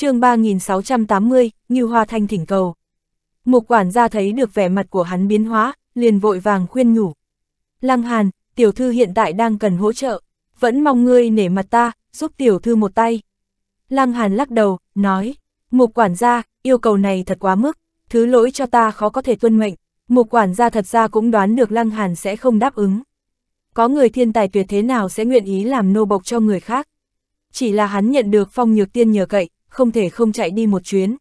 chương 3680, Như Hoa Thanh thỉnh cầu. mục quản gia thấy được vẻ mặt của hắn biến hóa, liền vội vàng khuyên nhủ. Lăng Hàn, tiểu thư hiện tại đang cần hỗ trợ, vẫn mong ngươi nể mặt ta, giúp tiểu thư một tay. Lăng Hàn lắc đầu, nói, mục quản gia, yêu cầu này thật quá mức, thứ lỗi cho ta khó có thể tuân mệnh. mục quản gia thật ra cũng đoán được Lăng Hàn sẽ không đáp ứng. Có người thiên tài tuyệt thế nào sẽ nguyện ý làm nô bộc cho người khác. Chỉ là hắn nhận được phong nhược tiên nhờ cậy, không thể không chạy đi một chuyến.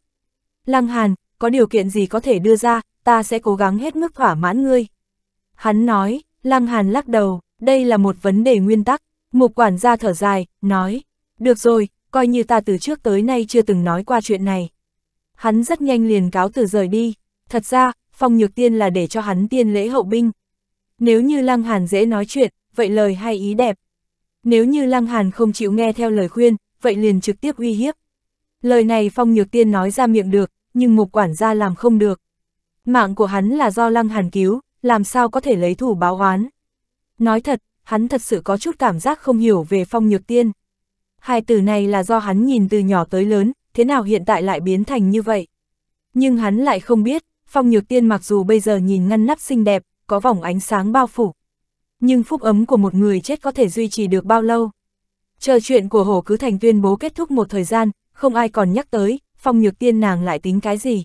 Lăng Hàn, có điều kiện gì có thể đưa ra, ta sẽ cố gắng hết mức thỏa mãn ngươi. Hắn nói, Lăng Hàn lắc đầu, đây là một vấn đề nguyên tắc. Mục quản gia thở dài, nói, được rồi, coi như ta từ trước tới nay chưa từng nói qua chuyện này. Hắn rất nhanh liền cáo từ rời đi, thật ra, phong nhược tiên là để cho hắn tiên lễ hậu binh. Nếu như Lăng Hàn dễ nói chuyện, vậy lời hay ý đẹp. Nếu như Lăng Hàn không chịu nghe theo lời khuyên, vậy liền trực tiếp uy hiếp, Lời này Phong Nhược Tiên nói ra miệng được, nhưng mục quản gia làm không được. Mạng của hắn là do Lăng Hàn cứu, làm sao có thể lấy thủ báo oán. Nói thật, hắn thật sự có chút cảm giác không hiểu về Phong Nhược Tiên. Hai từ này là do hắn nhìn từ nhỏ tới lớn, thế nào hiện tại lại biến thành như vậy. Nhưng hắn lại không biết, Phong Nhược Tiên mặc dù bây giờ nhìn ngăn nắp xinh đẹp, có vòng ánh sáng bao phủ. Nhưng phúc ấm của một người chết có thể duy trì được bao lâu? Chờ chuyện của Hồ Cứ Thành tuyên bố kết thúc một thời gian, không ai còn nhắc tới, phong nhược tiên nàng lại tính cái gì.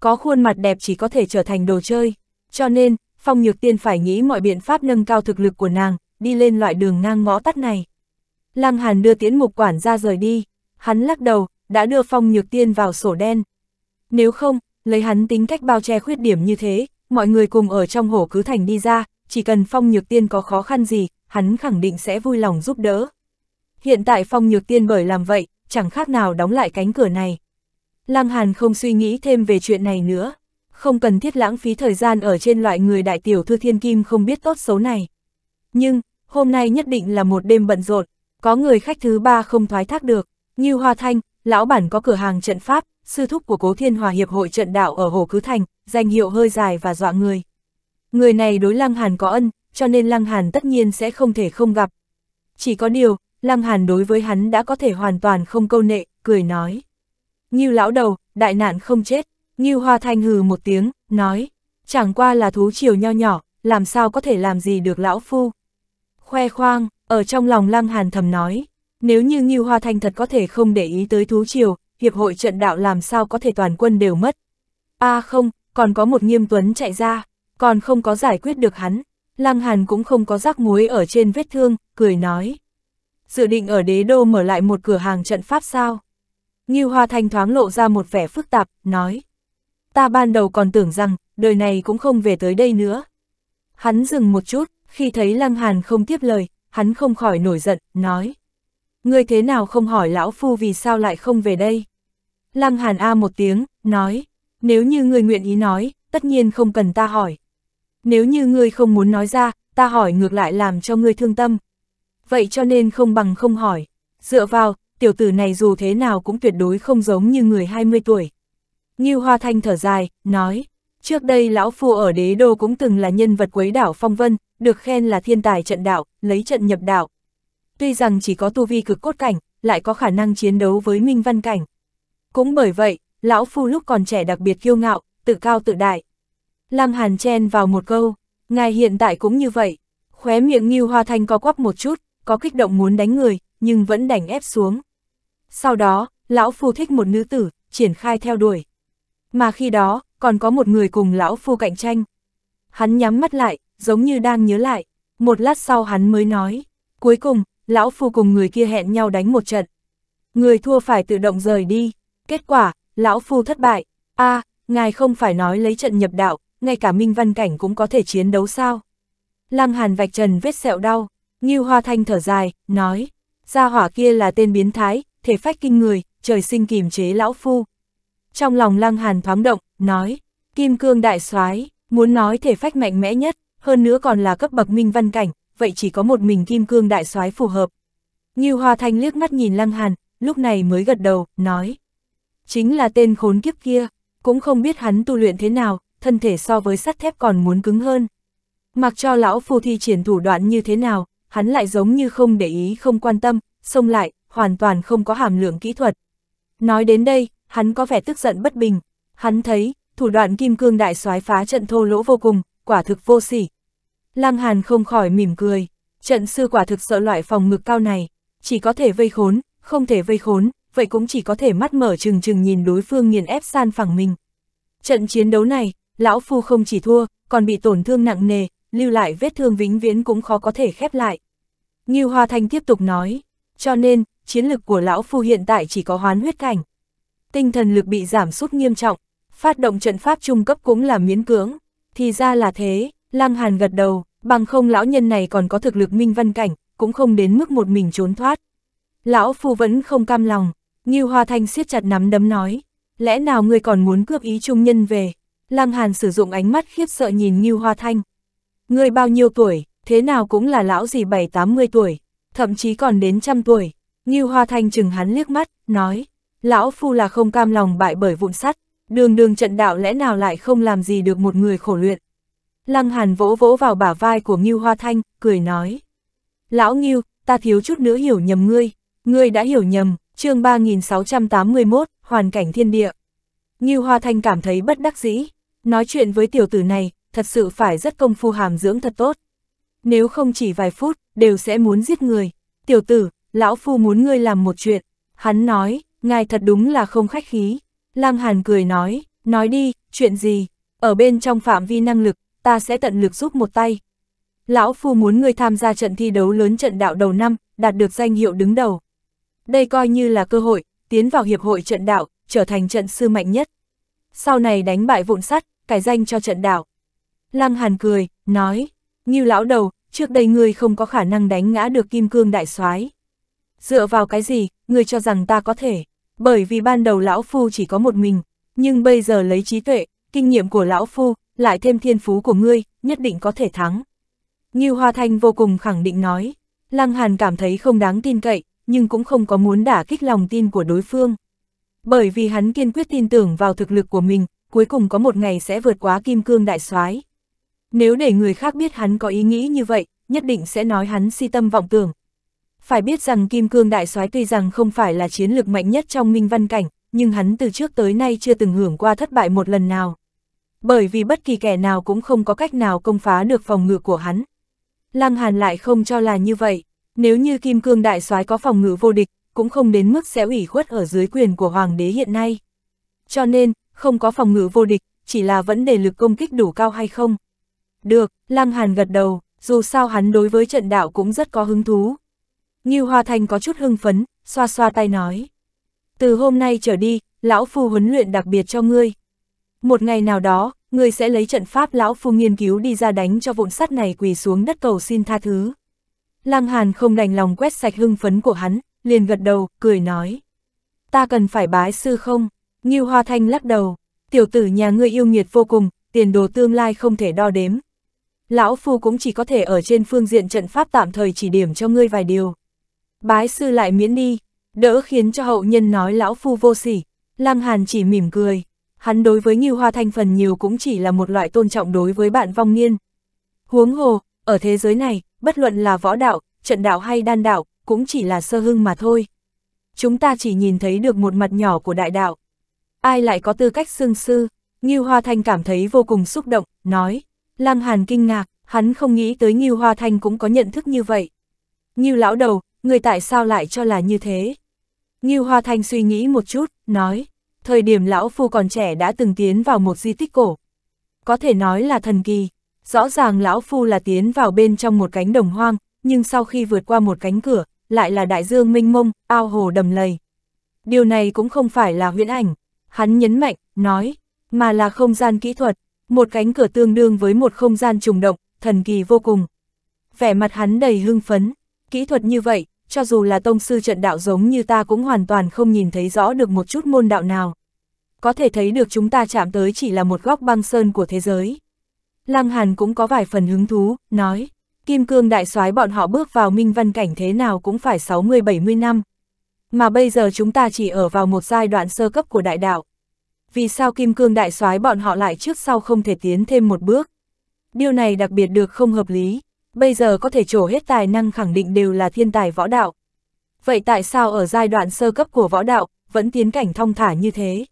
Có khuôn mặt đẹp chỉ có thể trở thành đồ chơi, cho nên, phong nhược tiên phải nghĩ mọi biện pháp nâng cao thực lực của nàng, đi lên loại đường ngang ngõ tắt này. Lăng Hàn đưa tiễn mục quản ra rời đi, hắn lắc đầu, đã đưa phong nhược tiên vào sổ đen. Nếu không, lấy hắn tính cách bao che khuyết điểm như thế, mọi người cùng ở trong hổ cứ thành đi ra, chỉ cần phong nhược tiên có khó khăn gì, hắn khẳng định sẽ vui lòng giúp đỡ. Hiện tại phong nhược tiên bởi làm vậy, chẳng khác nào đóng lại cánh cửa này. Lăng Hàn không suy nghĩ thêm về chuyện này nữa, không cần thiết lãng phí thời gian ở trên loại người đại tiểu thư thiên kim không biết tốt xấu này. Nhưng, hôm nay nhất định là một đêm bận rộn, có người khách thứ ba không thoái thác được, như Hoa Thanh, lão bản có cửa hàng trận pháp, sư thúc của Cố Thiên Hòa Hiệp hội trận đạo ở Hồ Cứ Thành, danh hiệu hơi dài và dọa người. Người này đối Lăng Hàn có ân, cho nên Lăng Hàn tất nhiên sẽ không thể không gặp. Chỉ có điều, Lăng Hàn đối với hắn đã có thể hoàn toàn không câu nệ, cười nói. "Như lão đầu, đại nạn không chết, Như Hoa Thanh hừ một tiếng, nói, chẳng qua là thú chiều nho nhỏ, làm sao có thể làm gì được lão phu. Khoe khoang, ở trong lòng Lăng Hàn thầm nói, nếu như Như Hoa Thanh thật có thể không để ý tới thú chiều, hiệp hội trận đạo làm sao có thể toàn quân đều mất. a à không, còn có một nghiêm tuấn chạy ra, còn không có giải quyết được hắn. Lăng Hàn cũng không có rắc muối ở trên vết thương, cười nói dự định ở đế đô mở lại một cửa hàng trận pháp sao? Ngưu Hoa Thanh thoáng lộ ra một vẻ phức tạp, nói. Ta ban đầu còn tưởng rằng, đời này cũng không về tới đây nữa. Hắn dừng một chút, khi thấy Lăng Hàn không tiếp lời, hắn không khỏi nổi giận, nói. Ngươi thế nào không hỏi lão phu vì sao lại không về đây? Lăng Hàn A một tiếng, nói. Nếu như ngươi nguyện ý nói, tất nhiên không cần ta hỏi. Nếu như ngươi không muốn nói ra, ta hỏi ngược lại làm cho ngươi thương tâm vậy cho nên không bằng không hỏi. Dựa vào, tiểu tử này dù thế nào cũng tuyệt đối không giống như người 20 tuổi. Như Hoa Thanh thở dài, nói, trước đây lão phu ở đế đô cũng từng là nhân vật quấy đảo phong vân, được khen là thiên tài trận đạo, lấy trận nhập đạo. Tuy rằng chỉ có tu vi cực cốt cảnh, lại có khả năng chiến đấu với minh văn cảnh. Cũng bởi vậy, lão phu lúc còn trẻ đặc biệt kiêu ngạo, tự cao tự đại. Lăng Hàn chen vào một câu, ngài hiện tại cũng như vậy, khóe miệng Ngưu Hoa Thanh có quắp một chút, có kích động muốn đánh người, nhưng vẫn đành ép xuống. Sau đó, lão phu thích một nữ tử, triển khai theo đuổi. Mà khi đó, còn có một người cùng lão phu cạnh tranh. Hắn nhắm mắt lại, giống như đang nhớ lại. Một lát sau hắn mới nói, cuối cùng, lão phu cùng người kia hẹn nhau đánh một trận. Người thua phải tự động rời đi. Kết quả, lão phu thất bại. a à, ngài không phải nói lấy trận nhập đạo, ngay cả minh văn cảnh cũng có thể chiến đấu sao. Lăng hàn vạch trần vết sẹo đau, Ngưu Hoa Thanh thở dài, nói, gia hỏa kia là tên biến thái, thể phách kinh người, trời sinh kìm chế lão phu. Trong lòng Lăng Hàn thoáng động, nói, Kim Cương Đại soái muốn nói thể phách mạnh mẽ nhất, hơn nữa còn là cấp bậc minh văn cảnh, vậy chỉ có một mình Kim Cương Đại soái phù hợp. Ngưu Hoa Thanh liếc mắt nhìn Lăng Hàn, lúc này mới gật đầu, nói, chính là tên khốn kiếp kia, cũng không biết hắn tu luyện thế nào, thân thể so với sắt thép còn muốn cứng hơn. Mặc cho lão phu thi triển thủ đoạn như thế nào, hắn lại giống như không để ý không quan tâm, xông lại, hoàn toàn không có hàm lượng kỹ thuật. Nói đến đây, hắn có vẻ tức giận bất bình, hắn thấy, thủ đoạn kim cương đại soái phá trận thô lỗ vô cùng, quả thực vô sỉ. Lăng Hàn không khỏi mỉm cười, trận sư quả thực sợ loại phòng ngực cao này, chỉ có thể vây khốn, không thể vây khốn, vậy cũng chỉ có thể mắt mở trừng trừng nhìn đối phương nghiền ép san phẳng mình. Trận chiến đấu này, lão phu không chỉ thua, còn bị tổn thương nặng nề, lưu lại vết thương vĩnh viễn cũng khó có thể khép lại. Ngưu Hoa Thanh tiếp tục nói, cho nên, chiến lực của lão phu hiện tại chỉ có hoán huyết cảnh. Tinh thần lực bị giảm sút nghiêm trọng, phát động trận pháp trung cấp cũng là miễn cưỡng, thì ra là thế, Lăng Hàn gật đầu, bằng không lão nhân này còn có thực lực minh văn cảnh, cũng không đến mức một mình trốn thoát. Lão phu vẫn không cam lòng, Ngưu Hoa Thanh siết chặt nắm đấm nói, lẽ nào người còn muốn cướp ý trung nhân về? Lăng Hàn sử dụng ánh mắt khiếp sợ nhìn Ngưu Hoa Thanh, Người bao nhiêu tuổi, thế nào cũng là lão gì bảy tám mươi tuổi, thậm chí còn đến trăm tuổi. Ngưu Hoa Thanh chừng hắn liếc mắt, nói, lão phu là không cam lòng bại bởi vụn sắt, đường đường trận đạo lẽ nào lại không làm gì được một người khổ luyện. Lăng Hàn vỗ vỗ vào bả vai của Ngưu Hoa Thanh, cười nói, lão Ngưu, ta thiếu chút nữa hiểu nhầm ngươi, ngươi đã hiểu nhầm, chương 3681, hoàn cảnh thiên địa. Ngưu Hoa Thanh cảm thấy bất đắc dĩ, nói chuyện với tiểu tử này, thật sự phải rất công phu hàm dưỡng thật tốt. Nếu không chỉ vài phút, đều sẽ muốn giết người. Tiểu tử, lão phu muốn ngươi làm một chuyện. Hắn nói, ngài thật đúng là không khách khí. Lăng Hàn cười nói, nói đi, chuyện gì? Ở bên trong phạm vi năng lực, ta sẽ tận lực giúp một tay. Lão phu muốn ngươi tham gia trận thi đấu lớn trận đạo đầu năm, đạt được danh hiệu đứng đầu. Đây coi như là cơ hội, tiến vào hiệp hội trận đạo, trở thành trận sư mạnh nhất. Sau này đánh bại vụn sắt, cải danh cho trận đạo. Lăng Hàn cười, nói, Như lão đầu, trước đây ngươi không có khả năng đánh ngã được kim cương đại soái. Dựa vào cái gì, ngươi cho rằng ta có thể, bởi vì ban đầu lão phu chỉ có một mình, nhưng bây giờ lấy trí tuệ, kinh nghiệm của lão phu, lại thêm thiên phú của ngươi, nhất định có thể thắng. Như Hoa Thanh vô cùng khẳng định nói, Lăng Hàn cảm thấy không đáng tin cậy, nhưng cũng không có muốn đả kích lòng tin của đối phương. Bởi vì hắn kiên quyết tin tưởng vào thực lực của mình, cuối cùng có một ngày sẽ vượt quá kim cương đại soái. Nếu để người khác biết hắn có ý nghĩ như vậy, nhất định sẽ nói hắn si tâm vọng tưởng. Phải biết rằng Kim Cương Đại soái tuy rằng không phải là chiến lược mạnh nhất trong minh văn cảnh, nhưng hắn từ trước tới nay chưa từng hưởng qua thất bại một lần nào. Bởi vì bất kỳ kẻ nào cũng không có cách nào công phá được phòng ngự của hắn. Lăng Hàn lại không cho là như vậy, nếu như Kim Cương Đại soái có phòng ngự vô địch, cũng không đến mức sẽ ủy khuất ở dưới quyền của Hoàng đế hiện nay. Cho nên, không có phòng ngự vô địch, chỉ là vấn đề lực công kích đủ cao hay không. Được, Lăng Hàn gật đầu, dù sao hắn đối với trận đạo cũng rất có hứng thú. Ngưu Hoa Thành có chút hưng phấn, xoa xoa tay nói. Từ hôm nay trở đi, Lão Phu huấn luyện đặc biệt cho ngươi. Một ngày nào đó, ngươi sẽ lấy trận pháp Lão Phu nghiên cứu đi ra đánh cho vụn sắt này quỳ xuống đất cầu xin tha thứ. Lăng Hàn không đành lòng quét sạch hưng phấn của hắn, liền gật đầu, cười nói. Ta cần phải bái sư không? Ngưu Hoa Thanh lắc đầu. Tiểu tử nhà ngươi yêu nghiệt vô cùng, tiền đồ tương lai không thể đo đếm, Lão Phu cũng chỉ có thể ở trên phương diện trận pháp tạm thời chỉ điểm cho ngươi vài điều. Bái sư lại miễn đi, đỡ khiến cho hậu nhân nói Lão Phu vô sỉ. Lăng Hàn chỉ mỉm cười, hắn đối với Ngưu Hoa Thanh phần nhiều cũng chỉ là một loại tôn trọng đối với bạn vong niên. Huống hồ, ở thế giới này, bất luận là võ đạo, trận đạo hay đan đạo, cũng chỉ là sơ hưng mà thôi. Chúng ta chỉ nhìn thấy được một mặt nhỏ của đại đạo. Ai lại có tư cách xưng sư? Ngưu Hoa Thanh cảm thấy vô cùng xúc động, nói. Lăng Hàn kinh ngạc, hắn không nghĩ tới Ngưu Hoa Thanh cũng có nhận thức như vậy. Ngưu lão đầu, người tại sao lại cho là như thế? Ngưu Hoa Thanh suy nghĩ một chút, nói, thời điểm lão phu còn trẻ đã từng tiến vào một di tích cổ. Có thể nói là thần kỳ, rõ ràng lão phu là tiến vào bên trong một cánh đồng hoang, nhưng sau khi vượt qua một cánh cửa, lại là đại dương minh mông, ao hồ đầm lầy. Điều này cũng không phải là huyễn ảnh, hắn nhấn mạnh, nói, mà là không gian kỹ thuật, một cánh cửa tương đương với một không gian trùng động, thần kỳ vô cùng. Vẻ mặt hắn đầy hưng phấn, kỹ thuật như vậy, cho dù là tông sư trận đạo giống như ta cũng hoàn toàn không nhìn thấy rõ được một chút môn đạo nào. Có thể thấy được chúng ta chạm tới chỉ là một góc băng sơn của thế giới. Lăng Hàn cũng có vài phần hứng thú, nói, Kim Cương Đại soái bọn họ bước vào minh văn cảnh thế nào cũng phải 60-70 năm. Mà bây giờ chúng ta chỉ ở vào một giai đoạn sơ cấp của đại đạo vì sao Kim Cương Đại soái bọn họ lại trước sau không thể tiến thêm một bước. Điều này đặc biệt được không hợp lý, bây giờ có thể trổ hết tài năng khẳng định đều là thiên tài võ đạo. Vậy tại sao ở giai đoạn sơ cấp của võ đạo, vẫn tiến cảnh thong thả như thế?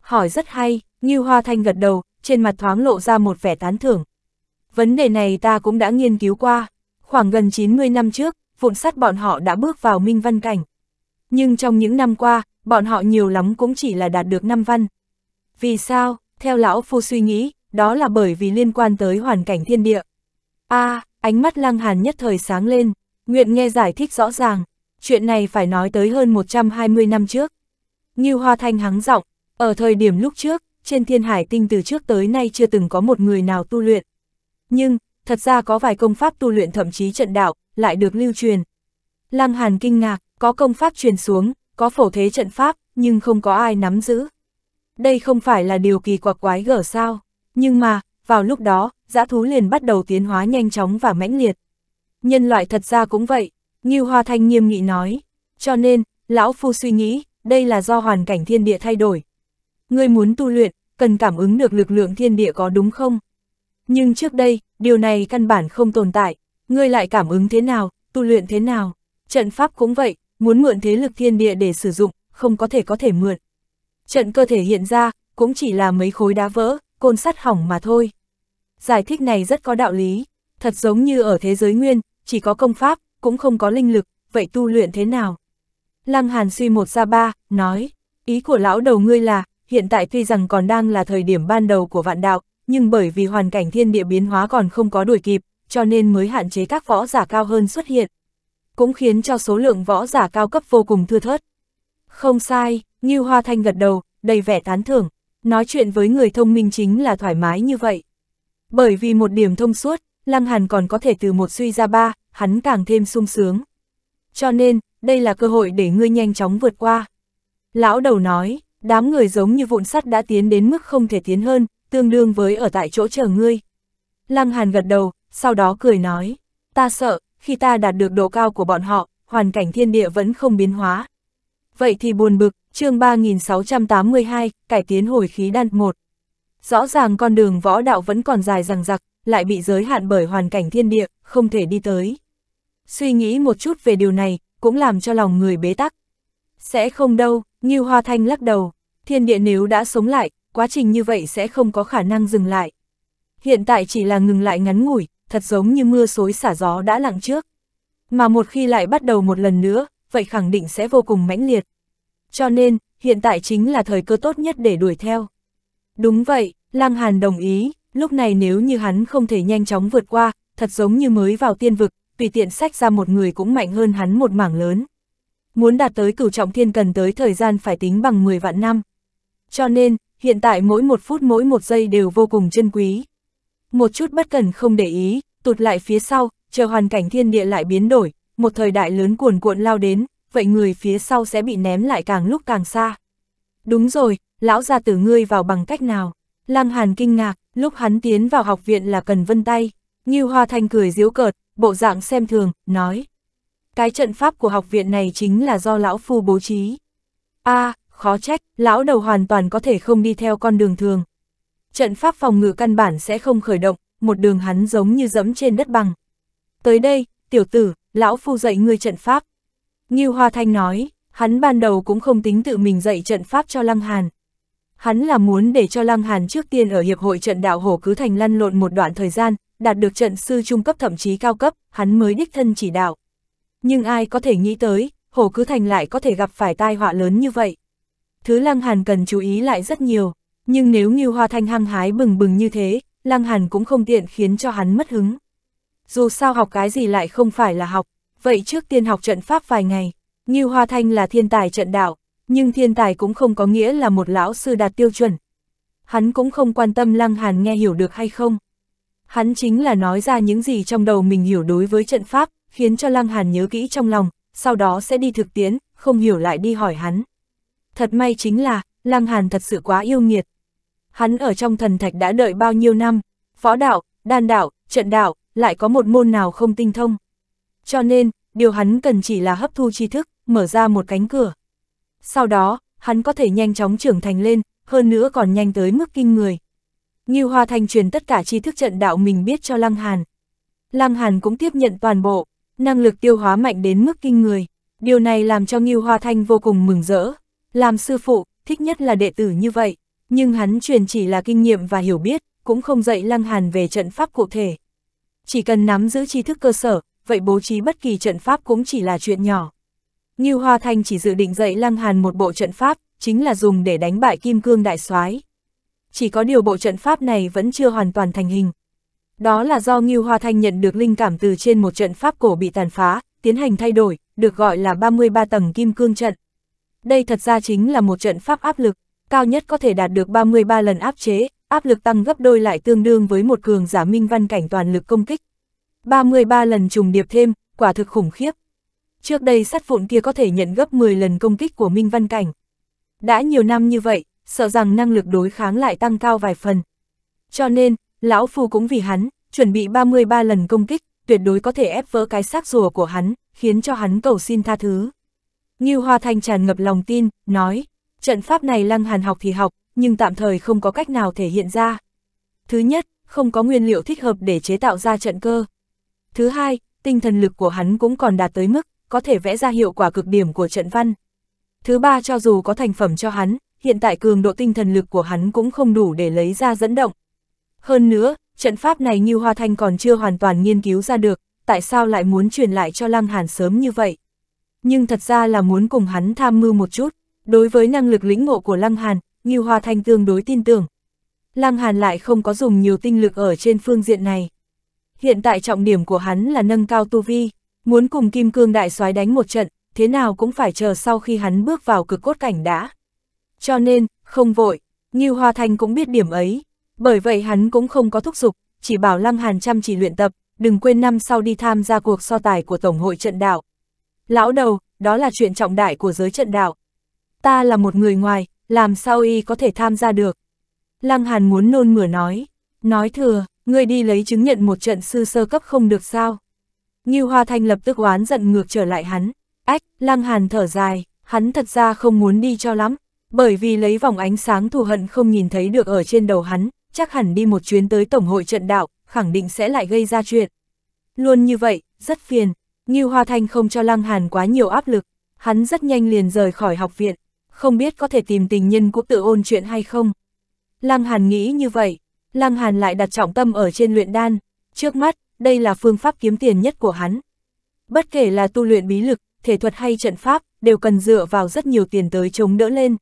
Hỏi rất hay, như Hoa Thanh gật đầu, trên mặt thoáng lộ ra một vẻ tán thưởng. Vấn đề này ta cũng đã nghiên cứu qua, khoảng gần 90 năm trước, vụn sắt bọn họ đã bước vào minh văn cảnh. Nhưng trong những năm qua, bọn họ nhiều lắm cũng chỉ là đạt được năm văn, vì sao? Theo lão phu suy nghĩ, đó là bởi vì liên quan tới hoàn cảnh thiên địa. a à, ánh mắt lăng hàn nhất thời sáng lên, nguyện nghe giải thích rõ ràng, chuyện này phải nói tới hơn 120 năm trước. Như hoa thanh hắng giọng ở thời điểm lúc trước, trên thiên hải tinh từ trước tới nay chưa từng có một người nào tu luyện. Nhưng, thật ra có vài công pháp tu luyện thậm chí trận đạo, lại được lưu truyền. Lăng hàn kinh ngạc, có công pháp truyền xuống, có phổ thế trận pháp, nhưng không có ai nắm giữ đây không phải là điều kỳ quặc quái gở sao. Nhưng mà, vào lúc đó, dã thú liền bắt đầu tiến hóa nhanh chóng và mãnh liệt. Nhân loại thật ra cũng vậy, Ngưu Hoa Thanh nghiêm nghị nói. Cho nên, Lão Phu suy nghĩ, đây là do hoàn cảnh thiên địa thay đổi. Ngươi muốn tu luyện, cần cảm ứng được lực lượng thiên địa có đúng không? Nhưng trước đây, điều này căn bản không tồn tại. Ngươi lại cảm ứng thế nào, tu luyện thế nào? Trận pháp cũng vậy, muốn mượn thế lực thiên địa để sử dụng, không có thể có thể mượn, Trận cơ thể hiện ra, cũng chỉ là mấy khối đá vỡ, côn sắt hỏng mà thôi. Giải thích này rất có đạo lý, thật giống như ở thế giới nguyên, chỉ có công pháp, cũng không có linh lực, vậy tu luyện thế nào? Lăng Hàn suy một ra ba, nói, ý của lão đầu ngươi là, hiện tại tuy rằng còn đang là thời điểm ban đầu của vạn đạo, nhưng bởi vì hoàn cảnh thiên địa biến hóa còn không có đuổi kịp, cho nên mới hạn chế các võ giả cao hơn xuất hiện. Cũng khiến cho số lượng võ giả cao cấp vô cùng thưa thớt. Không sai, Ngưu Hoa Thanh gật đầu, đầy vẻ tán thưởng, nói chuyện với người thông minh chính là thoải mái như vậy. Bởi vì một điểm thông suốt, Lăng Hàn còn có thể từ một suy ra ba, hắn càng thêm sung sướng. Cho nên, đây là cơ hội để ngươi nhanh chóng vượt qua. Lão đầu nói, đám người giống như vụn sắt đã tiến đến mức không thể tiến hơn, tương đương với ở tại chỗ chờ ngươi. Lăng Hàn gật đầu, sau đó cười nói, ta sợ, khi ta đạt được độ cao của bọn họ, hoàn cảnh thiên địa vẫn không biến hóa. Vậy thì buồn bực, chương 3682, cải tiến hồi khí đan 1. Rõ ràng con đường võ đạo vẫn còn dài rằng giặc lại bị giới hạn bởi hoàn cảnh thiên địa, không thể đi tới. Suy nghĩ một chút về điều này, cũng làm cho lòng người bế tắc. Sẽ không đâu, như Hoa Thanh lắc đầu, thiên địa nếu đã sống lại, quá trình như vậy sẽ không có khả năng dừng lại. Hiện tại chỉ là ngừng lại ngắn ngủi, thật giống như mưa xối xả gió đã lặng trước. Mà một khi lại bắt đầu một lần nữa, vậy khẳng định sẽ vô cùng mãnh liệt cho nên, hiện tại chính là thời cơ tốt nhất để đuổi theo. Đúng vậy, Lăng Hàn đồng ý, lúc này nếu như hắn không thể nhanh chóng vượt qua, thật giống như mới vào tiên vực, tùy tiện sách ra một người cũng mạnh hơn hắn một mảng lớn. Muốn đạt tới cửu trọng thiên cần tới thời gian phải tính bằng 10 vạn năm. Cho nên, hiện tại mỗi một phút mỗi một giây đều vô cùng chân quý. Một chút bất cần không để ý, tụt lại phía sau, chờ hoàn cảnh thiên địa lại biến đổi, một thời đại lớn cuồn cuộn lao đến, vậy người phía sau sẽ bị ném lại càng lúc càng xa. Đúng rồi, lão gia tử ngươi vào bằng cách nào? Lăng Hàn kinh ngạc, lúc hắn tiến vào học viện là cần vân tay. như Hoa Thanh cười diếu cợt, bộ dạng xem thường, nói. Cái trận pháp của học viện này chính là do lão phu bố trí. a à, khó trách, lão đầu hoàn toàn có thể không đi theo con đường thường. Trận pháp phòng ngự căn bản sẽ không khởi động, một đường hắn giống như dẫm trên đất bằng. Tới đây, tiểu tử, lão phu dạy ngươi trận pháp. Ngưu Hoa Thanh nói, hắn ban đầu cũng không tính tự mình dạy trận pháp cho Lăng Hàn. Hắn là muốn để cho Lăng Hàn trước tiên ở Hiệp hội trận đạo hổ cứ thành lăn lộn một đoạn thời gian, đạt được trận sư trung cấp thậm chí cao cấp, hắn mới đích thân chỉ đạo. Nhưng ai có thể nghĩ tới, hổ cứ thành lại có thể gặp phải tai họa lớn như vậy. Thứ Lăng Hàn cần chú ý lại rất nhiều, nhưng nếu Ngưu Hoa Thanh hăng hái bừng bừng như thế, Lăng Hàn cũng không tiện khiến cho hắn mất hứng. Dù sao học cái gì lại không phải là học, vậy trước tiên học trận pháp vài ngày, như Hoa Thanh là thiên tài trận đạo, nhưng thiên tài cũng không có nghĩa là một lão sư đạt tiêu chuẩn. Hắn cũng không quan tâm Lăng Hàn nghe hiểu được hay không. Hắn chính là nói ra những gì trong đầu mình hiểu đối với trận pháp, khiến cho Lăng Hàn nhớ kỹ trong lòng, sau đó sẽ đi thực tiễn, không hiểu lại đi hỏi hắn. Thật may chính là, Lăng Hàn thật sự quá yêu nghiệt. Hắn ở trong thần thạch đã đợi bao nhiêu năm, phó đạo, đan đạo, trận đạo, lại có một môn nào không tinh thông cho nên, điều hắn cần chỉ là hấp thu tri thức, mở ra một cánh cửa. Sau đó, hắn có thể nhanh chóng trưởng thành lên, hơn nữa còn nhanh tới mức kinh người. Như Hoa Thanh truyền tất cả tri thức trận đạo mình biết cho Lăng Hàn. Lăng Hàn cũng tiếp nhận toàn bộ, năng lực tiêu hóa mạnh đến mức kinh người. Điều này làm cho Ngưu Hoa Thanh vô cùng mừng rỡ. Làm sư phụ, thích nhất là đệ tử như vậy, nhưng hắn truyền chỉ là kinh nghiệm và hiểu biết, cũng không dạy Lăng Hàn về trận pháp cụ thể. Chỉ cần nắm giữ tri thức cơ sở, vậy bố trí bất kỳ trận pháp cũng chỉ là chuyện nhỏ. Như Hoa Thanh chỉ dự định dạy Lăng Hàn một bộ trận pháp, chính là dùng để đánh bại Kim Cương Đại soái. Chỉ có điều bộ trận pháp này vẫn chưa hoàn toàn thành hình. Đó là do Ngưu Hoa Thanh nhận được linh cảm từ trên một trận pháp cổ bị tàn phá, tiến hành thay đổi, được gọi là 33 tầng Kim Cương trận. Đây thật ra chính là một trận pháp áp lực, cao nhất có thể đạt được 33 lần áp chế, áp lực tăng gấp đôi lại tương đương với một cường giả minh văn cảnh toàn lực công kích. 33 lần trùng điệp thêm, quả thực khủng khiếp. Trước đây sắt vụn kia có thể nhận gấp 10 lần công kích của Minh Văn Cảnh. Đã nhiều năm như vậy, sợ rằng năng lực đối kháng lại tăng cao vài phần. Cho nên, Lão Phu cũng vì hắn, chuẩn bị 33 lần công kích, tuyệt đối có thể ép vỡ cái xác rùa của hắn, khiến cho hắn cầu xin tha thứ. Như Hoa Thanh tràn ngập lòng tin, nói, trận pháp này Lăng Hàn học thì học, nhưng tạm thời không có cách nào thể hiện ra. Thứ nhất, không có nguyên liệu thích hợp để chế tạo ra trận cơ. Thứ hai, tinh thần lực của hắn cũng còn đạt tới mức, có thể vẽ ra hiệu quả cực điểm của trận văn. Thứ ba cho dù có thành phẩm cho hắn, hiện tại cường độ tinh thần lực của hắn cũng không đủ để lấy ra dẫn động. Hơn nữa, trận pháp này Ngưu Hoa Thanh còn chưa hoàn toàn nghiên cứu ra được, tại sao lại muốn truyền lại cho Lăng Hàn sớm như vậy. Nhưng thật ra là muốn cùng hắn tham mưu một chút, đối với năng lực lĩnh ngộ của Lăng Hàn, Ngưu Hoa Thanh tương đối tin tưởng. Lăng Hàn lại không có dùng nhiều tinh lực ở trên phương diện này. Hiện tại trọng điểm của hắn là nâng cao tu vi, muốn cùng Kim Cương Đại soái đánh một trận, thế nào cũng phải chờ sau khi hắn bước vào cực cốt cảnh đã. Cho nên, không vội, Như Hoa Thanh cũng biết điểm ấy, bởi vậy hắn cũng không có thúc giục, chỉ bảo Lăng Hàn chăm chỉ luyện tập, đừng quên năm sau đi tham gia cuộc so tài của Tổng hội trận đạo. Lão đầu, đó là chuyện trọng đại của giới trận đạo. Ta là một người ngoài, làm sao y có thể tham gia được? Lăng Hàn muốn nôn mửa nói, nói thừa, ngươi đi lấy chứng nhận một trận sư sơ cấp không được sao. Như Hoa Thanh lập tức oán giận ngược trở lại hắn, ách, lăng hàn thở dài, hắn thật ra không muốn đi cho lắm, bởi vì lấy vòng ánh sáng thù hận không nhìn thấy được ở trên đầu hắn, chắc hẳn đi một chuyến tới Tổng hội trận đạo, khẳng định sẽ lại gây ra chuyện. Luôn như vậy, rất phiền, Như Hoa Thanh không cho Lăng Hàn quá nhiều áp lực, hắn rất nhanh liền rời khỏi học viện, không biết có thể tìm tình nhân của tự ôn chuyện hay không. Lăng Hàn nghĩ như vậy, Lăng Hàn lại đặt trọng tâm ở trên luyện đan, trước mắt, đây là phương pháp kiếm tiền nhất của hắn. Bất kể là tu luyện bí lực, thể thuật hay trận pháp, đều cần dựa vào rất nhiều tiền tới chống đỡ lên.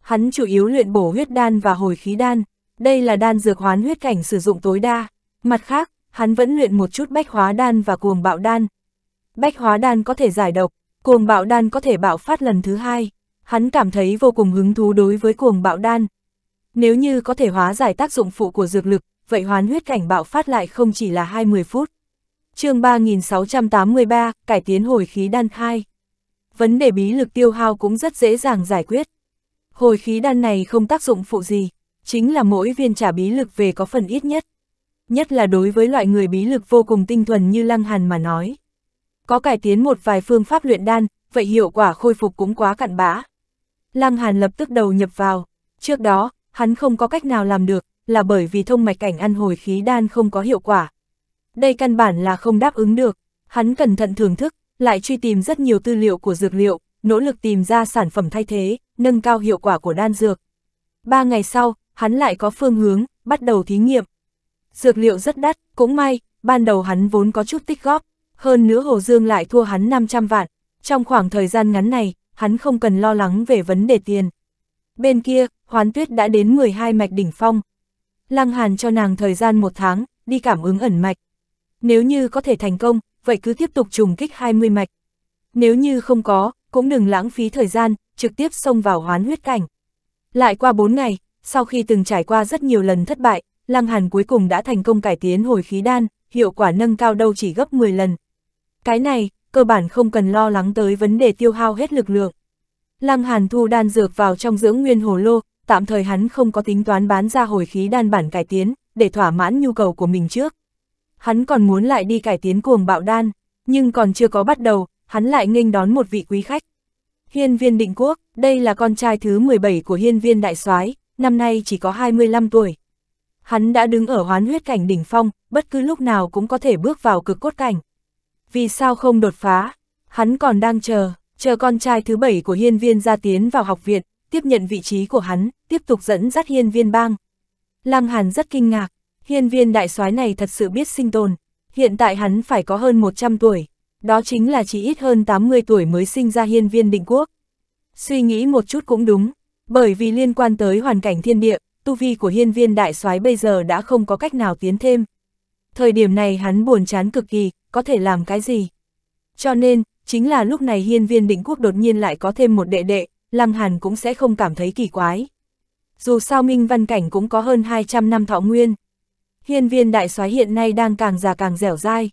Hắn chủ yếu luyện bổ huyết đan và hồi khí đan, đây là đan dược hoán huyết cảnh sử dụng tối đa. Mặt khác, hắn vẫn luyện một chút bách hóa đan và cuồng bạo đan. Bách hóa đan có thể giải độc, cuồng bạo đan có thể bạo phát lần thứ hai. Hắn cảm thấy vô cùng hứng thú đối với cuồng bạo đan, nếu như có thể hóa giải tác dụng phụ của dược lực, vậy hoán huyết cảnh bạo phát lại không chỉ là 20 phút. chương 3683, cải tiến hồi khí đan 2. Vấn đề bí lực tiêu hao cũng rất dễ dàng giải quyết. Hồi khí đan này không tác dụng phụ gì, chính là mỗi viên trả bí lực về có phần ít nhất. Nhất là đối với loại người bí lực vô cùng tinh thuần như Lăng Hàn mà nói. Có cải tiến một vài phương pháp luyện đan, vậy hiệu quả khôi phục cũng quá cặn bã. Lăng Hàn lập tức đầu nhập vào. Trước đó, hắn không có cách nào làm được, là bởi vì thông mạch cảnh ăn hồi khí đan không có hiệu quả. Đây căn bản là không đáp ứng được, hắn cẩn thận thưởng thức, lại truy tìm rất nhiều tư liệu của dược liệu, nỗ lực tìm ra sản phẩm thay thế, nâng cao hiệu quả của đan dược. Ba ngày sau, hắn lại có phương hướng, bắt đầu thí nghiệm. Dược liệu rất đắt, cũng may, ban đầu hắn vốn có chút tích góp, hơn nữa Hồ Dương lại thua hắn 500 vạn. Trong khoảng thời gian ngắn này, hắn không cần lo lắng về vấn đề tiền. Bên kia, Hoán Tuyết đã đến 12 mạch đỉnh phong. Lăng Hàn cho nàng thời gian một tháng, đi cảm ứng ẩn mạch. Nếu như có thể thành công, vậy cứ tiếp tục trùng kích 20 mạch. Nếu như không có, cũng đừng lãng phí thời gian, trực tiếp xông vào hoán huyết cảnh. Lại qua 4 ngày, sau khi từng trải qua rất nhiều lần thất bại, Lăng Hàn cuối cùng đã thành công cải tiến hồi khí đan, hiệu quả nâng cao đâu chỉ gấp 10 lần. Cái này, cơ bản không cần lo lắng tới vấn đề tiêu hao hết lực lượng. Lăng Hàn thu đan dược vào trong dưỡng nguyên hồ lô, tạm thời hắn không có tính toán bán ra hồi khí đan bản cải tiến, để thỏa mãn nhu cầu của mình trước. Hắn còn muốn lại đi cải tiến cuồng bạo đan, nhưng còn chưa có bắt đầu, hắn lại nghênh đón một vị quý khách. Hiên viên định quốc, đây là con trai thứ 17 của hiên viên đại soái năm nay chỉ có 25 tuổi. Hắn đã đứng ở hoán huyết cảnh đỉnh phong, bất cứ lúc nào cũng có thể bước vào cực cốt cảnh. Vì sao không đột phá? Hắn còn đang chờ, chờ con trai thứ bảy của hiên viên gia tiến vào học viện, tiếp nhận vị trí của hắn, tiếp tục dẫn dắt hiên viên bang. Lăng Hàn rất kinh ngạc, hiên viên đại soái này thật sự biết sinh tồn, hiện tại hắn phải có hơn 100 tuổi, đó chính là chỉ ít hơn 80 tuổi mới sinh ra hiên viên định quốc. Suy nghĩ một chút cũng đúng, bởi vì liên quan tới hoàn cảnh thiên địa, tu vi của hiên viên đại soái bây giờ đã không có cách nào tiến thêm. Thời điểm này hắn buồn chán cực kỳ, có thể làm cái gì? Cho nên, Chính là lúc này hiên viên định quốc đột nhiên lại có thêm một đệ đệ, Lăng Hàn cũng sẽ không cảm thấy kỳ quái. Dù sao Minh Văn Cảnh cũng có hơn 200 năm thọ nguyên. Hiên viên đại soái hiện nay đang càng già càng dẻo dai.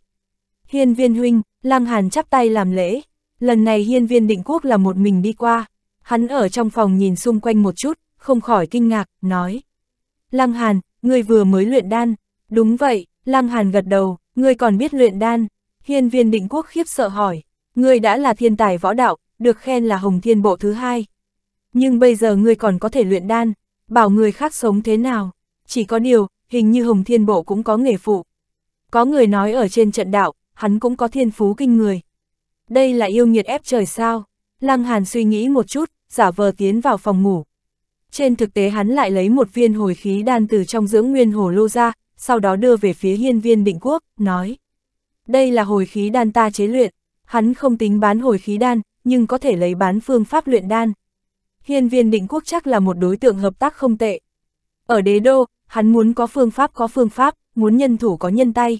Hiên viên huynh, Lăng Hàn chắp tay làm lễ. Lần này hiên viên định quốc là một mình đi qua. Hắn ở trong phòng nhìn xung quanh một chút, không khỏi kinh ngạc, nói. Lăng Hàn, ngươi vừa mới luyện đan. Đúng vậy, Lăng Hàn gật đầu, ngươi còn biết luyện đan. Hiên viên định quốc khiếp sợ hỏi. Ngươi đã là thiên tài võ đạo, được khen là hồng thiên bộ thứ hai. Nhưng bây giờ ngươi còn có thể luyện đan, bảo người khác sống thế nào. Chỉ có điều, hình như hồng thiên bộ cũng có nghề phụ. Có người nói ở trên trận đạo, hắn cũng có thiên phú kinh người. Đây là yêu nghiệt ép trời sao. Lăng Hàn suy nghĩ một chút, giả vờ tiến vào phòng ngủ. Trên thực tế hắn lại lấy một viên hồi khí đan từ trong dưỡng nguyên hồ lô ra, sau đó đưa về phía hiên viên định quốc, nói. Đây là hồi khí đan ta chế luyện, Hắn không tính bán hồi khí đan, nhưng có thể lấy bán phương pháp luyện đan. Hiên viên định quốc chắc là một đối tượng hợp tác không tệ. Ở đế đô, hắn muốn có phương pháp có phương pháp, muốn nhân thủ có nhân tay.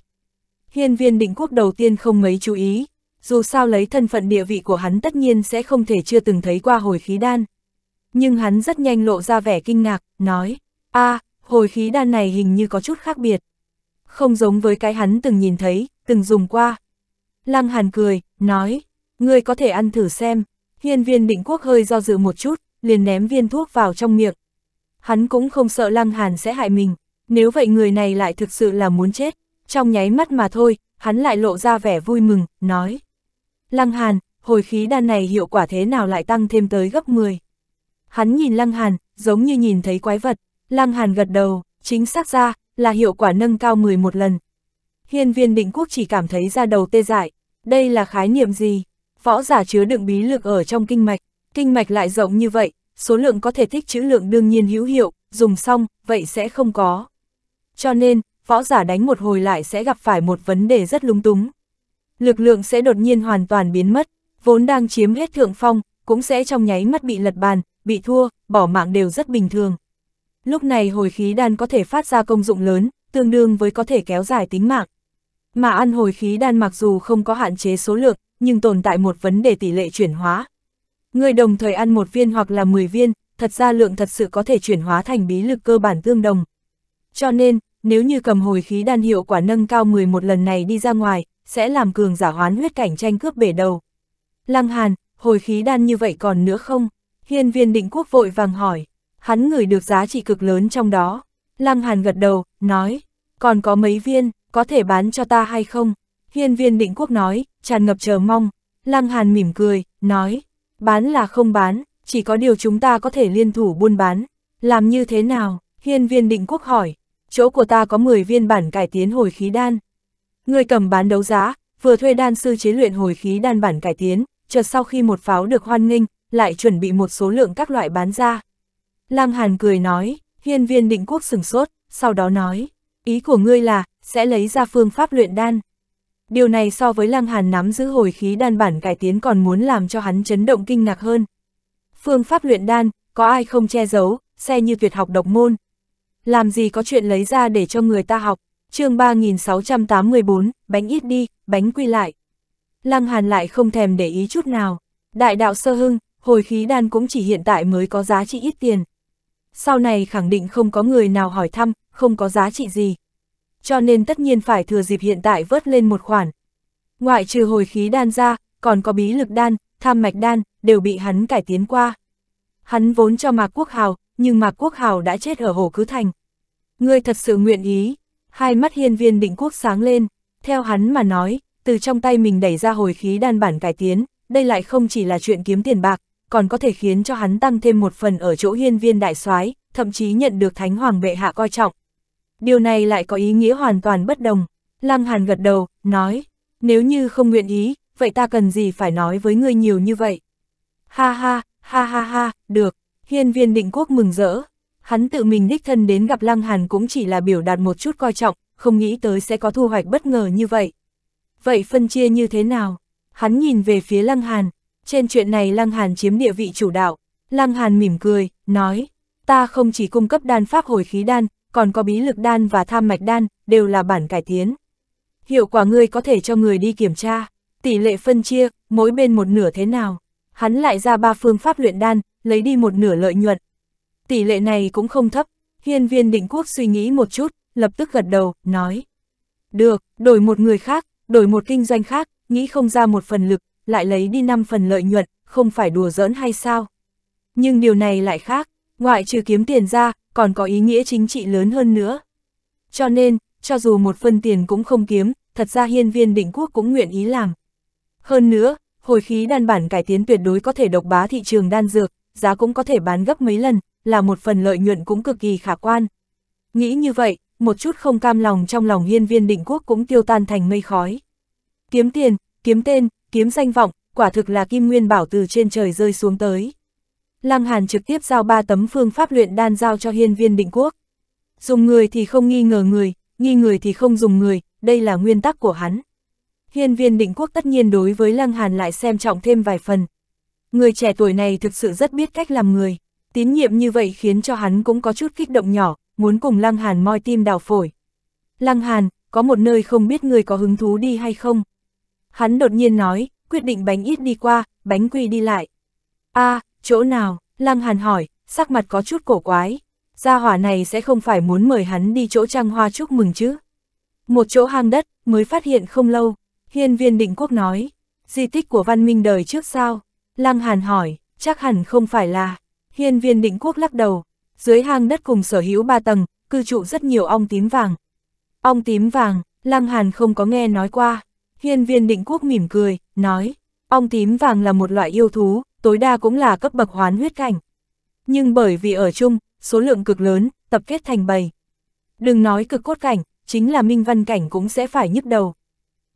Hiên viên định quốc đầu tiên không mấy chú ý, dù sao lấy thân phận địa vị của hắn tất nhiên sẽ không thể chưa từng thấy qua hồi khí đan. Nhưng hắn rất nhanh lộ ra vẻ kinh ngạc, nói, a à, hồi khí đan này hình như có chút khác biệt. Không giống với cái hắn từng nhìn thấy, từng dùng qua. Lăng Hàn cười, nói, ngươi có thể ăn thử xem. Hiên viên định quốc hơi do dự một chút, liền ném viên thuốc vào trong miệng. Hắn cũng không sợ lăng hàn sẽ hại mình, nếu vậy người này lại thực sự là muốn chết. Trong nháy mắt mà thôi, hắn lại lộ ra vẻ vui mừng, nói. Lăng hàn, hồi khí đan này hiệu quả thế nào lại tăng thêm tới gấp 10. Hắn nhìn lăng hàn, giống như nhìn thấy quái vật. Lăng hàn gật đầu, chính xác ra, là hiệu quả nâng cao 11 lần. Hiên viên định quốc chỉ cảm thấy ra đầu tê dại, đây là khái niệm gì? Võ giả chứa đựng bí lực ở trong kinh mạch, kinh mạch lại rộng như vậy, số lượng có thể thích chữ lượng đương nhiên hữu hiệu, dùng xong, vậy sẽ không có. Cho nên, võ giả đánh một hồi lại sẽ gặp phải một vấn đề rất lúng túng. Lực lượng sẽ đột nhiên hoàn toàn biến mất, vốn đang chiếm hết thượng phong, cũng sẽ trong nháy mắt bị lật bàn, bị thua, bỏ mạng đều rất bình thường. Lúc này hồi khí đan có thể phát ra công dụng lớn, tương đương với có thể kéo dài tính mạng. Mà ăn hồi khí đan mặc dù không có hạn chế số lượng, nhưng tồn tại một vấn đề tỷ lệ chuyển hóa. Người đồng thời ăn một viên hoặc là 10 viên, thật ra lượng thật sự có thể chuyển hóa thành bí lực cơ bản tương đồng. Cho nên, nếu như cầm hồi khí đan hiệu quả nâng cao 11 lần này đi ra ngoài, sẽ làm cường giả hoán huyết cảnh tranh cướp bể đầu. Lăng Hàn, hồi khí đan như vậy còn nữa không? Hiên viên định quốc vội vàng hỏi, hắn ngửi được giá trị cực lớn trong đó. Lăng Hàn gật đầu, nói, còn có mấy viên, có thể bán cho ta hay không? Hiên viên định quốc nói, tràn ngập chờ mong. Lăng Hàn mỉm cười, nói, bán là không bán, chỉ có điều chúng ta có thể liên thủ buôn bán. Làm như thế nào? Hiên viên định quốc hỏi, chỗ của ta có 10 viên bản cải tiến hồi khí đan. Người cầm bán đấu giá, vừa thuê đan sư chế luyện hồi khí đan bản cải tiến, chợt sau khi một pháo được hoan nghênh, lại chuẩn bị một số lượng các loại bán ra. Lăng Hàn cười nói, hiên viên định quốc sừng sốt, sau đó nói, ý của ngươi là, sẽ lấy ra phương pháp luyện đan. Điều này so với Lăng Hàn nắm giữ hồi khí đan bản cải tiến còn muốn làm cho hắn chấn động kinh ngạc hơn. Phương pháp luyện đan, có ai không che giấu, xe như tuyệt học độc môn. Làm gì có chuyện lấy ra để cho người ta học, chương 3684, bánh ít đi, bánh quy lại. Lăng Hàn lại không thèm để ý chút nào. Đại đạo sơ hưng, hồi khí đan cũng chỉ hiện tại mới có giá trị ít tiền. Sau này khẳng định không có người nào hỏi thăm, không có giá trị gì cho nên tất nhiên phải thừa dịp hiện tại vớt lên một khoản. Ngoại trừ hồi khí đan ra, còn có bí lực đan, tham mạch đan, đều bị hắn cải tiến qua. Hắn vốn cho Mạc Quốc Hào, nhưng Mạc Quốc Hào đã chết ở Hồ Cứ Thành. Ngươi thật sự nguyện ý, hai mắt hiên viên định quốc sáng lên, theo hắn mà nói, từ trong tay mình đẩy ra hồi khí đan bản cải tiến, đây lại không chỉ là chuyện kiếm tiền bạc, còn có thể khiến cho hắn tăng thêm một phần ở chỗ hiên viên đại soái thậm chí nhận được thánh hoàng bệ hạ coi trọng, Điều này lại có ý nghĩa hoàn toàn bất đồng. Lăng Hàn gật đầu, nói, nếu như không nguyện ý, vậy ta cần gì phải nói với ngươi nhiều như vậy? Ha ha, ha ha ha, được, hiên viên định quốc mừng rỡ. Hắn tự mình đích thân đến gặp Lăng Hàn cũng chỉ là biểu đạt một chút coi trọng, không nghĩ tới sẽ có thu hoạch bất ngờ như vậy. Vậy phân chia như thế nào? Hắn nhìn về phía Lăng Hàn, trên chuyện này Lăng Hàn chiếm địa vị chủ đạo. Lăng Hàn mỉm cười, nói, ta không chỉ cung cấp đan pháp hồi khí đan, còn có bí lực đan và tham mạch đan, đều là bản cải tiến. Hiệu quả ngươi có thể cho người đi kiểm tra, tỷ lệ phân chia, mỗi bên một nửa thế nào. Hắn lại ra ba phương pháp luyện đan, lấy đi một nửa lợi nhuận. Tỷ lệ này cũng không thấp, hiên viên định quốc suy nghĩ một chút, lập tức gật đầu, nói. Được, đổi một người khác, đổi một kinh doanh khác, nghĩ không ra một phần lực, lại lấy đi năm phần lợi nhuận, không phải đùa giỡn hay sao. Nhưng điều này lại khác, ngoại trừ kiếm tiền ra, còn có ý nghĩa chính trị lớn hơn nữa. Cho nên, cho dù một phân tiền cũng không kiếm, thật ra hiên viên định quốc cũng nguyện ý làm. Hơn nữa, hồi khí đan bản cải tiến tuyệt đối có thể độc bá thị trường đan dược, giá cũng có thể bán gấp mấy lần, là một phần lợi nhuận cũng cực kỳ khả quan. Nghĩ như vậy, một chút không cam lòng trong lòng hiên viên định quốc cũng tiêu tan thành mây khói. Kiếm tiền, kiếm tên, kiếm danh vọng, quả thực là kim nguyên bảo từ trên trời rơi xuống tới. Lăng Hàn trực tiếp giao ba tấm phương pháp luyện đan giao cho hiên viên định quốc. Dùng người thì không nghi ngờ người, nghi người thì không dùng người, đây là nguyên tắc của hắn. Hiên viên định quốc tất nhiên đối với Lăng Hàn lại xem trọng thêm vài phần. Người trẻ tuổi này thực sự rất biết cách làm người, tín nhiệm như vậy khiến cho hắn cũng có chút kích động nhỏ, muốn cùng Lăng Hàn moi tim đào phổi. Lăng Hàn, có một nơi không biết người có hứng thú đi hay không? Hắn đột nhiên nói, quyết định bánh ít đi qua, bánh quy đi lại. a à, chỗ nào, Lăng Hàn hỏi, sắc mặt có chút cổ quái. Gia hỏa này sẽ không phải muốn mời hắn đi chỗ trăng hoa chúc mừng chứ. Một chỗ hang đất, mới phát hiện không lâu, hiên viên định quốc nói, di tích của văn minh đời trước sao? Lăng Hàn hỏi, chắc hẳn không phải là, hiên viên định quốc lắc đầu, dưới hang đất cùng sở hữu ba tầng, cư trụ rất nhiều ong tím vàng. Ong tím vàng, Lăng Hàn không có nghe nói qua, hiên viên định quốc mỉm cười, nói, ong tím vàng là một loại yêu thú, tối đa cũng là cấp bậc hoán huyết cảnh. Nhưng bởi vì ở chung, số lượng cực lớn, tập kết thành bầy. Đừng nói cực cốt cảnh, chính là minh văn cảnh cũng sẽ phải nhức đầu.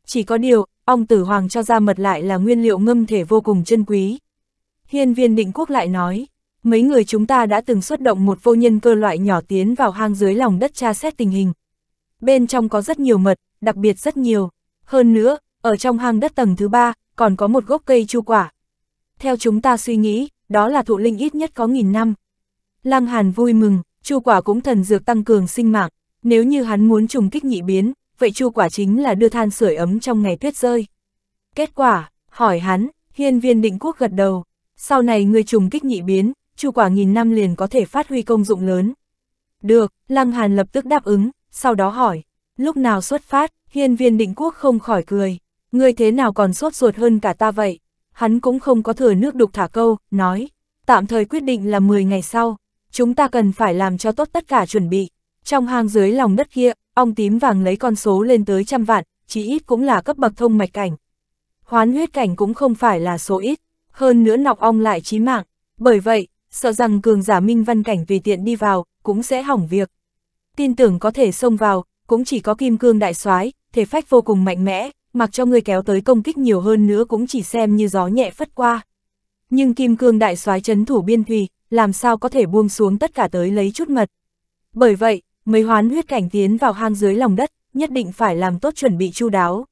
Chỉ có điều, ong tử hoàng cho ra mật lại là nguyên liệu ngâm thể vô cùng chân quý. Hiên viên định quốc lại nói, mấy người chúng ta đã từng xuất động một vô nhân cơ loại nhỏ tiến vào hang dưới lòng đất tra xét tình hình. Bên trong có rất nhiều mật, đặc biệt rất nhiều. Hơn nữa, ở trong hang đất tầng thứ ba, còn có một gốc cây chu quả, theo chúng ta suy nghĩ, đó là thụ linh ít nhất có nghìn năm. Lăng Hàn vui mừng, chu quả cũng thần dược tăng cường sinh mạng, nếu như hắn muốn trùng kích nhị biến, vậy chu quả chính là đưa than sưởi ấm trong ngày tuyết rơi. Kết quả, hỏi hắn, hiên viên định quốc gật đầu, sau này người trùng kích nhị biến, chu quả nghìn năm liền có thể phát huy công dụng lớn. Được, Lăng Hàn lập tức đáp ứng, sau đó hỏi, lúc nào xuất phát, hiên viên định quốc không khỏi cười, người thế nào còn sốt ruột hơn cả ta vậy? hắn cũng không có thừa nước đục thả câu, nói, tạm thời quyết định là 10 ngày sau, chúng ta cần phải làm cho tốt tất cả chuẩn bị. Trong hang dưới lòng đất kia, ong tím vàng lấy con số lên tới trăm vạn, chỉ ít cũng là cấp bậc thông mạch cảnh. Hoán huyết cảnh cũng không phải là số ít, hơn nữa nọc ong lại chí mạng, bởi vậy, sợ rằng cường giả minh văn cảnh vì tiện đi vào, cũng sẽ hỏng việc. Tin tưởng có thể xông vào, cũng chỉ có kim cương đại soái thể phách vô cùng mạnh mẽ, mặc cho người kéo tới công kích nhiều hơn nữa cũng chỉ xem như gió nhẹ phất qua. Nhưng kim cương đại soái chấn thủ biên thùy làm sao có thể buông xuống tất cả tới lấy chút mật. Bởi vậy, mấy hoán huyết cảnh tiến vào hang dưới lòng đất, nhất định phải làm tốt chuẩn bị chu đáo.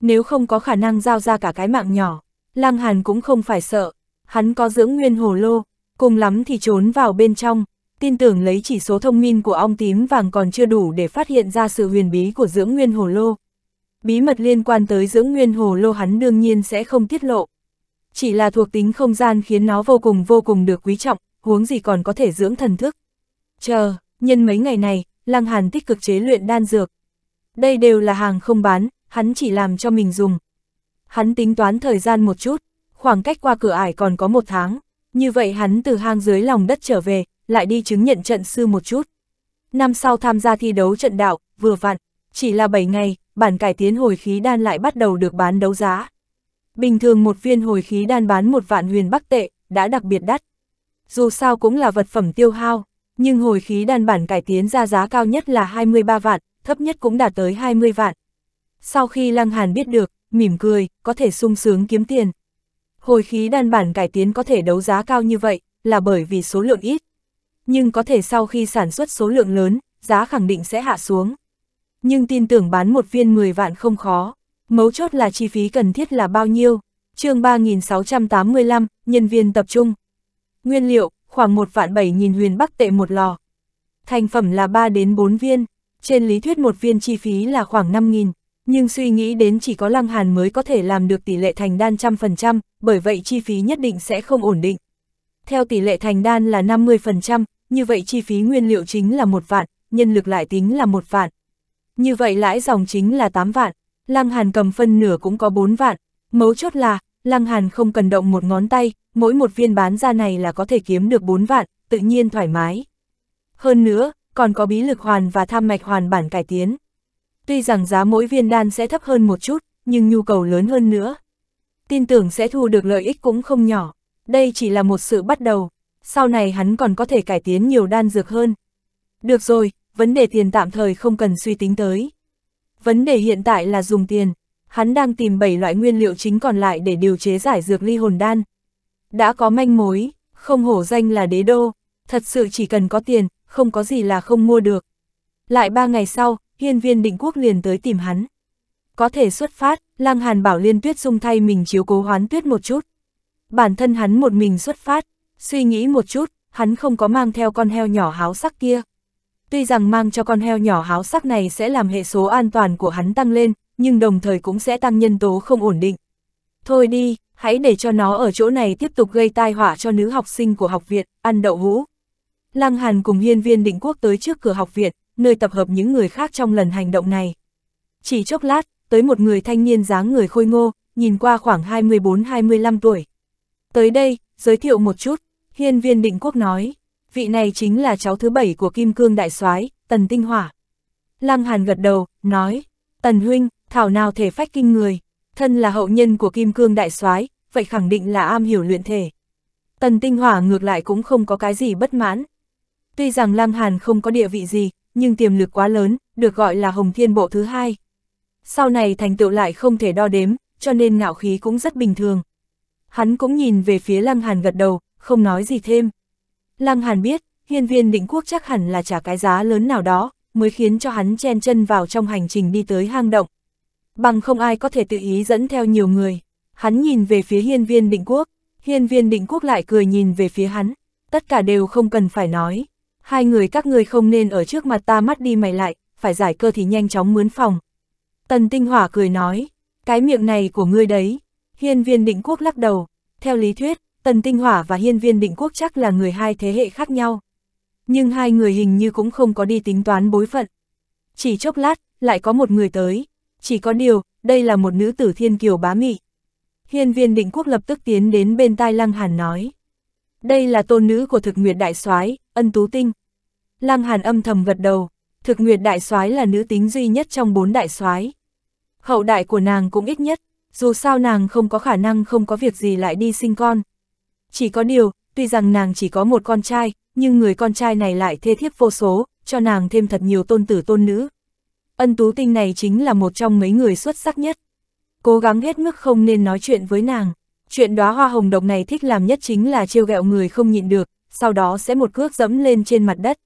Nếu không có khả năng giao ra cả cái mạng nhỏ, lang Hàn cũng không phải sợ, hắn có dưỡng nguyên hồ lô, cùng lắm thì trốn vào bên trong, tin tưởng lấy chỉ số thông minh của ong tím vàng còn chưa đủ để phát hiện ra sự huyền bí của dưỡng nguyên hồ lô, bí mật liên quan tới dưỡng nguyên hồ lô hắn đương nhiên sẽ không tiết lộ. Chỉ là thuộc tính không gian khiến nó vô cùng vô cùng được quý trọng, huống gì còn có thể dưỡng thần thức. Chờ, nhân mấy ngày này, Lăng Hàn tích cực chế luyện đan dược. Đây đều là hàng không bán, hắn chỉ làm cho mình dùng. Hắn tính toán thời gian một chút, khoảng cách qua cửa ải còn có một tháng, như vậy hắn từ hang dưới lòng đất trở về, lại đi chứng nhận trận sư một chút. Năm sau tham gia thi đấu trận đạo, vừa vặn. Chỉ là 7 ngày, bản cải tiến hồi khí đan lại bắt đầu được bán đấu giá. Bình thường một viên hồi khí đan bán một vạn huyền bắc tệ, đã đặc biệt đắt. Dù sao cũng là vật phẩm tiêu hao, nhưng hồi khí đan bản cải tiến ra giá cao nhất là 23 vạn, thấp nhất cũng đạt tới 20 vạn. Sau khi Lăng Hàn biết được, mỉm cười, có thể sung sướng kiếm tiền. Hồi khí đan bản cải tiến có thể đấu giá cao như vậy, là bởi vì số lượng ít. Nhưng có thể sau khi sản xuất số lượng lớn, giá khẳng định sẽ hạ xuống nhưng tin tưởng bán một viên 10 vạn không khó. Mấu chốt là chi phí cần thiết là bao nhiêu? chương 3685, nhân viên tập trung. Nguyên liệu, khoảng 1 vạn 7 nghìn huyền bắc tệ một lò. Thành phẩm là 3 đến 4 viên, trên lý thuyết một viên chi phí là khoảng 5 nghìn. nhưng suy nghĩ đến chỉ có lăng hàn mới có thể làm được tỷ lệ thành đan trăm phần trăm, bởi vậy chi phí nhất định sẽ không ổn định. Theo tỷ lệ thành đan là 50%, như vậy chi phí nguyên liệu chính là một vạn, nhân lực lại tính là một vạn. Như vậy lãi dòng chính là 8 vạn, Lăng Hàn cầm phân nửa cũng có 4 vạn, mấu chốt là, Lăng Hàn không cần động một ngón tay, mỗi một viên bán ra này là có thể kiếm được 4 vạn, tự nhiên thoải mái. Hơn nữa, còn có bí lực hoàn và tham mạch hoàn bản cải tiến. Tuy rằng giá mỗi viên đan sẽ thấp hơn một chút, nhưng nhu cầu lớn hơn nữa. Tin tưởng sẽ thu được lợi ích cũng không nhỏ, đây chỉ là một sự bắt đầu, sau này hắn còn có thể cải tiến nhiều đan dược hơn. Được rồi, vấn đề tiền tạm thời không cần suy tính tới. Vấn đề hiện tại là dùng tiền, hắn đang tìm 7 loại nguyên liệu chính còn lại để điều chế giải dược ly hồn đan. Đã có manh mối, không hổ danh là đế đô, thật sự chỉ cần có tiền, không có gì là không mua được. Lại 3 ngày sau, hiên viên định quốc liền tới tìm hắn. Có thể xuất phát, lang Hàn bảo Liên Tuyết Dung thay mình chiếu cố hoán tuyết một chút. Bản thân hắn một mình xuất phát, suy nghĩ một chút, hắn không có mang theo con heo nhỏ háo sắc kia. Tuy rằng mang cho con heo nhỏ háo sắc này sẽ làm hệ số an toàn của hắn tăng lên, nhưng đồng thời cũng sẽ tăng nhân tố không ổn định. Thôi đi, hãy để cho nó ở chỗ này tiếp tục gây tai họa cho nữ học sinh của học viện, ăn đậu hũ. Lăng Hàn cùng hiên viên định quốc tới trước cửa học viện, nơi tập hợp những người khác trong lần hành động này. Chỉ chốc lát, tới một người thanh niên dáng người khôi ngô, nhìn qua khoảng 24-25 tuổi. Tới đây, giới thiệu một chút, hiên viên định quốc nói vị này chính là cháu thứ bảy của Kim Cương Đại soái Tần Tinh Hỏa. Lăng Hàn gật đầu, nói, Tần Huynh, thảo nào thể phách kinh người, thân là hậu nhân của Kim Cương Đại soái vậy khẳng định là am hiểu luyện thể. Tần Tinh Hỏa ngược lại cũng không có cái gì bất mãn. Tuy rằng Lăng Hàn không có địa vị gì, nhưng tiềm lực quá lớn, được gọi là Hồng Thiên Bộ thứ hai. Sau này thành tựu lại không thể đo đếm, cho nên ngạo khí cũng rất bình thường. Hắn cũng nhìn về phía Lăng Hàn gật đầu, không nói gì thêm. Lăng Hàn biết, hiên viên định quốc chắc hẳn là trả cái giá lớn nào đó, mới khiến cho hắn chen chân vào trong hành trình đi tới hang động. Bằng không ai có thể tự ý dẫn theo nhiều người. Hắn nhìn về phía hiên viên định quốc, hiên viên định quốc lại cười nhìn về phía hắn, tất cả đều không cần phải nói. Hai người các ngươi không nên ở trước mặt ta mắt đi mày lại, phải giải cơ thì nhanh chóng mướn phòng. Tần Tinh Hỏa cười nói, cái miệng này của ngươi đấy. Hiên viên định quốc lắc đầu, theo lý thuyết, Tần Tinh Hỏa và Hiên Viên Định Quốc chắc là người hai thế hệ khác nhau. Nhưng hai người hình như cũng không có đi tính toán bối phận. Chỉ chốc lát, lại có một người tới. Chỉ có điều, đây là một nữ tử thiên kiều bá mị. Hiên Viên Định Quốc lập tức tiến đến bên tai Lăng Hàn nói. Đây là tôn nữ của thực nguyệt đại soái ân tú tinh. Lăng Hàn âm thầm vật đầu, thực nguyệt đại soái là nữ tính duy nhất trong bốn đại soái Hậu đại của nàng cũng ít nhất, dù sao nàng không có khả năng không có việc gì lại đi sinh con. Chỉ có điều, tuy rằng nàng chỉ có một con trai, nhưng người con trai này lại thê thiếp vô số, cho nàng thêm thật nhiều tôn tử tôn nữ. Ân Tú Tinh này chính là một trong mấy người xuất sắc nhất. Cố gắng hết mức không nên nói chuyện với nàng. Chuyện đóa hoa hồng độc này thích làm nhất chính là trêu ghẹo người không nhịn được, sau đó sẽ một cước dẫm lên trên mặt đất.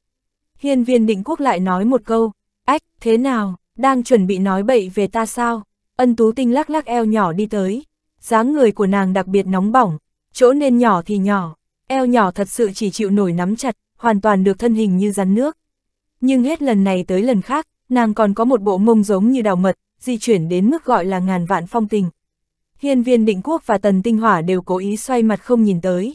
Hiên viên định quốc lại nói một câu, ách, thế nào, đang chuẩn bị nói bậy về ta sao? Ân Tú Tinh lắc lắc eo nhỏ đi tới, dáng người của nàng đặc biệt nóng bỏng, chỗ nên nhỏ thì nhỏ, eo nhỏ thật sự chỉ chịu nổi nắm chặt, hoàn toàn được thân hình như rắn nước. Nhưng hết lần này tới lần khác, nàng còn có một bộ mông giống như đào mật, di chuyển đến mức gọi là ngàn vạn phong tình. Hiên viên định quốc và tần tinh hỏa đều cố ý xoay mặt không nhìn tới.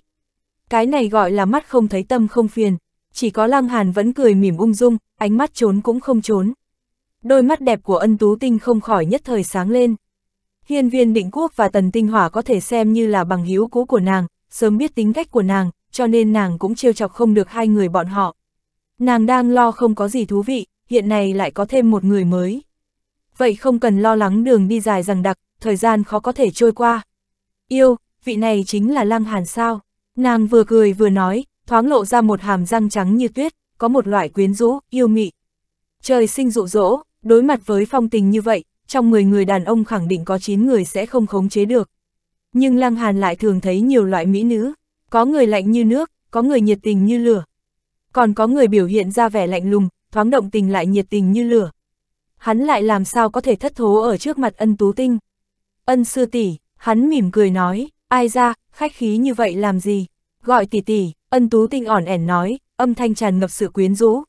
Cái này gọi là mắt không thấy tâm không phiền, chỉ có lăng hàn vẫn cười mỉm ung dung, ánh mắt trốn cũng không trốn. Đôi mắt đẹp của ân tú tinh không khỏi nhất thời sáng lên. Hiên viên định quốc và tần tinh hỏa có thể xem như là bằng hữu cũ của nàng, sớm biết tính cách của nàng, cho nên nàng cũng trêu chọc không được hai người bọn họ. Nàng đang lo không có gì thú vị, hiện nay lại có thêm một người mới. Vậy không cần lo lắng đường đi dài rằng đặc, thời gian khó có thể trôi qua. Yêu, vị này chính là lăng hàn sao. Nàng vừa cười vừa nói, thoáng lộ ra một hàm răng trắng như tuyết, có một loại quyến rũ, yêu mị. Trời sinh dụ dỗ, đối mặt với phong tình như vậy, trong 10 người đàn ông khẳng định có 9 người sẽ không khống chế được. Nhưng Lăng Hàn lại thường thấy nhiều loại mỹ nữ, có người lạnh như nước, có người nhiệt tình như lửa. Còn có người biểu hiện ra vẻ lạnh lùng, thoáng động tình lại nhiệt tình như lửa. Hắn lại làm sao có thể thất thố ở trước mặt ân tú tinh. Ân sư tỷ, hắn mỉm cười nói, ai ra, khách khí như vậy làm gì, gọi tỷ tỷ, ân tú tinh ỏn ẻn nói, âm thanh tràn ngập sự quyến rũ.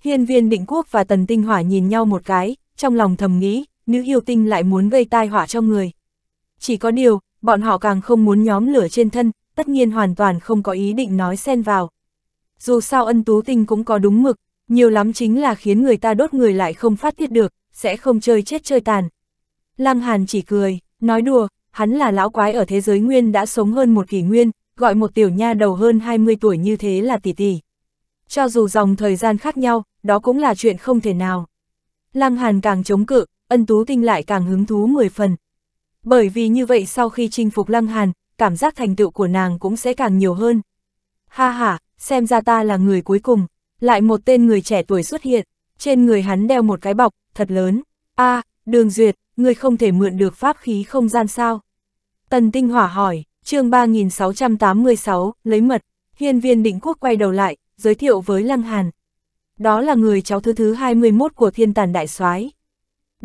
Hiên viên định quốc và tần tinh hỏa nhìn nhau một cái, trong lòng thầm nghĩ, nữ yêu tinh lại muốn gây tai họa cho người. Chỉ có điều, bọn họ càng không muốn nhóm lửa trên thân, tất nhiên hoàn toàn không có ý định nói xen vào. Dù sao ân tú tinh cũng có đúng mực, nhiều lắm chính là khiến người ta đốt người lại không phát tiết được, sẽ không chơi chết chơi tàn. Lăng Hàn chỉ cười, nói đùa, hắn là lão quái ở thế giới nguyên đã sống hơn một kỷ nguyên, gọi một tiểu nha đầu hơn 20 tuổi như thế là tỷ tỷ. Cho dù dòng thời gian khác nhau, đó cũng là chuyện không thể nào. Lăng Hàn càng chống cự, ân tú tinh lại càng hứng thú 10 phần. Bởi vì như vậy sau khi chinh phục lăng hàn, cảm giác thành tựu của nàng cũng sẽ càng nhiều hơn. Ha ha, xem ra ta là người cuối cùng, lại một tên người trẻ tuổi xuất hiện, trên người hắn đeo một cái bọc, thật lớn. a à, đường duyệt, người không thể mượn được pháp khí không gian sao? Tần tinh hỏa hỏi, chương 3686, lấy mật, hiên viên định quốc quay đầu lại, giới thiệu với lăng hàn. Đó là người cháu thứ thứ 21 của thiên tàn đại soái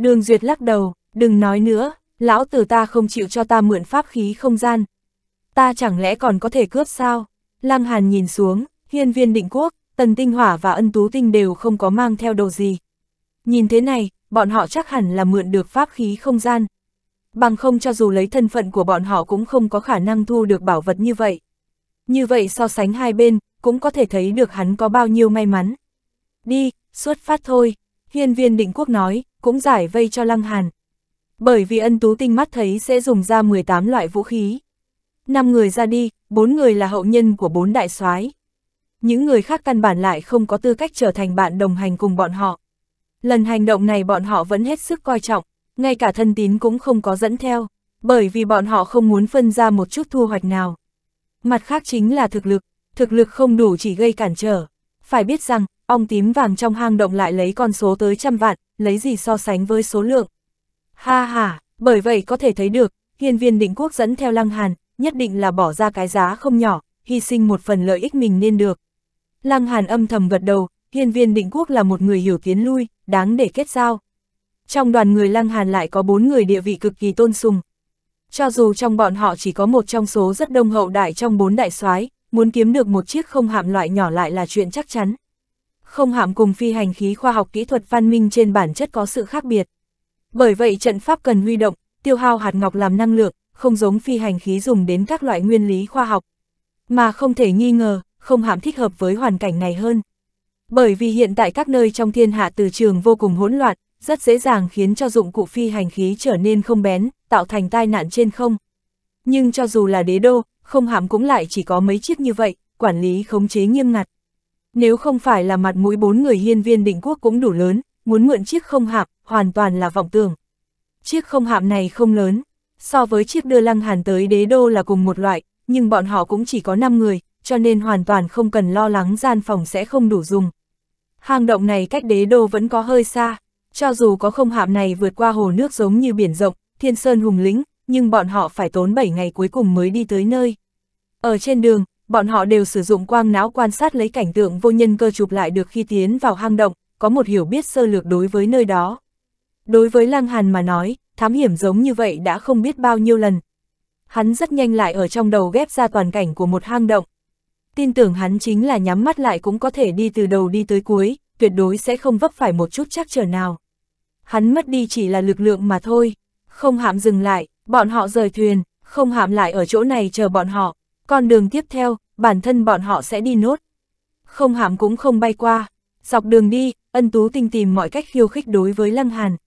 Đường Duyệt lắc đầu, đừng nói nữa, lão tử ta không chịu cho ta mượn pháp khí không gian. Ta chẳng lẽ còn có thể cướp sao? Lăng Hàn nhìn xuống, hiên viên định quốc, tần tinh hỏa và ân tú tinh đều không có mang theo đồ gì. Nhìn thế này, bọn họ chắc hẳn là mượn được pháp khí không gian. Bằng không cho dù lấy thân phận của bọn họ cũng không có khả năng thu được bảo vật như vậy. Như vậy so sánh hai bên, cũng có thể thấy được hắn có bao nhiêu may mắn. Đi, xuất phát thôi, hiên viên định quốc nói, cũng giải vây cho Lăng Hàn. Bởi vì ân tú tinh mắt thấy sẽ dùng ra 18 loại vũ khí. năm người ra đi, bốn người là hậu nhân của bốn đại soái Những người khác căn bản lại không có tư cách trở thành bạn đồng hành cùng bọn họ. Lần hành động này bọn họ vẫn hết sức coi trọng, ngay cả thân tín cũng không có dẫn theo, bởi vì bọn họ không muốn phân ra một chút thu hoạch nào. Mặt khác chính là thực lực, thực lực không đủ chỉ gây cản trở. Phải biết rằng, Ong tím vàng trong hang động lại lấy con số tới trăm vạn, lấy gì so sánh với số lượng. Ha ha, bởi vậy có thể thấy được, hiên viên định quốc dẫn theo Lăng Hàn, nhất định là bỏ ra cái giá không nhỏ, hy sinh một phần lợi ích mình nên được. Lăng Hàn âm thầm gật đầu, hiên viên định quốc là một người hiểu tiến lui, đáng để kết giao. Trong đoàn người Lăng Hàn lại có bốn người địa vị cực kỳ tôn sùng. Cho dù trong bọn họ chỉ có một trong số rất đông hậu đại trong bốn đại soái, muốn kiếm được một chiếc không hạm loại nhỏ lại là chuyện chắc chắn không hạm cùng phi hành khí khoa học kỹ thuật văn minh trên bản chất có sự khác biệt. Bởi vậy trận pháp cần huy động, tiêu hao hạt ngọc làm năng lượng, không giống phi hành khí dùng đến các loại nguyên lý khoa học. Mà không thể nghi ngờ, không hạm thích hợp với hoàn cảnh này hơn. Bởi vì hiện tại các nơi trong thiên hạ từ trường vô cùng hỗn loạn, rất dễ dàng khiến cho dụng cụ phi hành khí trở nên không bén, tạo thành tai nạn trên không. Nhưng cho dù là đế đô, không hạm cũng lại chỉ có mấy chiếc như vậy, quản lý khống chế nghiêm ngặt. Nếu không phải là mặt mũi bốn người hiên viên định quốc cũng đủ lớn, muốn mượn chiếc không hạm, hoàn toàn là vọng tưởng. Chiếc không hạm này không lớn, so với chiếc đưa lăng hàn tới đế đô là cùng một loại, nhưng bọn họ cũng chỉ có 5 người, cho nên hoàn toàn không cần lo lắng gian phòng sẽ không đủ dùng. Hang động này cách đế đô vẫn có hơi xa, cho dù có không hạm này vượt qua hồ nước giống như biển rộng, thiên sơn hùng lĩnh, nhưng bọn họ phải tốn 7 ngày cuối cùng mới đi tới nơi. Ở trên đường, bọn họ đều sử dụng quang não quan sát lấy cảnh tượng vô nhân cơ chụp lại được khi tiến vào hang động, có một hiểu biết sơ lược đối với nơi đó. Đối với Lăng Hàn mà nói, thám hiểm giống như vậy đã không biết bao nhiêu lần. Hắn rất nhanh lại ở trong đầu ghép ra toàn cảnh của một hang động. Tin tưởng hắn chính là nhắm mắt lại cũng có thể đi từ đầu đi tới cuối, tuyệt đối sẽ không vấp phải một chút chắc trở nào. Hắn mất đi chỉ là lực lượng mà thôi, không hạm dừng lại, bọn họ rời thuyền, không hạm lại ở chỗ này chờ bọn họ, con đường tiếp theo, bản thân bọn họ sẽ đi nốt. Không hàm cũng không bay qua. Dọc đường đi, ân tú tinh tìm mọi cách khiêu khích đối với Lăng Hàn.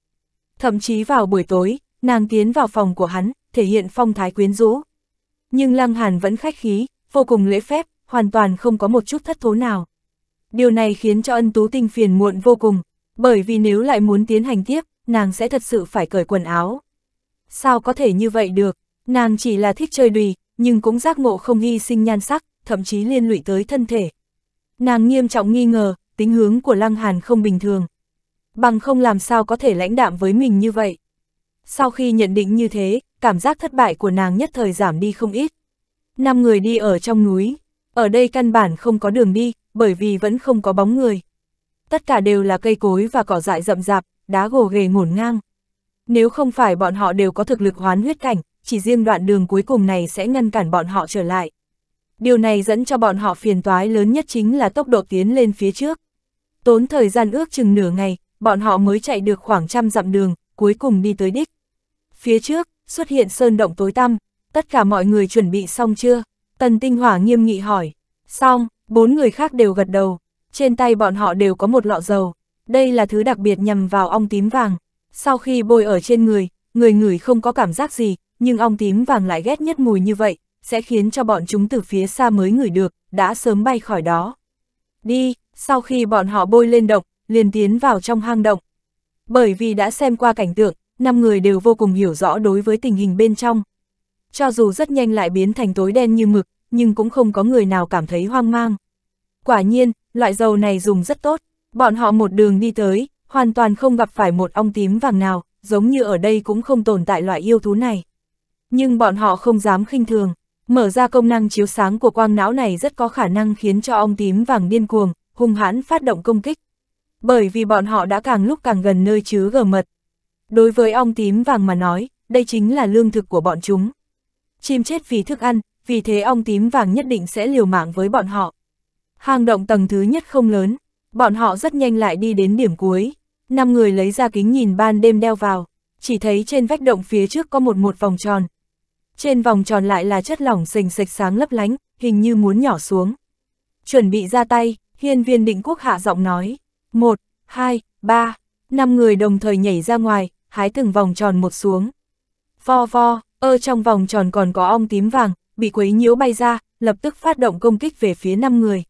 Thậm chí vào buổi tối, nàng tiến vào phòng của hắn, thể hiện phong thái quyến rũ. Nhưng Lăng Hàn vẫn khách khí, vô cùng lễ phép, hoàn toàn không có một chút thất thố nào. Điều này khiến cho ân tú tinh phiền muộn vô cùng, bởi vì nếu lại muốn tiến hành tiếp, nàng sẽ thật sự phải cởi quần áo. Sao có thể như vậy được, nàng chỉ là thích chơi đùi, nhưng cũng giác ngộ không hy sinh nhan sắc, thậm chí liên lụy tới thân thể. Nàng nghiêm trọng nghi ngờ, tính hướng của Lăng Hàn không bình thường. Bằng không làm sao có thể lãnh đạm với mình như vậy. Sau khi nhận định như thế, cảm giác thất bại của nàng nhất thời giảm đi không ít. Năm người đi ở trong núi, ở đây căn bản không có đường đi, bởi vì vẫn không có bóng người. Tất cả đều là cây cối và cỏ dại rậm rạp, đá gồ ghề ngổn ngang. Nếu không phải bọn họ đều có thực lực hoán huyết cảnh, chỉ riêng đoạn đường cuối cùng này sẽ ngăn cản bọn họ trở lại. Điều này dẫn cho bọn họ phiền toái lớn nhất chính là tốc độ tiến lên phía trước. Tốn thời gian ước chừng nửa ngày, bọn họ mới chạy được khoảng trăm dặm đường, cuối cùng đi tới đích. Phía trước, xuất hiện sơn động tối tăm, tất cả mọi người chuẩn bị xong chưa? Tần Tinh Hỏa nghiêm nghị hỏi. Xong, bốn người khác đều gật đầu. Trên tay bọn họ đều có một lọ dầu. Đây là thứ đặc biệt nhằm vào ong tím vàng. Sau khi bôi ở trên người, người ngửi không có cảm giác gì, nhưng ong tím vàng lại ghét nhất mùi như vậy, sẽ khiến cho bọn chúng từ phía xa mới ngửi được, đã sớm bay khỏi đó. Đi, sau khi bọn họ bôi lên độc, liền tiến vào trong hang động. Bởi vì đã xem qua cảnh tượng, năm người đều vô cùng hiểu rõ đối với tình hình bên trong. Cho dù rất nhanh lại biến thành tối đen như mực, nhưng cũng không có người nào cảm thấy hoang mang. Quả nhiên, loại dầu này dùng rất tốt, bọn họ một đường đi tới, hoàn toàn không gặp phải một ong tím vàng nào, giống như ở đây cũng không tồn tại loại yêu thú này. Nhưng bọn họ không dám khinh thường, mở ra công năng chiếu sáng của quang não này rất có khả năng khiến cho ong tím vàng điên cuồng, hung hãn phát động công kích. Bởi vì bọn họ đã càng lúc càng gần nơi chứa gờ mật. Đối với ong tím vàng mà nói, đây chính là lương thực của bọn chúng. Chim chết vì thức ăn, vì thế ong tím vàng nhất định sẽ liều mạng với bọn họ. Hang động tầng thứ nhất không lớn, bọn họ rất nhanh lại đi đến điểm cuối. Năm người lấy ra kính nhìn ban đêm đeo vào, chỉ thấy trên vách động phía trước có một một vòng tròn, trên vòng tròn lại là chất lỏng sình sạch sáng lấp lánh, hình như muốn nhỏ xuống. Chuẩn bị ra tay, hiên viên định quốc hạ giọng nói. Một, hai, ba, năm người đồng thời nhảy ra ngoài, hái từng vòng tròn một xuống. Vo vo, ơ trong vòng tròn còn có ong tím vàng, bị quấy nhiễu bay ra, lập tức phát động công kích về phía năm người.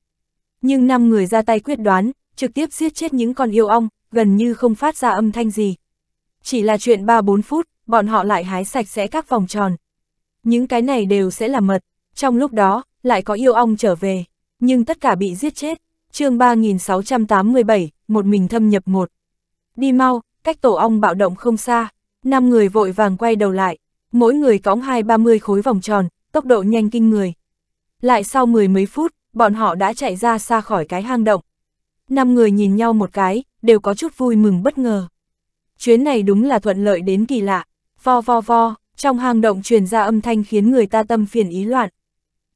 Nhưng năm người ra tay quyết đoán, trực tiếp giết chết những con yêu ong, gần như không phát ra âm thanh gì. Chỉ là chuyện 3-4 phút, bọn họ lại hái sạch sẽ các vòng tròn. Những cái này đều sẽ là mật, trong lúc đó, lại có yêu ong trở về, nhưng tất cả bị giết chết. chương 3687, một mình thâm nhập một. Đi mau, cách tổ ong bạo động không xa, năm người vội vàng quay đầu lại, mỗi người cõng hai ba mươi khối vòng tròn, tốc độ nhanh kinh người. Lại sau mười mấy phút, bọn họ đã chạy ra xa khỏi cái hang động. Năm người nhìn nhau một cái, đều có chút vui mừng bất ngờ. Chuyến này đúng là thuận lợi đến kỳ lạ, vo vo vo, trong hang động truyền ra âm thanh khiến người ta tâm phiền ý loạn.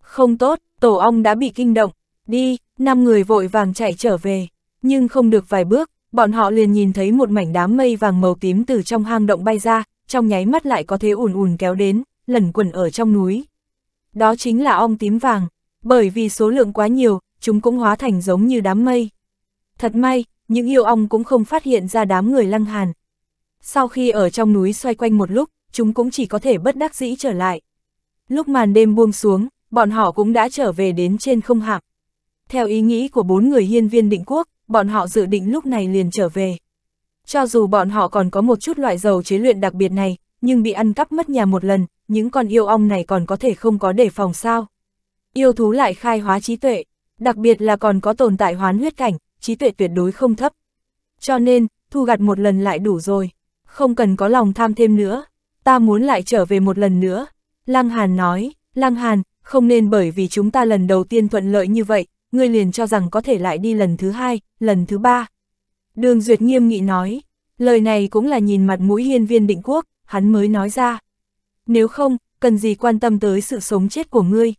Không tốt, tổ ong đã bị kinh động, đi, năm người vội vàng chạy trở về, nhưng không được vài bước, bọn họ liền nhìn thấy một mảnh đám mây vàng màu tím từ trong hang động bay ra, trong nháy mắt lại có thế ùn ùn kéo đến, lẩn quẩn ở trong núi. Đó chính là ong tím vàng, bởi vì số lượng quá nhiều, chúng cũng hóa thành giống như đám mây. Thật may, những yêu ong cũng không phát hiện ra đám người lăng hàn. Sau khi ở trong núi xoay quanh một lúc, chúng cũng chỉ có thể bất đắc dĩ trở lại. Lúc màn đêm buông xuống, bọn họ cũng đã trở về đến trên không hạc. Theo ý nghĩ của bốn người hiên viên định quốc, bọn họ dự định lúc này liền trở về. Cho dù bọn họ còn có một chút loại dầu chế luyện đặc biệt này, nhưng bị ăn cắp mất nhà một lần, những con yêu ong này còn có thể không có đề phòng sao. Yêu thú lại khai hóa trí tuệ, đặc biệt là còn có tồn tại hoán huyết cảnh, trí tuệ tuyệt đối không thấp. Cho nên, thu gặt một lần lại đủ rồi, không cần có lòng tham thêm nữa ta muốn lại trở về một lần nữa. Lăng Hàn nói, Lăng Hàn, không nên bởi vì chúng ta lần đầu tiên thuận lợi như vậy, ngươi liền cho rằng có thể lại đi lần thứ hai, lần thứ ba. Đường Duyệt nghiêm nghị nói, lời này cũng là nhìn mặt mũi hiên viên định quốc, hắn mới nói ra. Nếu không, cần gì quan tâm tới sự sống chết của ngươi.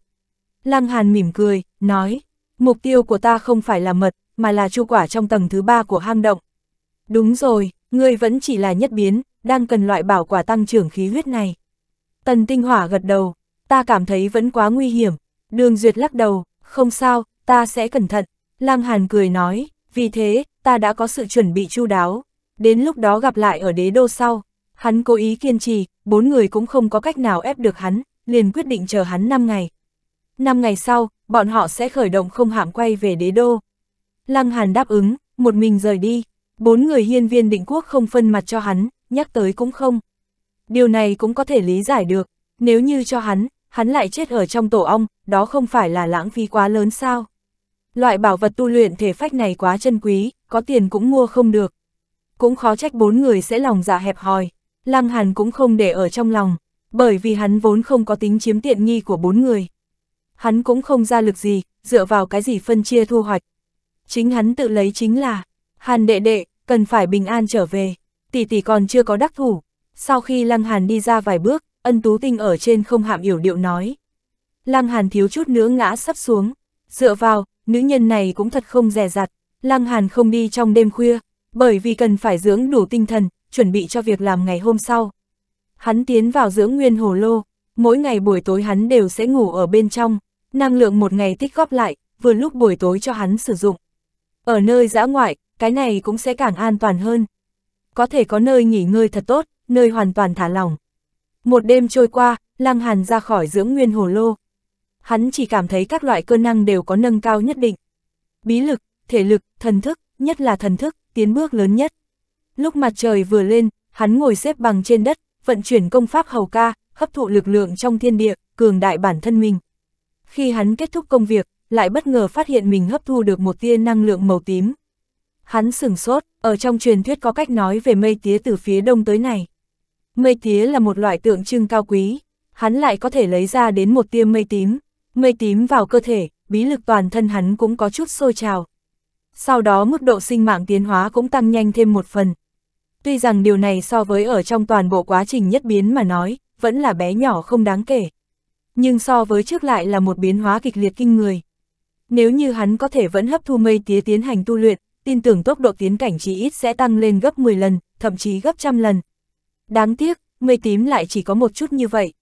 Lăng Hàn mỉm cười, nói, mục tiêu của ta không phải là mật, mà là chu quả trong tầng thứ ba của hang động. Đúng rồi, ngươi vẫn chỉ là nhất biến, đang cần loại bảo quả tăng trưởng khí huyết này. Tần tinh hỏa gật đầu, ta cảm thấy vẫn quá nguy hiểm. Đường Duyệt lắc đầu, không sao, ta sẽ cẩn thận. Lăng Hàn cười nói, vì thế, ta đã có sự chuẩn bị chu đáo. Đến lúc đó gặp lại ở đế đô sau. Hắn cố ý kiên trì, bốn người cũng không có cách nào ép được hắn, liền quyết định chờ hắn 5 ngày. 5 ngày sau, bọn họ sẽ khởi động không hạm quay về đế đô. Lăng Hàn đáp ứng, một mình rời đi. Bốn người hiên viên định quốc không phân mặt cho hắn, nhắc tới cũng không. Điều này cũng có thể lý giải được, nếu như cho hắn, hắn lại chết ở trong tổ ong, đó không phải là lãng phí quá lớn sao. Loại bảo vật tu luyện thể phách này quá chân quý, có tiền cũng mua không được. Cũng khó trách bốn người sẽ lòng dạ hẹp hòi, Lăng Hàn cũng không để ở trong lòng, bởi vì hắn vốn không có tính chiếm tiện nghi của bốn người. Hắn cũng không ra lực gì, dựa vào cái gì phân chia thu hoạch. Chính hắn tự lấy chính là, Hàn đệ đệ, cần phải bình an trở về tỷ tỷ còn chưa có đắc thủ. Sau khi Lăng Hàn đi ra vài bước, ân tú tinh ở trên không hạm yểu điệu nói. Lăng Hàn thiếu chút nữa ngã sắp xuống, dựa vào, nữ nhân này cũng thật không rẻ rặt, Lăng Hàn không đi trong đêm khuya, bởi vì cần phải dưỡng đủ tinh thần, chuẩn bị cho việc làm ngày hôm sau. Hắn tiến vào dưỡng nguyên hồ lô, mỗi ngày buổi tối hắn đều sẽ ngủ ở bên trong, năng lượng một ngày tích góp lại, vừa lúc buổi tối cho hắn sử dụng. Ở nơi giã ngoại, cái này cũng sẽ càng an toàn hơn có thể có nơi nghỉ ngơi thật tốt, nơi hoàn toàn thả lỏng. Một đêm trôi qua, Lăng Hàn ra khỏi dưỡng nguyên hồ lô. Hắn chỉ cảm thấy các loại cơ năng đều có nâng cao nhất định. Bí lực, thể lực, thần thức, nhất là thần thức, tiến bước lớn nhất. Lúc mặt trời vừa lên, hắn ngồi xếp bằng trên đất, vận chuyển công pháp hầu ca, hấp thụ lực lượng trong thiên địa, cường đại bản thân mình. Khi hắn kết thúc công việc, lại bất ngờ phát hiện mình hấp thu được một tia năng lượng màu tím. Hắn sửng sốt, ở trong truyền thuyết có cách nói về mây tía từ phía đông tới này. Mây tía là một loại tượng trưng cao quý, hắn lại có thể lấy ra đến một tiêm mây tím. Mây tím vào cơ thể, bí lực toàn thân hắn cũng có chút sôi trào. Sau đó mức độ sinh mạng tiến hóa cũng tăng nhanh thêm một phần. Tuy rằng điều này so với ở trong toàn bộ quá trình nhất biến mà nói, vẫn là bé nhỏ không đáng kể. Nhưng so với trước lại là một biến hóa kịch liệt kinh người. Nếu như hắn có thể vẫn hấp thu mây tía tiến hành tu luyện, tin tưởng tốc độ tiến cảnh chỉ ít sẽ tăng lên gấp 10 lần, thậm chí gấp trăm lần. Đáng tiếc, mây tím lại chỉ có một chút như vậy.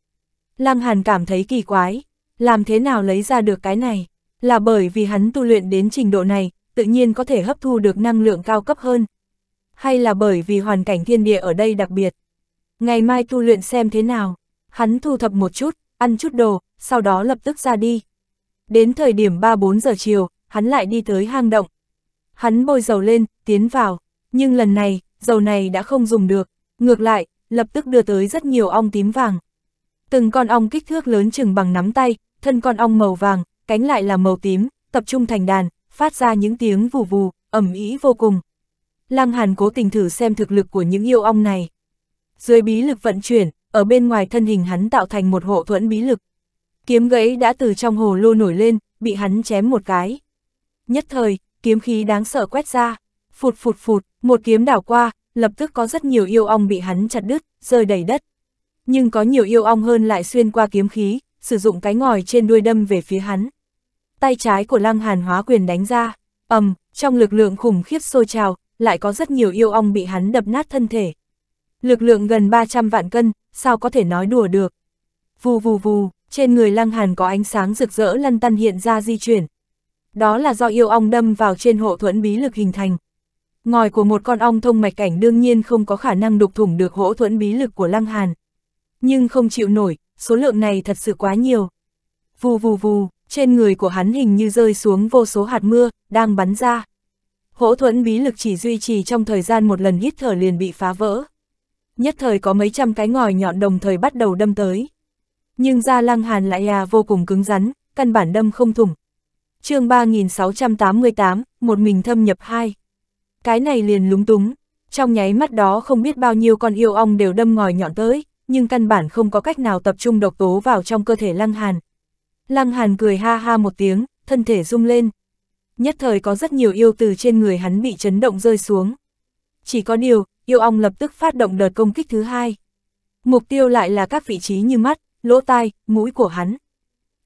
Lăng Hàn cảm thấy kỳ quái, làm thế nào lấy ra được cái này, là bởi vì hắn tu luyện đến trình độ này, tự nhiên có thể hấp thu được năng lượng cao cấp hơn. Hay là bởi vì hoàn cảnh thiên địa ở đây đặc biệt. Ngày mai tu luyện xem thế nào, hắn thu thập một chút, ăn chút đồ, sau đó lập tức ra đi. Đến thời điểm 3-4 giờ chiều, hắn lại đi tới hang động, Hắn bôi dầu lên, tiến vào, nhưng lần này, dầu này đã không dùng được, ngược lại, lập tức đưa tới rất nhiều ong tím vàng. Từng con ong kích thước lớn chừng bằng nắm tay, thân con ong màu vàng, cánh lại là màu tím, tập trung thành đàn, phát ra những tiếng vù vù, ẩm ý vô cùng. Lăng Hàn cố tình thử xem thực lực của những yêu ong này. Dưới bí lực vận chuyển, ở bên ngoài thân hình hắn tạo thành một hộ thuẫn bí lực. Kiếm gãy đã từ trong hồ lô nổi lên, bị hắn chém một cái. Nhất thời, kiếm khí đáng sợ quét ra, phụt phụt phụt, một kiếm đảo qua, lập tức có rất nhiều yêu ong bị hắn chặt đứt, rơi đầy đất. Nhưng có nhiều yêu ong hơn lại xuyên qua kiếm khí, sử dụng cái ngòi trên đuôi đâm về phía hắn. Tay trái của Lăng Hàn hóa quyền đánh ra, ầm, trong lực lượng khủng khiếp sôi trào, lại có rất nhiều yêu ong bị hắn đập nát thân thể. Lực lượng gần 300 vạn cân, sao có thể nói đùa được. Vù vù vù, trên người Lăng Hàn có ánh sáng rực rỡ lăn tăn hiện ra di chuyển, đó là do yêu ong đâm vào trên hộ thuẫn bí lực hình thành. Ngòi của một con ong thông mạch cảnh đương nhiên không có khả năng đục thủng được hỗ thuẫn bí lực của Lăng Hàn. Nhưng không chịu nổi, số lượng này thật sự quá nhiều. Vù vù vù, trên người của hắn hình như rơi xuống vô số hạt mưa, đang bắn ra. Hỗ thuẫn bí lực chỉ duy trì trong thời gian một lần hít thở liền bị phá vỡ. Nhất thời có mấy trăm cái ngòi nhọn đồng thời bắt đầu đâm tới. Nhưng da lăng hàn lại à vô cùng cứng rắn, căn bản đâm không thủng, chương 3688, một mình thâm nhập hai. Cái này liền lúng túng, trong nháy mắt đó không biết bao nhiêu con yêu ong đều đâm ngòi nhọn tới, nhưng căn bản không có cách nào tập trung độc tố vào trong cơ thể Lăng Hàn. Lăng Hàn cười ha ha một tiếng, thân thể rung lên. Nhất thời có rất nhiều yêu từ trên người hắn bị chấn động rơi xuống. Chỉ có điều, yêu ong lập tức phát động đợt công kích thứ hai. Mục tiêu lại là các vị trí như mắt, lỗ tai, mũi của hắn.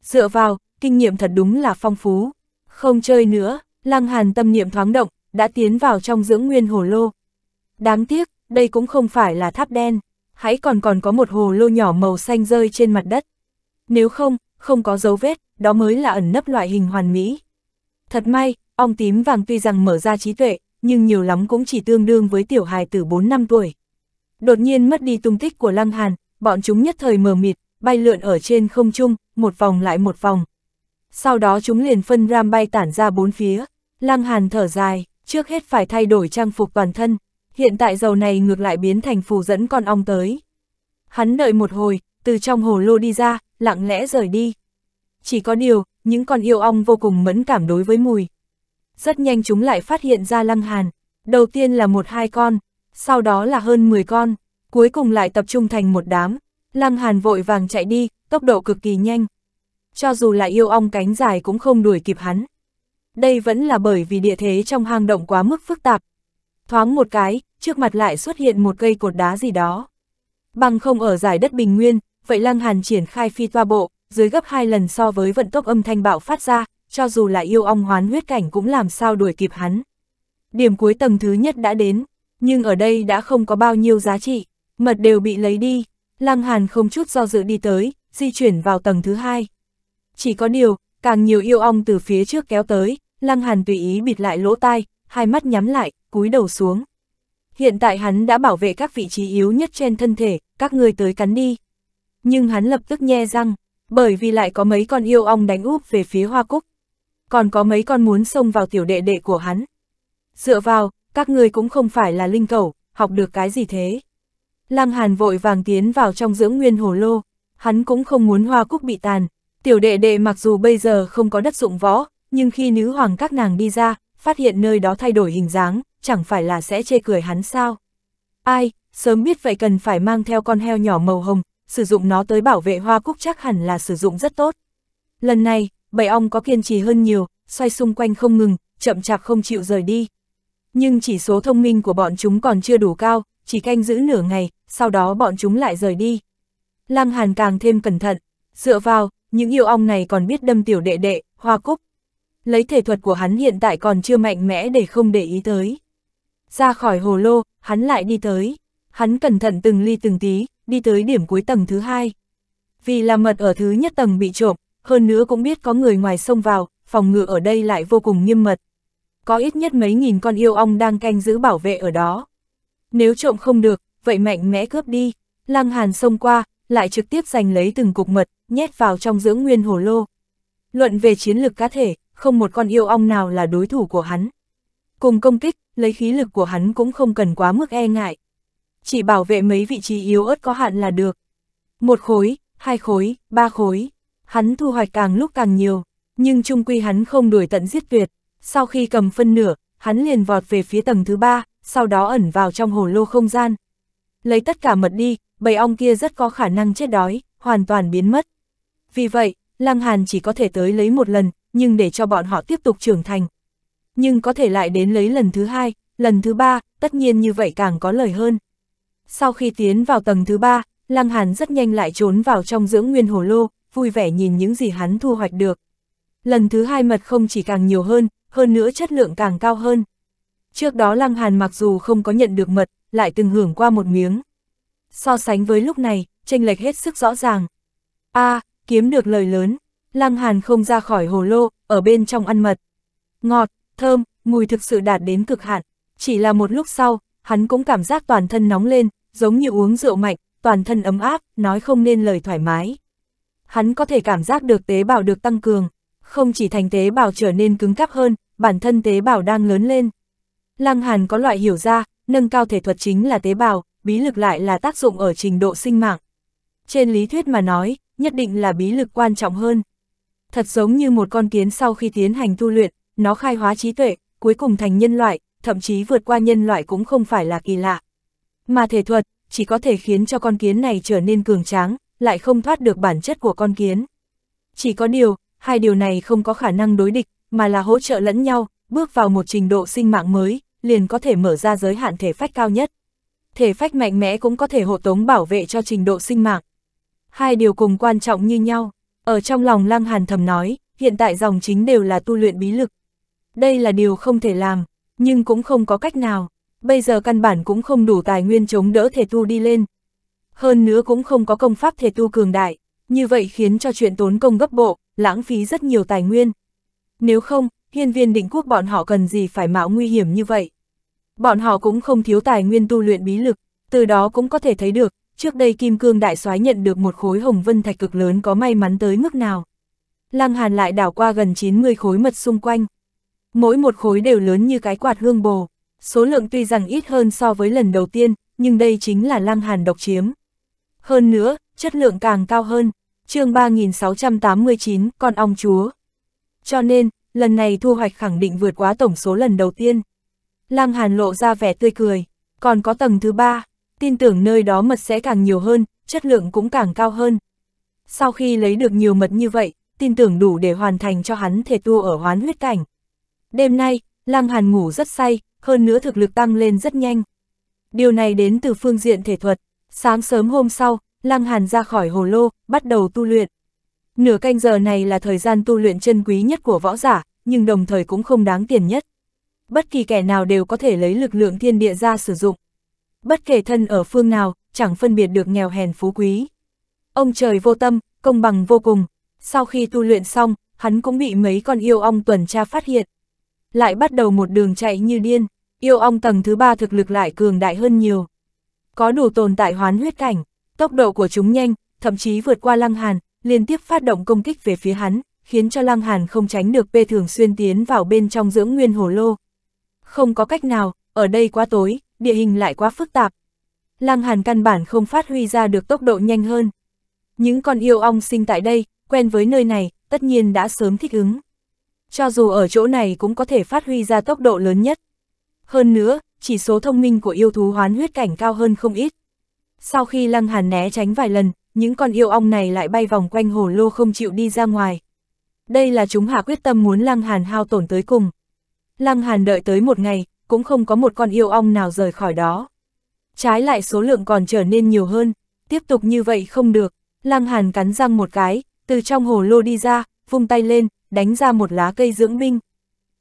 Dựa vào, kinh nghiệm thật đúng là phong phú. Không chơi nữa, Lăng Hàn tâm niệm thoáng động, đã tiến vào trong dưỡng nguyên hồ lô. Đáng tiếc, đây cũng không phải là tháp đen, hãy còn còn có một hồ lô nhỏ màu xanh rơi trên mặt đất. Nếu không, không có dấu vết, đó mới là ẩn nấp loại hình hoàn mỹ. Thật may, ong tím vàng tuy rằng mở ra trí tuệ, nhưng nhiều lắm cũng chỉ tương đương với tiểu hài tử 4 năm tuổi. Đột nhiên mất đi tung tích của Lăng Hàn, bọn chúng nhất thời mờ mịt, bay lượn ở trên không trung, một vòng lại một vòng, sau đó chúng liền phân ram bay tản ra bốn phía. Lăng Hàn thở dài, trước hết phải thay đổi trang phục toàn thân, hiện tại dầu này ngược lại biến thành phù dẫn con ong tới. Hắn đợi một hồi, từ trong hồ lô đi ra, lặng lẽ rời đi. Chỉ có điều, những con yêu ong vô cùng mẫn cảm đối với mùi. Rất nhanh chúng lại phát hiện ra Lăng Hàn, đầu tiên là một hai con, sau đó là hơn 10 con, cuối cùng lại tập trung thành một đám. Lăng Hàn vội vàng chạy đi, tốc độ cực kỳ nhanh cho dù là yêu ong cánh dài cũng không đuổi kịp hắn. Đây vẫn là bởi vì địa thế trong hang động quá mức phức tạp. Thoáng một cái, trước mặt lại xuất hiện một cây cột đá gì đó. Bằng không ở giải đất bình nguyên, vậy Lăng Hàn triển khai phi toa bộ, dưới gấp hai lần so với vận tốc âm thanh bạo phát ra, cho dù là yêu ong hoán huyết cảnh cũng làm sao đuổi kịp hắn. Điểm cuối tầng thứ nhất đã đến, nhưng ở đây đã không có bao nhiêu giá trị, mật đều bị lấy đi, Lăng Hàn không chút do dự đi tới, di chuyển vào tầng thứ hai. Chỉ có điều, càng nhiều yêu ong từ phía trước kéo tới, Lăng Hàn tùy ý bịt lại lỗ tai, hai mắt nhắm lại, cúi đầu xuống. Hiện tại hắn đã bảo vệ các vị trí yếu nhất trên thân thể, các người tới cắn đi. Nhưng hắn lập tức nhe răng, bởi vì lại có mấy con yêu ong đánh úp về phía hoa cúc. Còn có mấy con muốn xông vào tiểu đệ đệ của hắn. Dựa vào, các người cũng không phải là linh cầu, học được cái gì thế. Lăng Hàn vội vàng tiến vào trong dưỡng nguyên hồ lô, hắn cũng không muốn hoa cúc bị tàn, Tiểu đệ đệ mặc dù bây giờ không có đất dụng võ, nhưng khi nữ hoàng các nàng đi ra, phát hiện nơi đó thay đổi hình dáng, chẳng phải là sẽ chê cười hắn sao. Ai, sớm biết vậy cần phải mang theo con heo nhỏ màu hồng, sử dụng nó tới bảo vệ hoa cúc chắc hẳn là sử dụng rất tốt. Lần này, bầy ong có kiên trì hơn nhiều, xoay xung quanh không ngừng, chậm chạp không chịu rời đi. Nhưng chỉ số thông minh của bọn chúng còn chưa đủ cao, chỉ canh giữ nửa ngày, sau đó bọn chúng lại rời đi. Lăng Hàn càng thêm cẩn thận, dựa vào, những yêu ong này còn biết đâm tiểu đệ đệ, hoa cúc. Lấy thể thuật của hắn hiện tại còn chưa mạnh mẽ để không để ý tới. Ra khỏi hồ lô, hắn lại đi tới. Hắn cẩn thận từng ly từng tí, đi tới điểm cuối tầng thứ hai. Vì là mật ở thứ nhất tầng bị trộm, hơn nữa cũng biết có người ngoài sông vào, phòng ngự ở đây lại vô cùng nghiêm mật. Có ít nhất mấy nghìn con yêu ong đang canh giữ bảo vệ ở đó. Nếu trộm không được, vậy mạnh mẽ cướp đi. Lăng Hàn xông qua, lại trực tiếp giành lấy từng cục mật, nhét vào trong dưỡng nguyên hồ lô. Luận về chiến lực cá thể, không một con yêu ong nào là đối thủ của hắn. Cùng công kích, lấy khí lực của hắn cũng không cần quá mức e ngại. Chỉ bảo vệ mấy vị trí yếu ớt có hạn là được. Một khối, hai khối, ba khối, hắn thu hoạch càng lúc càng nhiều, nhưng trung quy hắn không đuổi tận giết tuyệt. Sau khi cầm phân nửa, hắn liền vọt về phía tầng thứ ba, sau đó ẩn vào trong hồ lô không gian. Lấy tất cả mật đi, bầy ong kia rất có khả năng chết đói, hoàn toàn biến mất. Vì vậy, Lăng Hàn chỉ có thể tới lấy một lần, nhưng để cho bọn họ tiếp tục trưởng thành. Nhưng có thể lại đến lấy lần thứ hai, lần thứ ba, tất nhiên như vậy càng có lời hơn. Sau khi tiến vào tầng thứ ba, Lăng Hàn rất nhanh lại trốn vào trong dưỡng nguyên hồ lô, vui vẻ nhìn những gì hắn thu hoạch được. Lần thứ hai mật không chỉ càng nhiều hơn, hơn nữa chất lượng càng cao hơn. Trước đó Lăng Hàn mặc dù không có nhận được mật, lại từng hưởng qua một miếng. So sánh với lúc này, tranh lệch hết sức rõ ràng. a à, kiếm được lời lớn. Lăng Hàn không ra khỏi hồ lô, ở bên trong ăn mật. Ngọt, thơm, mùi thực sự đạt đến cực hạn. Chỉ là một lúc sau, hắn cũng cảm giác toàn thân nóng lên, giống như uống rượu mạnh, toàn thân ấm áp, nói không nên lời thoải mái. Hắn có thể cảm giác được tế bào được tăng cường, không chỉ thành tế bào trở nên cứng cáp hơn, bản thân tế bào đang lớn lên. Lăng Hàn có loại hiểu ra, nâng cao thể thuật chính là tế bào, bí lực lại là tác dụng ở trình độ sinh mạng. Trên lý thuyết mà nói, nhất định là bí lực quan trọng hơn. Thật giống như một con kiến sau khi tiến hành tu luyện, nó khai hóa trí tuệ, cuối cùng thành nhân loại, thậm chí vượt qua nhân loại cũng không phải là kỳ lạ. Mà thể thuật, chỉ có thể khiến cho con kiến này trở nên cường tráng, lại không thoát được bản chất của con kiến. Chỉ có điều, hai điều này không có khả năng đối địch, mà là hỗ trợ lẫn nhau, bước vào một trình độ sinh mạng mới, liền có thể mở ra giới hạn thể phách cao nhất. Thể phách mạnh mẽ cũng có thể hộ tống bảo vệ cho trình độ sinh mạng, hai điều cùng quan trọng như nhau. Ở trong lòng Lăng Hàn thầm nói, hiện tại dòng chính đều là tu luyện bí lực. Đây là điều không thể làm, nhưng cũng không có cách nào. Bây giờ căn bản cũng không đủ tài nguyên chống đỡ thể tu đi lên. Hơn nữa cũng không có công pháp thể tu cường đại, như vậy khiến cho chuyện tốn công gấp bộ, lãng phí rất nhiều tài nguyên. Nếu không, hiên viên định quốc bọn họ cần gì phải mạo nguy hiểm như vậy. Bọn họ cũng không thiếu tài nguyên tu luyện bí lực, từ đó cũng có thể thấy được, trước đây Kim Cương Đại soái nhận được một khối hồng vân thạch cực lớn có may mắn tới mức nào. Lăng Hàn lại đảo qua gần 90 khối mật xung quanh. Mỗi một khối đều lớn như cái quạt hương bồ, số lượng tuy rằng ít hơn so với lần đầu tiên, nhưng đây chính là Lăng Hàn độc chiếm. Hơn nữa, chất lượng càng cao hơn, chương 3689 con ong chúa. Cho nên, lần này thu hoạch khẳng định vượt quá tổng số lần đầu tiên. Lăng Hàn lộ ra vẻ tươi cười, còn có tầng thứ ba, tin tưởng nơi đó mật sẽ càng nhiều hơn, chất lượng cũng càng cao hơn. Sau khi lấy được nhiều mật như vậy, tin tưởng đủ để hoàn thành cho hắn thể tu ở hoán huyết cảnh. Đêm nay, Lăng Hàn ngủ rất say, hơn nữa thực lực tăng lên rất nhanh. Điều này đến từ phương diện thể thuật. Sáng sớm hôm sau, Lăng Hàn ra khỏi hồ lô, bắt đầu tu luyện. Nửa canh giờ này là thời gian tu luyện chân quý nhất của võ giả, nhưng đồng thời cũng không đáng tiền nhất. Bất kỳ kẻ nào đều có thể lấy lực lượng thiên địa ra sử dụng bất kể thân ở phương nào, chẳng phân biệt được nghèo hèn phú quý. Ông trời vô tâm, công bằng vô cùng. Sau khi tu luyện xong, hắn cũng bị mấy con yêu ong tuần tra phát hiện. Lại bắt đầu một đường chạy như điên, yêu ong tầng thứ ba thực lực lại cường đại hơn nhiều. Có đủ tồn tại hoán huyết cảnh, tốc độ của chúng nhanh, thậm chí vượt qua lăng hàn, liên tiếp phát động công kích về phía hắn, khiến cho lăng hàn không tránh được bê thường xuyên tiến vào bên trong dưỡng nguyên hồ lô. Không có cách nào, ở đây quá tối, địa hình lại quá phức tạp. Lăng Hàn căn bản không phát huy ra được tốc độ nhanh hơn. Những con yêu ong sinh tại đây, quen với nơi này, tất nhiên đã sớm thích ứng. Cho dù ở chỗ này cũng có thể phát huy ra tốc độ lớn nhất. Hơn nữa, chỉ số thông minh của yêu thú hoán huyết cảnh cao hơn không ít. Sau khi Lăng Hàn né tránh vài lần, những con yêu ong này lại bay vòng quanh hồ lô không chịu đi ra ngoài. Đây là chúng hạ quyết tâm muốn Lăng Hàn hao tổn tới cùng. Lăng Hàn đợi tới một ngày, cũng không có một con yêu ong nào rời khỏi đó. Trái lại số lượng còn trở nên nhiều hơn, tiếp tục như vậy không được, Lăng Hàn cắn răng một cái, từ trong hồ lô đi ra, vung tay lên, đánh ra một lá cây dưỡng binh.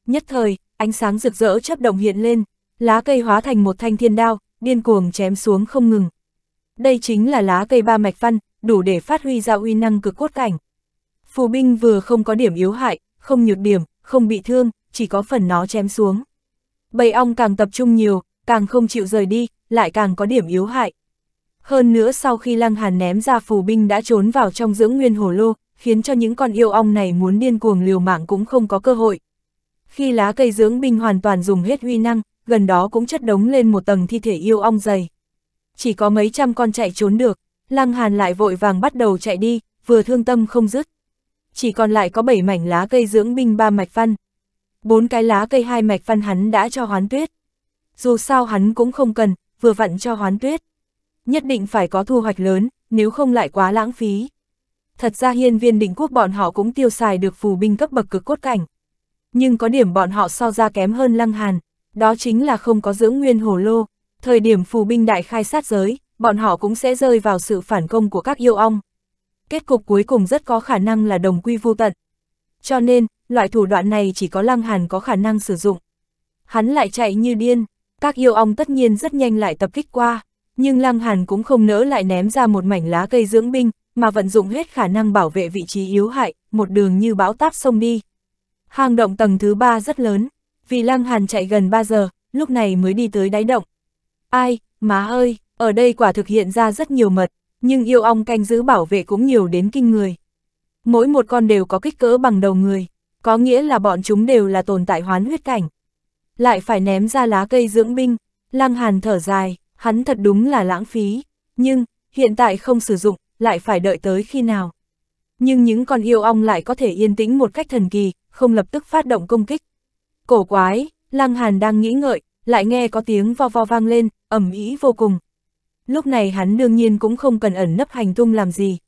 Nhất thời, ánh sáng rực rỡ chấp động hiện lên, lá cây hóa thành một thanh thiên đao, điên cuồng chém xuống không ngừng. Đây chính là lá cây ba mạch văn, đủ để phát huy ra uy năng cực cốt cảnh. Phù binh vừa không có điểm yếu hại, không nhược điểm, không bị thương, chỉ có phần nó chém xuống. Bầy ong càng tập trung nhiều, càng không chịu rời đi, lại càng có điểm yếu hại. Hơn nữa sau khi Lăng Hàn ném ra phù binh đã trốn vào trong dưỡng nguyên hồ lô, khiến cho những con yêu ong này muốn điên cuồng liều mạng cũng không có cơ hội. Khi lá cây dưỡng binh hoàn toàn dùng hết huy năng, gần đó cũng chất đống lên một tầng thi thể yêu ong dày. Chỉ có mấy trăm con chạy trốn được, Lăng Hàn lại vội vàng bắt đầu chạy đi, vừa thương tâm không dứt. Chỉ còn lại có bảy mảnh lá cây dưỡng binh ba mạch văn, bốn cái lá cây hai mạch văn hắn đã cho hoán tuyết. Dù sao hắn cũng không cần, vừa vặn cho hoán tuyết. Nhất định phải có thu hoạch lớn, nếu không lại quá lãng phí. Thật ra hiên viên định quốc bọn họ cũng tiêu xài được phù binh cấp bậc cực cốt cảnh. Nhưng có điểm bọn họ so ra kém hơn lăng hàn, đó chính là không có dưỡng nguyên hồ lô. Thời điểm phù binh đại khai sát giới, bọn họ cũng sẽ rơi vào sự phản công của các yêu ong. Kết cục cuối cùng rất có khả năng là đồng quy vô tận. Cho nên, loại thủ đoạn này chỉ có Lăng Hàn có khả năng sử dụng. Hắn lại chạy như điên, các yêu ong tất nhiên rất nhanh lại tập kích qua, nhưng Lăng Hàn cũng không nỡ lại ném ra một mảnh lá cây dưỡng binh, mà vận dụng hết khả năng bảo vệ vị trí yếu hại, một đường như bão táp sông đi. Hang động tầng thứ ba rất lớn, vì Lăng Hàn chạy gần 3 giờ, lúc này mới đi tới đáy động. Ai, má ơi, ở đây quả thực hiện ra rất nhiều mật, nhưng yêu ong canh giữ bảo vệ cũng nhiều đến kinh người. Mỗi một con đều có kích cỡ bằng đầu người. Có nghĩa là bọn chúng đều là tồn tại hoán huyết cảnh. Lại phải ném ra lá cây dưỡng binh, lăng hàn thở dài, hắn thật đúng là lãng phí. Nhưng, hiện tại không sử dụng, lại phải đợi tới khi nào. Nhưng những con yêu ong lại có thể yên tĩnh một cách thần kỳ, không lập tức phát động công kích. Cổ quái, lăng hàn đang nghĩ ngợi, lại nghe có tiếng vo vo vang lên, ẩm ý vô cùng. Lúc này hắn đương nhiên cũng không cần ẩn nấp hành tung làm gì.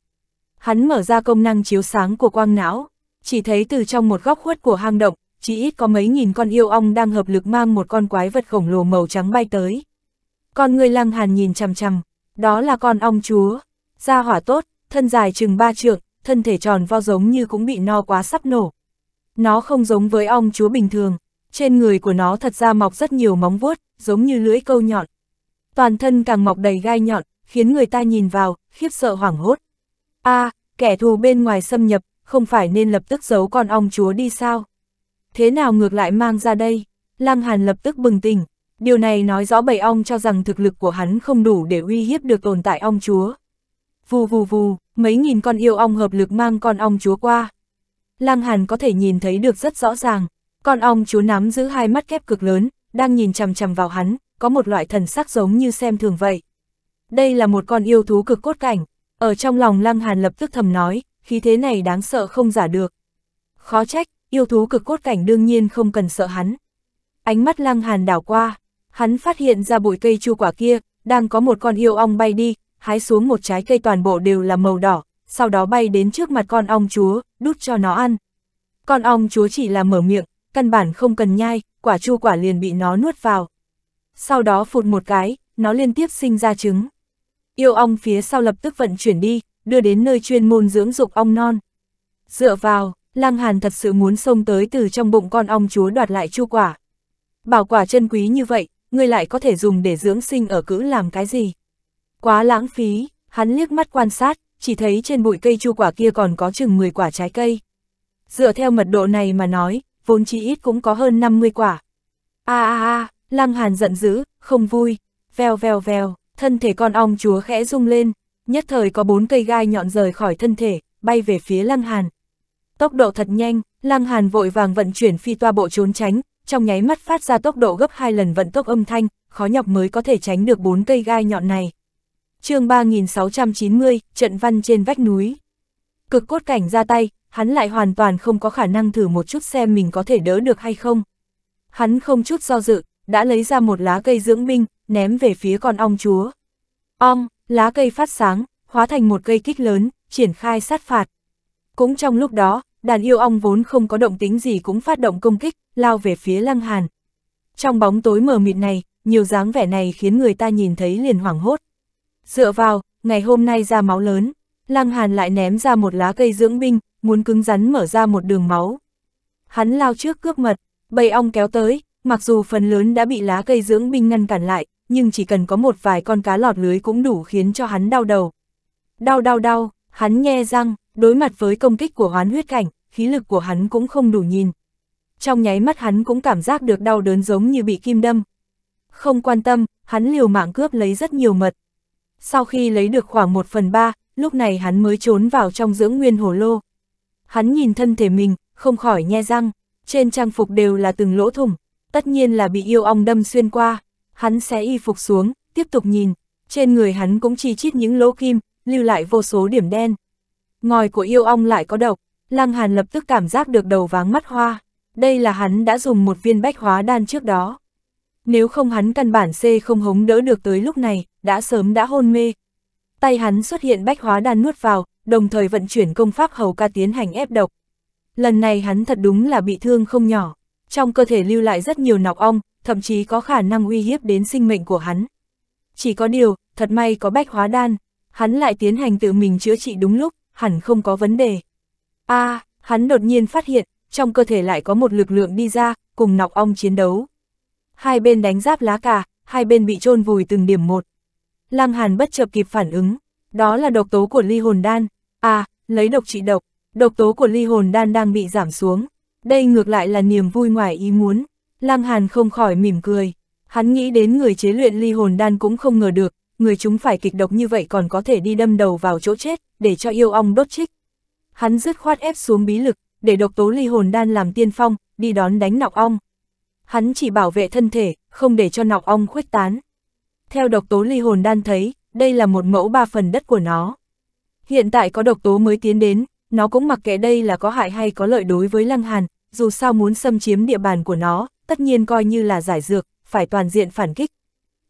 Hắn mở ra công năng chiếu sáng của quang não, chỉ thấy từ trong một góc khuất của hang động, chỉ ít có mấy nghìn con yêu ong đang hợp lực mang một con quái vật khổng lồ màu trắng bay tới. Con người lăng hàn nhìn chằm chằm, đó là con ong chúa, da hỏa tốt, thân dài chừng ba trượng, thân thể tròn vo giống như cũng bị no quá sắp nổ. Nó không giống với ong chúa bình thường, trên người của nó thật ra mọc rất nhiều móng vuốt, giống như lưỡi câu nhọn. Toàn thân càng mọc đầy gai nhọn, khiến người ta nhìn vào, khiếp sợ hoảng hốt. a à, kẻ thù bên ngoài xâm nhập, không phải nên lập tức giấu con ong chúa đi sao? Thế nào ngược lại mang ra đây? Lăng Hàn lập tức bừng tỉnh, điều này nói rõ bầy ong cho rằng thực lực của hắn không đủ để uy hiếp được tồn tại ong chúa. Vù vù vù, mấy nghìn con yêu ong hợp lực mang con ong chúa qua. Lăng Hàn có thể nhìn thấy được rất rõ ràng, con ong chúa nắm giữ hai mắt kép cực lớn, đang nhìn chằm chằm vào hắn, có một loại thần sắc giống như xem thường vậy. Đây là một con yêu thú cực cốt cảnh, ở trong lòng Lăng Hàn lập tức thầm nói, khí thế này đáng sợ không giả được. Khó trách, yêu thú cực cốt cảnh đương nhiên không cần sợ hắn. Ánh mắt lăng hàn đảo qua, hắn phát hiện ra bụi cây chu quả kia, đang có một con yêu ong bay đi, hái xuống một trái cây toàn bộ đều là màu đỏ, sau đó bay đến trước mặt con ong chúa, đút cho nó ăn. Con ong chúa chỉ là mở miệng, căn bản không cần nhai, quả chu quả liền bị nó nuốt vào. Sau đó phụt một cái, nó liên tiếp sinh ra trứng. Yêu ong phía sau lập tức vận chuyển đi, đưa đến nơi chuyên môn dưỡng dục ong non. Dựa vào, Lăng Hàn thật sự muốn xông tới từ trong bụng con ong chúa đoạt lại chu quả. Bảo quả chân quý như vậy, ngươi lại có thể dùng để dưỡng sinh ở cữ làm cái gì? Quá lãng phí, hắn liếc mắt quan sát, chỉ thấy trên bụi cây chu quả kia còn có chừng 10 quả trái cây. Dựa theo mật độ này mà nói, vốn chỉ ít cũng có hơn 50 quả. A a a, Lăng Hàn giận dữ, không vui, veo veo veo, thân thể con ong chúa khẽ rung lên, nhất thời có bốn cây gai nhọn rời khỏi thân thể, bay về phía Lăng Hàn. Tốc độ thật nhanh, Lăng Hàn vội vàng vận chuyển phi toa bộ trốn tránh, trong nháy mắt phát ra tốc độ gấp hai lần vận tốc âm thanh, khó nhọc mới có thể tránh được bốn cây gai nhọn này. chương 3690, trận văn trên vách núi. Cực cốt cảnh ra tay, hắn lại hoàn toàn không có khả năng thử một chút xem mình có thể đỡ được hay không. Hắn không chút do dự, đã lấy ra một lá cây dưỡng minh, ném về phía con ong chúa ong lá cây phát sáng, hóa thành một cây kích lớn, triển khai sát phạt. Cũng trong lúc đó, đàn yêu ong vốn không có động tính gì cũng phát động công kích, lao về phía Lăng Hàn. Trong bóng tối mờ mịt này, nhiều dáng vẻ này khiến người ta nhìn thấy liền hoảng hốt. Dựa vào, ngày hôm nay ra máu lớn, Lăng Hàn lại ném ra một lá cây dưỡng binh, muốn cứng rắn mở ra một đường máu. Hắn lao trước cướp mật, bầy ong kéo tới, mặc dù phần lớn đã bị lá cây dưỡng binh ngăn cản lại, nhưng chỉ cần có một vài con cá lọt lưới cũng đủ khiến cho hắn đau đầu. Đau đau đau, hắn nghe răng, đối mặt với công kích của hoán huyết cảnh, khí lực của hắn cũng không đủ nhìn. Trong nháy mắt hắn cũng cảm giác được đau đớn giống như bị kim đâm. Không quan tâm, hắn liều mạng cướp lấy rất nhiều mật. Sau khi lấy được khoảng một phần ba lúc này hắn mới trốn vào trong dưỡng nguyên hồ lô. Hắn nhìn thân thể mình, không khỏi nhe răng, trên trang phục đều là từng lỗ thủng, tất nhiên là bị yêu ong đâm xuyên qua hắn xé y phục xuống, tiếp tục nhìn, trên người hắn cũng chỉ chít những lỗ kim, lưu lại vô số điểm đen. Ngòi của yêu ong lại có độc, Lăng Hàn lập tức cảm giác được đầu váng mắt hoa, đây là hắn đã dùng một viên bách hóa đan trước đó. Nếu không hắn căn bản C không hống đỡ được tới lúc này, đã sớm đã hôn mê. Tay hắn xuất hiện bách hóa đan nuốt vào, đồng thời vận chuyển công pháp hầu ca tiến hành ép độc. Lần này hắn thật đúng là bị thương không nhỏ, trong cơ thể lưu lại rất nhiều nọc ong, thậm chí có khả năng uy hiếp đến sinh mệnh của hắn. Chỉ có điều, thật may có bách hóa đan, hắn lại tiến hành tự mình chữa trị đúng lúc, hẳn không có vấn đề. a à, hắn đột nhiên phát hiện, trong cơ thể lại có một lực lượng đi ra, cùng nọc ong chiến đấu. Hai bên đánh giáp lá cà, hai bên bị trôn vùi từng điểm một. Lăng Hàn bất chợt kịp phản ứng, đó là độc tố của ly hồn đan. À, lấy độc trị độc, độc tố của ly hồn đan đang bị giảm xuống. Đây ngược lại là niềm vui ngoài ý muốn. Lăng Hàn không khỏi mỉm cười. Hắn nghĩ đến người chế luyện ly hồn đan cũng không ngờ được, người chúng phải kịch độc như vậy còn có thể đi đâm đầu vào chỗ chết, để cho yêu ong đốt chích. Hắn dứt khoát ép xuống bí lực, để độc tố ly hồn đan làm tiên phong, đi đón đánh nọc ong. Hắn chỉ bảo vệ thân thể, không để cho nọc ong khuếch tán. Theo độc tố ly hồn đan thấy, đây là một mẫu ba phần đất của nó. Hiện tại có độc tố mới tiến đến, nó cũng mặc kệ đây là có hại hay có lợi đối với Lăng Hàn, dù sao muốn xâm chiếm địa bàn của nó, tất nhiên coi như là giải dược, phải toàn diện phản kích.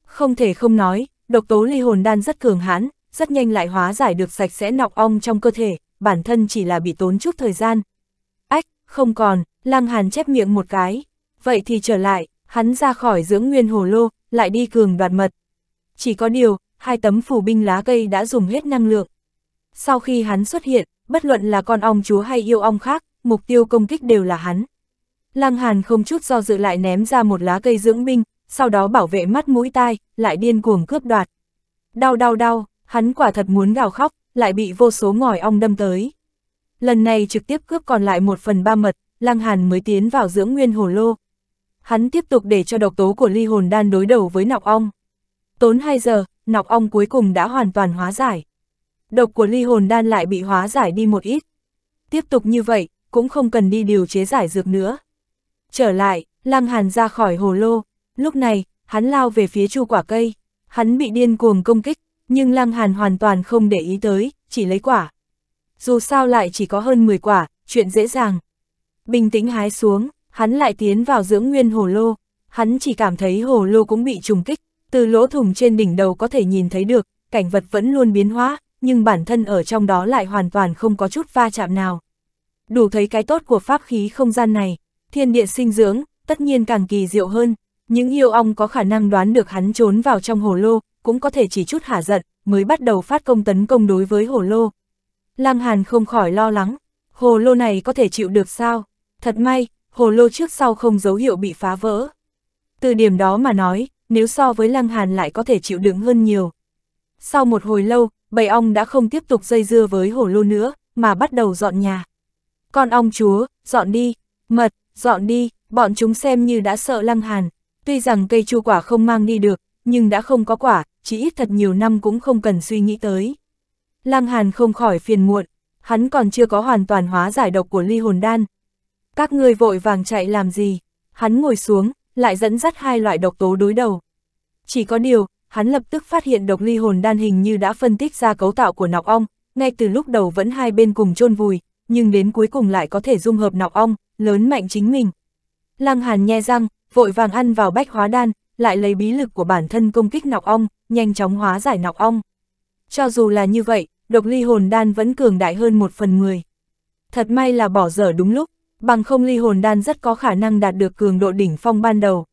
Không thể không nói, độc tố ly hồn đan rất cường hãn, rất nhanh lại hóa giải được sạch sẽ nọc ong trong cơ thể, bản thân chỉ là bị tốn chút thời gian. Ách, không còn, Lăng Hàn chép miệng một cái. Vậy thì trở lại, hắn ra khỏi dưỡng nguyên hồ lô, lại đi cường đoạt mật. Chỉ có điều, hai tấm phủ binh lá cây đã dùng hết năng lượng. Sau khi hắn xuất hiện, bất luận là con ong chúa hay yêu ong khác, mục tiêu công kích đều là hắn. Lăng Hàn không chút do dự lại ném ra một lá cây dưỡng binh, sau đó bảo vệ mắt mũi tai, lại điên cuồng cướp đoạt. Đau đau đau, hắn quả thật muốn gào khóc, lại bị vô số ngòi ong đâm tới. Lần này trực tiếp cướp còn lại một phần ba mật, Lăng Hàn mới tiến vào dưỡng nguyên hồ lô. Hắn tiếp tục để cho độc tố của ly hồn đan đối đầu với nọc ong. Tốn 2 giờ, nọc ong cuối cùng đã hoàn toàn hóa giải. Độc của ly hồn đan lại bị hóa giải đi một ít. Tiếp tục như vậy, cũng không cần đi điều chế giải dược nữa. Trở lại, Lăng Hàn ra khỏi hồ lô, lúc này, hắn lao về phía chu quả cây, hắn bị điên cuồng công kích, nhưng Lăng Hàn hoàn toàn không để ý tới, chỉ lấy quả. Dù sao lại chỉ có hơn 10 quả, chuyện dễ dàng. Bình tĩnh hái xuống, hắn lại tiến vào dưỡng nguyên hồ lô, hắn chỉ cảm thấy hồ lô cũng bị trùng kích, từ lỗ thủng trên đỉnh đầu có thể nhìn thấy được, cảnh vật vẫn luôn biến hóa, nhưng bản thân ở trong đó lại hoàn toàn không có chút va chạm nào đủ thấy cái tốt của pháp khí không gian này, thiên địa sinh dưỡng, tất nhiên càng kỳ diệu hơn, những yêu ong có khả năng đoán được hắn trốn vào trong hồ lô, cũng có thể chỉ chút hả giận, mới bắt đầu phát công tấn công đối với hồ lô. Lam Hàn không khỏi lo lắng, hồ lô này có thể chịu được sao? Thật may, hồ lô trước sau không dấu hiệu bị phá vỡ. Từ điểm đó mà nói, nếu so với Lăng Hàn lại có thể chịu đựng hơn nhiều. Sau một hồi lâu, bầy ong đã không tiếp tục dây dưa với hồ lô nữa, mà bắt đầu dọn nhà con ong chúa, dọn đi, mật, dọn đi, bọn chúng xem như đã sợ lăng hàn. Tuy rằng cây chu quả không mang đi được, nhưng đã không có quả, chỉ ít thật nhiều năm cũng không cần suy nghĩ tới. Lăng hàn không khỏi phiền muộn, hắn còn chưa có hoàn toàn hóa giải độc của ly hồn đan. Các ngươi vội vàng chạy làm gì? Hắn ngồi xuống, lại dẫn dắt hai loại độc tố đối đầu. Chỉ có điều, hắn lập tức phát hiện độc ly hồn đan hình như đã phân tích ra cấu tạo của nọc ong, ngay từ lúc đầu vẫn hai bên cùng chôn vùi, nhưng đến cuối cùng lại có thể dung hợp nọc ong, lớn mạnh chính mình. Lăng Hàn nhe răng, vội vàng ăn vào bách hóa đan, lại lấy bí lực của bản thân công kích nọc ong, nhanh chóng hóa giải nọc ong. Cho dù là như vậy, độc ly hồn đan vẫn cường đại hơn một phần mười. Thật may là bỏ dở đúng lúc, bằng không ly hồn đan rất có khả năng đạt được cường độ đỉnh phong ban đầu.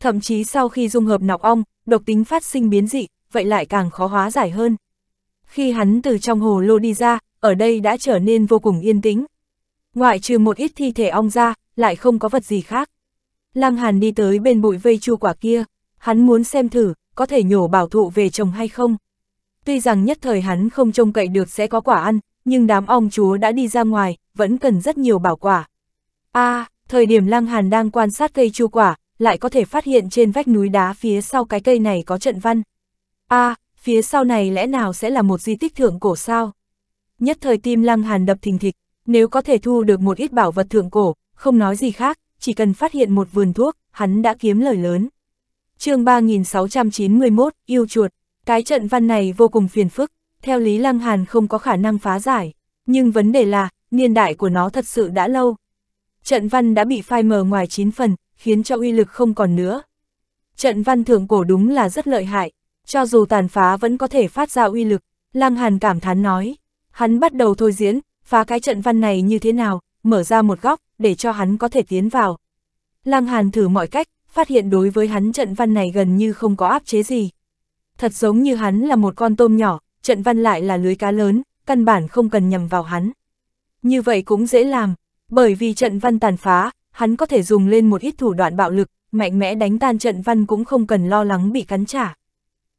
Thậm chí sau khi dung hợp nọc ong, độc tính phát sinh biến dị, vậy lại càng khó hóa giải hơn. Khi hắn từ trong hồ lô đi ra, ở đây đã trở nên vô cùng yên tĩnh. Ngoại trừ một ít thi thể ong ra, lại không có vật gì khác. Lăng Hàn đi tới bên bụi vây chu quả kia, hắn muốn xem thử, có thể nhổ bảo thụ về trồng hay không. Tuy rằng nhất thời hắn không trông cậy được sẽ có quả ăn, nhưng đám ong chúa đã đi ra ngoài, vẫn cần rất nhiều bảo quả. a à, thời điểm Lăng Hàn đang quan sát cây chu quả, lại có thể phát hiện trên vách núi đá phía sau cái cây này có trận văn. a à, phía sau này lẽ nào sẽ là một di tích thượng cổ sao? nhất thời tim Lăng Hàn đập thình thịch, nếu có thể thu được một ít bảo vật thượng cổ, không nói gì khác, chỉ cần phát hiện một vườn thuốc, hắn đã kiếm lời lớn. chương 3691, yêu chuột, cái trận văn này vô cùng phiền phức, theo lý Lăng Hàn không có khả năng phá giải, nhưng vấn đề là, niên đại của nó thật sự đã lâu. Trận văn đã bị phai mờ ngoài 9 phần, khiến cho uy lực không còn nữa. Trận văn thượng cổ đúng là rất lợi hại, cho dù tàn phá vẫn có thể phát ra uy lực, Lăng Hàn cảm thán nói. Hắn bắt đầu thôi diễn, phá cái trận văn này như thế nào, mở ra một góc, để cho hắn có thể tiến vào. Lăng Hàn thử mọi cách, phát hiện đối với hắn trận văn này gần như không có áp chế gì. Thật giống như hắn là một con tôm nhỏ, trận văn lại là lưới cá lớn, căn bản không cần nhầm vào hắn. Như vậy cũng dễ làm, bởi vì trận văn tàn phá, hắn có thể dùng lên một ít thủ đoạn bạo lực, mạnh mẽ đánh tan trận văn cũng không cần lo lắng bị cắn trả.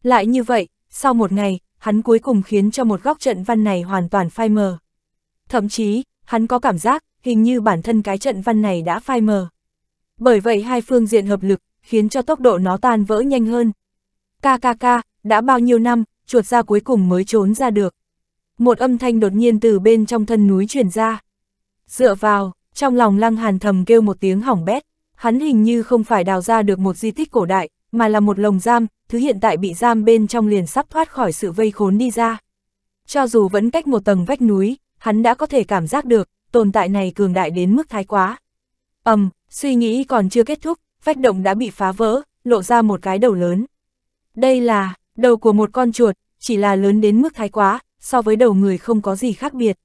Lại như vậy, sau một ngày, hắn cuối cùng khiến cho một góc trận văn này hoàn toàn phai mờ. Thậm chí, hắn có cảm giác, hình như bản thân cái trận văn này đã phai mờ. Bởi vậy hai phương diện hợp lực, khiến cho tốc độ nó tan vỡ nhanh hơn. KKK, đã bao nhiêu năm, chuột ra cuối cùng mới trốn ra được. Một âm thanh đột nhiên từ bên trong thân núi truyền ra. Dựa vào, trong lòng lăng hàn thầm kêu một tiếng hỏng bét, hắn hình như không phải đào ra được một di tích cổ đại, mà là một lồng giam, thứ hiện tại bị giam bên trong liền sắp thoát khỏi sự vây khốn đi ra. Cho dù vẫn cách một tầng vách núi, hắn đã có thể cảm giác được, tồn tại này cường đại đến mức thái quá. ầm, um, suy nghĩ còn chưa kết thúc, vách động đã bị phá vỡ, lộ ra một cái đầu lớn. Đây là, đầu của một con chuột, chỉ là lớn đến mức thái quá, so với đầu người không có gì khác biệt.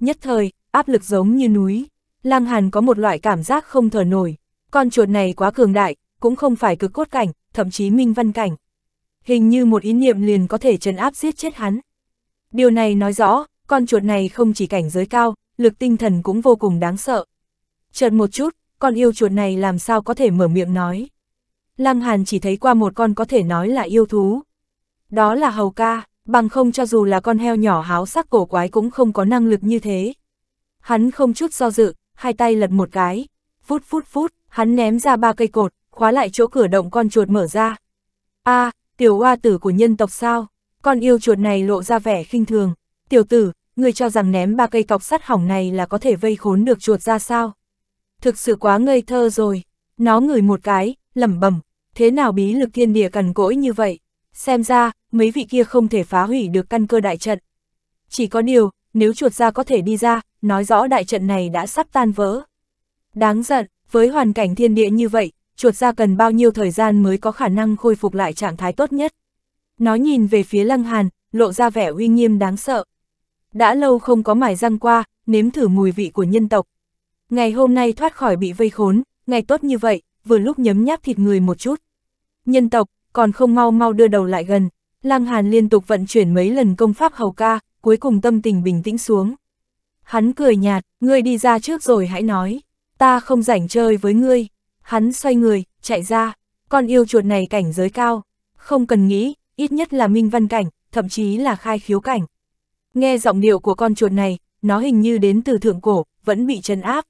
Nhất thời, áp lực giống như núi, lang Hàn có một loại cảm giác không thở nổi, con chuột này quá cường đại, cũng không phải cực cốt cảnh, thậm chí minh văn cảnh. Hình như một ý niệm liền có thể trấn áp giết chết hắn. Điều này nói rõ, con chuột này không chỉ cảnh giới cao, lực tinh thần cũng vô cùng đáng sợ. Chợt một chút, con yêu chuột này làm sao có thể mở miệng nói. Lăng Hàn chỉ thấy qua một con có thể nói là yêu thú. Đó là hầu ca, bằng không cho dù là con heo nhỏ háo sắc cổ quái cũng không có năng lực như thế. Hắn không chút do dự, hai tay lật một cái, phút phút phút, hắn ném ra ba cây cột, khóa lại chỗ cửa động con chuột mở ra. a à, tiểu hoa tử của nhân tộc sao? Con yêu chuột này lộ ra vẻ khinh thường. Tiểu tử, người cho rằng ném ba cây cọc sắt hỏng này là có thể vây khốn được chuột ra sao? Thực sự quá ngây thơ rồi. Nó ngửi một cái, lẩm bẩm thế nào bí lực thiên địa cằn cỗi như vậy? Xem ra, mấy vị kia không thể phá hủy được căn cơ đại trận. Chỉ có điều, nếu chuột ra có thể đi ra, nói rõ đại trận này đã sắp tan vỡ. Đáng giận, với hoàn cảnh thiên địa như vậy, chuột ra cần bao nhiêu thời gian mới có khả năng khôi phục lại trạng thái tốt nhất. Nó nhìn về phía Lăng Hàn, lộ ra vẻ uy nghiêm đáng sợ. Đã lâu không có mài răng qua, nếm thử mùi vị của nhân tộc. Ngày hôm nay thoát khỏi bị vây khốn, ngày tốt như vậy, vừa lúc nhấm nháp thịt người một chút. Nhân tộc, còn không mau mau đưa đầu lại gần. Lăng Hàn liên tục vận chuyển mấy lần công pháp hầu ca, cuối cùng tâm tình bình tĩnh xuống. Hắn cười nhạt, ngươi đi ra trước rồi hãy nói, ta không rảnh chơi với ngươi. Hắn xoay người, chạy ra, con yêu chuột này cảnh giới cao, không cần nghĩ, ít nhất là minh văn cảnh, thậm chí là khai khiếu cảnh. Nghe giọng điệu của con chuột này, nó hình như đến từ thượng cổ, vẫn bị trấn áp.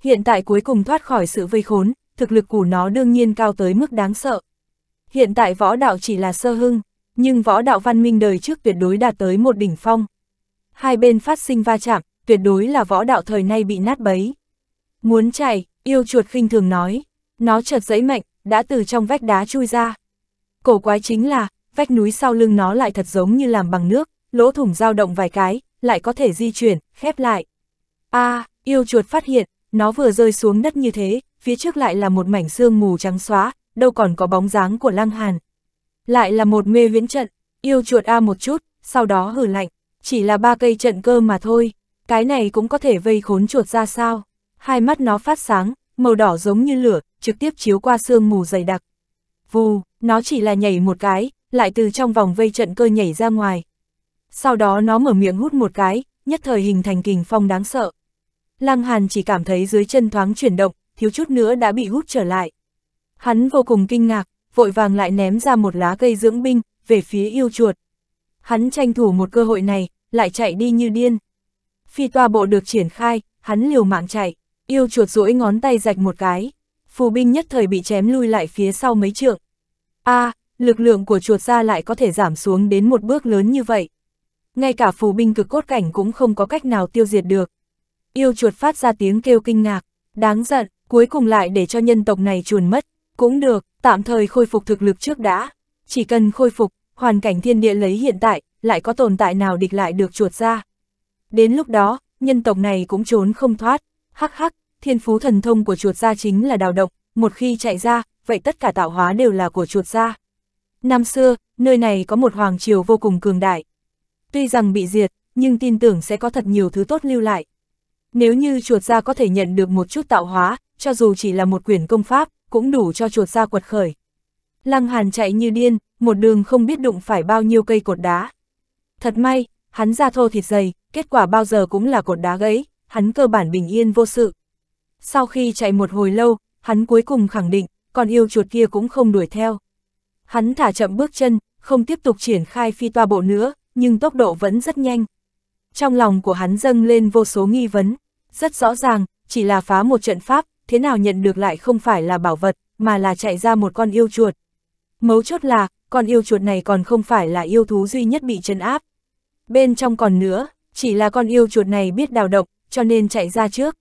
Hiện tại cuối cùng thoát khỏi sự vây khốn, thực lực của nó đương nhiên cao tới mức đáng sợ. Hiện tại võ đạo chỉ là sơ hưng, nhưng võ đạo văn minh đời trước tuyệt đối đạt tới một đỉnh phong. Hai bên phát sinh va chạm, tuyệt đối là võ đạo thời nay bị nát bấy. Muốn chạy, Yêu chuột khinh thường nói, nó chợt dẫy mạnh, đã từ trong vách đá chui ra. Cổ quái chính là, vách núi sau lưng nó lại thật giống như làm bằng nước, lỗ thủng dao động vài cái, lại có thể di chuyển, khép lại. a à, yêu chuột phát hiện, nó vừa rơi xuống đất như thế, phía trước lại là một mảnh xương mù trắng xóa, đâu còn có bóng dáng của lăng hàn. Lại là một mê viễn trận, yêu chuột a một chút, sau đó hử lạnh, chỉ là ba cây trận cơ mà thôi, cái này cũng có thể vây khốn chuột ra sao hai mắt nó phát sáng, màu đỏ giống như lửa, trực tiếp chiếu qua sương mù dày đặc. Vù, nó chỉ là nhảy một cái, lại từ trong vòng vây trận cơ nhảy ra ngoài. Sau đó nó mở miệng hút một cái, nhất thời hình thành kình phong đáng sợ. Lăng Hàn chỉ cảm thấy dưới chân thoáng chuyển động, thiếu chút nữa đã bị hút trở lại. Hắn vô cùng kinh ngạc, vội vàng lại ném ra một lá cây dưỡng binh, về phía yêu chuột. Hắn tranh thủ một cơ hội này, lại chạy đi như điên. Phi toa bộ được triển khai, hắn liều mạng chạy. Yêu chuột rũi ngón tay rạch một cái, phù binh nhất thời bị chém lui lại phía sau mấy trượng. A, à, lực lượng của chuột ra lại có thể giảm xuống đến một bước lớn như vậy. Ngay cả phù binh cực cốt cảnh cũng không có cách nào tiêu diệt được. Yêu chuột phát ra tiếng kêu kinh ngạc, đáng giận, cuối cùng lại để cho nhân tộc này chuồn mất. Cũng được, tạm thời khôi phục thực lực trước đã. Chỉ cần khôi phục, hoàn cảnh thiên địa lấy hiện tại, lại có tồn tại nào địch lại được chuột ra. Đến lúc đó, nhân tộc này cũng trốn không thoát hắc hắc, thiên phú thần thông của chuột gia chính là đào động một khi chạy ra, vậy tất cả tạo hóa đều là của chuột gia. Năm xưa, nơi này có một hoàng triều vô cùng cường đại. Tuy rằng bị diệt, nhưng tin tưởng sẽ có thật nhiều thứ tốt lưu lại. Nếu như chuột gia có thể nhận được một chút tạo hóa, cho dù chỉ là một quyển công pháp, cũng đủ cho chuột gia quật khởi. Lăng Hàn chạy như điên, một đường không biết đụng phải bao nhiêu cây cột đá. Thật may, hắn ra thô thịt dày, kết quả bao giờ cũng là cột đá gãy hắn cơ bản bình yên vô sự. Sau khi chạy một hồi lâu, hắn cuối cùng khẳng định, con yêu chuột kia cũng không đuổi theo. Hắn thả chậm bước chân, không tiếp tục triển khai phi toa bộ nữa, nhưng tốc độ vẫn rất nhanh. Trong lòng của hắn dâng lên vô số nghi vấn, rất rõ ràng, chỉ là phá một trận pháp, thế nào nhận được lại không phải là bảo vật, mà là chạy ra một con yêu chuột. Mấu chốt là, con yêu chuột này còn không phải là yêu thú duy nhất bị chân áp. Bên trong còn nữa, chỉ là con yêu chuột này biết đào động, cho nên chạy ra trước.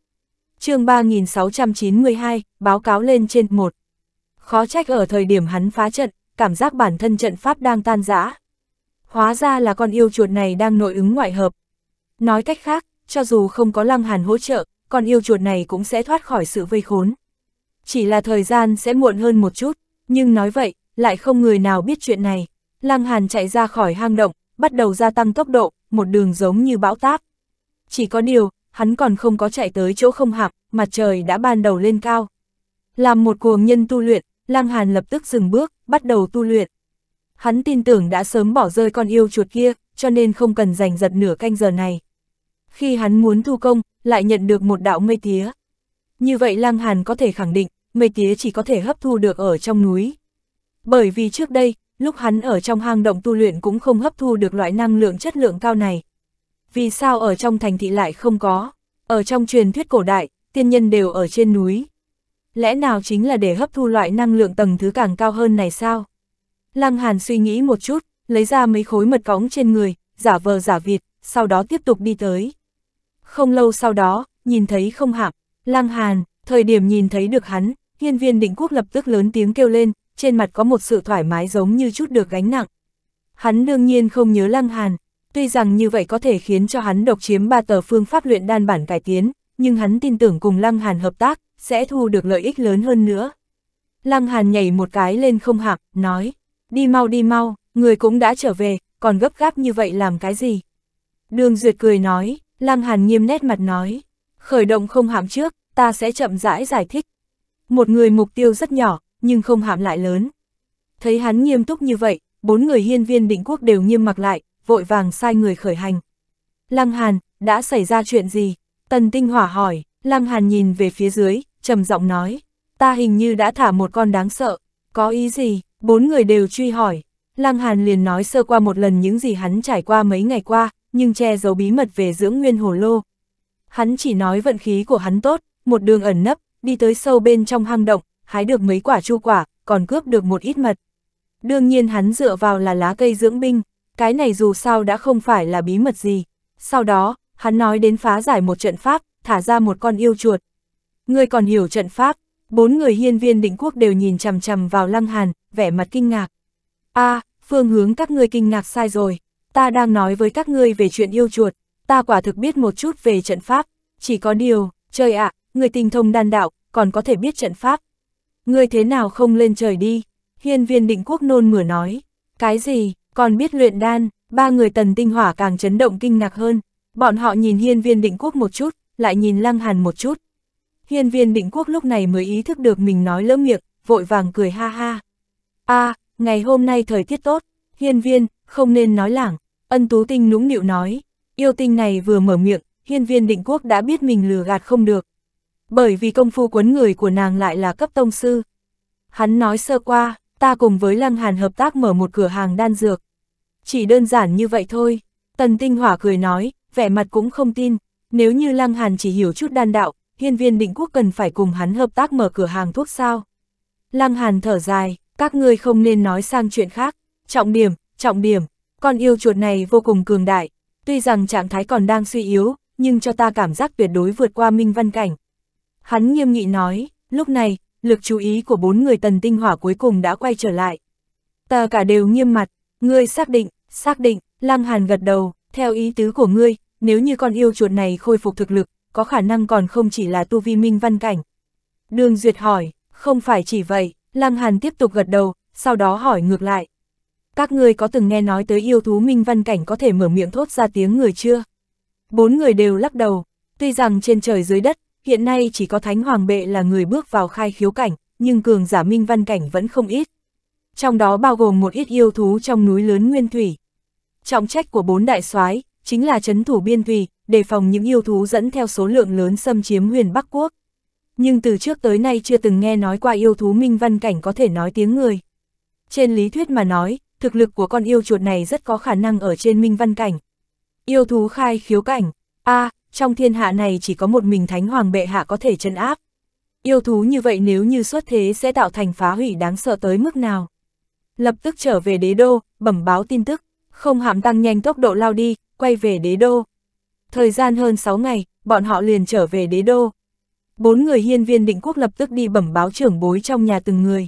chương 3692, báo cáo lên trên 1. Khó trách ở thời điểm hắn phá trận, cảm giác bản thân trận pháp đang tan rã. Hóa ra là con yêu chuột này đang nội ứng ngoại hợp. Nói cách khác, cho dù không có lăng hàn hỗ trợ, con yêu chuột này cũng sẽ thoát khỏi sự vây khốn. Chỉ là thời gian sẽ muộn hơn một chút, nhưng nói vậy, lại không người nào biết chuyện này. Lăng Hàn chạy ra khỏi hang động, bắt đầu gia tăng tốc độ, một đường giống như bão táp. Chỉ có điều, hắn còn không có chạy tới chỗ không hạp, mặt trời đã ban đầu lên cao. Làm một cuồng nhân tu luyện, Lang Hàn lập tức dừng bước, bắt đầu tu luyện. Hắn tin tưởng đã sớm bỏ rơi con yêu chuột kia, cho nên không cần giành giật nửa canh giờ này. Khi hắn muốn thu công, lại nhận được một đạo mây tía. Như vậy Lang Hàn có thể khẳng định, mây tía chỉ có thể hấp thu được ở trong núi. Bởi vì trước đây, lúc hắn ở trong hang động tu luyện cũng không hấp thu được loại năng lượng chất lượng cao này vì sao ở trong thành thị lại không có? Ở trong truyền thuyết cổ đại, tiên nhân đều ở trên núi. Lẽ nào chính là để hấp thu loại năng lượng tầng thứ càng cao hơn này sao? Lăng Hàn suy nghĩ một chút, lấy ra mấy khối mật cõng trên người, giả vờ giả vịt sau đó tiếp tục đi tới. Không lâu sau đó, nhìn thấy không hạm, Lăng Hàn, thời điểm nhìn thấy được hắn, hiên viên định quốc lập tức lớn tiếng kêu lên, trên mặt có một sự thoải mái giống như chút được gánh nặng. Hắn đương nhiên không nhớ Lăng Hàn, Tuy rằng như vậy có thể khiến cho hắn độc chiếm ba tờ phương pháp luyện đan bản cải tiến, nhưng hắn tin tưởng cùng Lăng Hàn hợp tác, sẽ thu được lợi ích lớn hơn nữa. Lăng Hàn nhảy một cái lên không hạc, nói, đi mau đi mau, người cũng đã trở về, còn gấp gáp như vậy làm cái gì? Đường Duyệt cười nói, Lăng Hàn nghiêm nét mặt nói, khởi động không hạm trước, ta sẽ chậm rãi giải thích. Một người mục tiêu rất nhỏ, nhưng không hạm lại lớn. Thấy hắn nghiêm túc như vậy, bốn người hiên viên định quốc đều nghiêm mặc lại, vội vàng sai người khởi hành. Lăng Hàn, đã xảy ra chuyện gì? Tần Tinh Hỏa hỏi, Lăng Hàn nhìn về phía dưới, trầm giọng nói, ta hình như đã thả một con đáng sợ, có ý gì? Bốn người đều truy hỏi, Lăng Hàn liền nói sơ qua một lần những gì hắn trải qua mấy ngày qua, nhưng che giấu bí mật về dưỡng nguyên hồ lô. Hắn chỉ nói vận khí của hắn tốt, một đường ẩn nấp, đi tới sâu bên trong hang động, hái được mấy quả chu quả, còn cướp được một ít mật. Đương nhiên hắn dựa vào là lá cây dưỡng binh, cái này dù sao đã không phải là bí mật gì. Sau đó, hắn nói đến phá giải một trận pháp, thả ra một con yêu chuột. Ngươi còn hiểu trận pháp, bốn người hiên viên định quốc đều nhìn chằm chằm vào Lăng Hàn, vẻ mặt kinh ngạc. a à, phương hướng các ngươi kinh ngạc sai rồi, ta đang nói với các ngươi về chuyện yêu chuột, ta quả thực biết một chút về trận pháp, chỉ có điều, trời ạ, à, người tinh thông đan đạo, còn có thể biết trận pháp. người thế nào không lên trời đi? Hiên viên định quốc nôn mửa nói, cái gì, còn biết luyện đan, ba người tần tinh hỏa càng chấn động kinh ngạc hơn. Bọn họ nhìn hiên viên định quốc một chút, lại nhìn lăng hàn một chút. Hiên viên định quốc lúc này mới ý thức được mình nói lỡ miệng, vội vàng cười ha ha. a à, ngày hôm nay thời tiết tốt, hiên viên, không nên nói lảng, ân tú tinh nũng nịu nói. Yêu tinh này vừa mở miệng, hiên viên định quốc đã biết mình lừa gạt không được. Bởi vì công phu quấn người của nàng lại là cấp tông sư. Hắn nói sơ qua, ta cùng với Lăng Hàn hợp tác mở một cửa hàng đan dược. Chỉ đơn giản như vậy thôi, Tần Tinh Hỏa cười nói, vẻ mặt cũng không tin, nếu như Lăng Hàn chỉ hiểu chút đan đạo, hiên viên định quốc cần phải cùng hắn hợp tác mở cửa hàng thuốc sao. Lăng Hàn thở dài, các ngươi không nên nói sang chuyện khác, trọng điểm, trọng điểm, con yêu chuột này vô cùng cường đại, tuy rằng trạng thái còn đang suy yếu, nhưng cho ta cảm giác tuyệt đối vượt qua minh văn cảnh. Hắn nghiêm nghị nói, lúc này, lực chú ý của bốn người tần tinh hỏa cuối cùng đã quay trở lại. Ta cả đều nghiêm mặt, ngươi xác định, xác định, Lăng Hàn gật đầu, theo ý tứ của ngươi, nếu như con yêu chuột này khôi phục thực lực, có khả năng còn không chỉ là tu vi minh văn cảnh. Đường Duyệt hỏi, không phải chỉ vậy, Lăng Hàn tiếp tục gật đầu, sau đó hỏi ngược lại. Các ngươi có từng nghe nói tới yêu thú minh văn cảnh có thể mở miệng thốt ra tiếng người chưa? Bốn người đều lắc đầu, tuy rằng trên trời dưới đất, hiện nay chỉ có Thánh Hoàng Bệ là người bước vào khai khiếu cảnh, nhưng cường giả minh văn cảnh vẫn không ít. Trong đó bao gồm một ít yêu thú trong núi lớn Nguyên Thủy. Trọng trách của bốn đại soái chính là chấn thủ biên thủy, đề phòng những yêu thú dẫn theo số lượng lớn xâm chiếm huyền Bắc Quốc. Nhưng từ trước tới nay chưa từng nghe nói qua yêu thú minh văn cảnh có thể nói tiếng người. Trên lý thuyết mà nói, thực lực của con yêu chuột này rất có khả năng ở trên minh văn cảnh. Yêu thú khai khiếu cảnh, a à, trong thiên hạ này chỉ có một mình Thánh Hoàng bệ hạ có thể chân áp. Yêu thú như vậy nếu như xuất thế sẽ tạo thành phá hủy đáng sợ tới mức nào. Lập tức trở về đế đô, bẩm báo tin tức, không hạm tăng nhanh tốc độ lao đi, quay về đế đô. Thời gian hơn 6 ngày, bọn họ liền trở về đế đô. Bốn người hiên viên định quốc lập tức đi bẩm báo trưởng bối trong nhà từng người.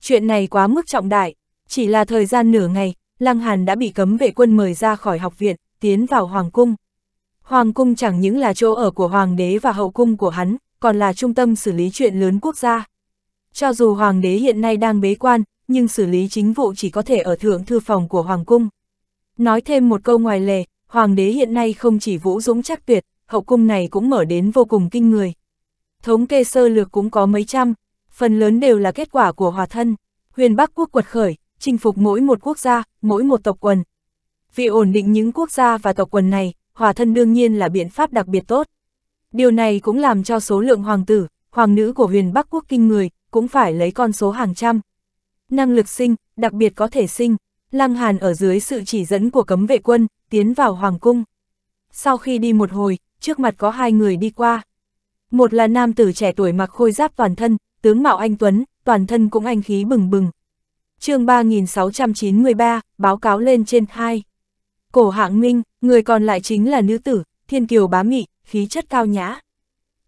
Chuyện này quá mức trọng đại, chỉ là thời gian nửa ngày, Lăng Hàn đã bị cấm vệ quân mời ra khỏi học viện, tiến vào Hoàng Cung. Hoàng cung chẳng những là chỗ ở của hoàng đế và hậu cung của hắn, còn là trung tâm xử lý chuyện lớn quốc gia. Cho dù hoàng đế hiện nay đang bế quan, nhưng xử lý chính vụ chỉ có thể ở thượng thư phòng của hoàng cung. Nói thêm một câu ngoài lề, hoàng đế hiện nay không chỉ vũ dũng chắc tuyệt, hậu cung này cũng mở đến vô cùng kinh người. Thống kê sơ lược cũng có mấy trăm, phần lớn đều là kết quả của hòa thân. Huyền Bắc quốc quật khởi, chinh phục mỗi một quốc gia, mỗi một tộc quần. Vì ổn định những quốc gia và tộc quần này, hòa thân đương nhiên là biện pháp đặc biệt tốt. Điều này cũng làm cho số lượng hoàng tử, hoàng nữ của huyền Bắc Quốc kinh người, cũng phải lấy con số hàng trăm. Năng lực sinh, đặc biệt có thể sinh, Lăng Hàn ở dưới sự chỉ dẫn của cấm vệ quân, tiến vào hoàng cung. Sau khi đi một hồi, trước mặt có hai người đi qua. Một là nam tử trẻ tuổi mặc khôi giáp toàn thân, tướng mạo anh Tuấn, toàn thân cũng anh khí bừng bừng. chương 3693, báo cáo lên trên 2. Cổ hạng minh, người còn lại chính là nữ tử, thiên kiều bá mị, khí chất cao nhã.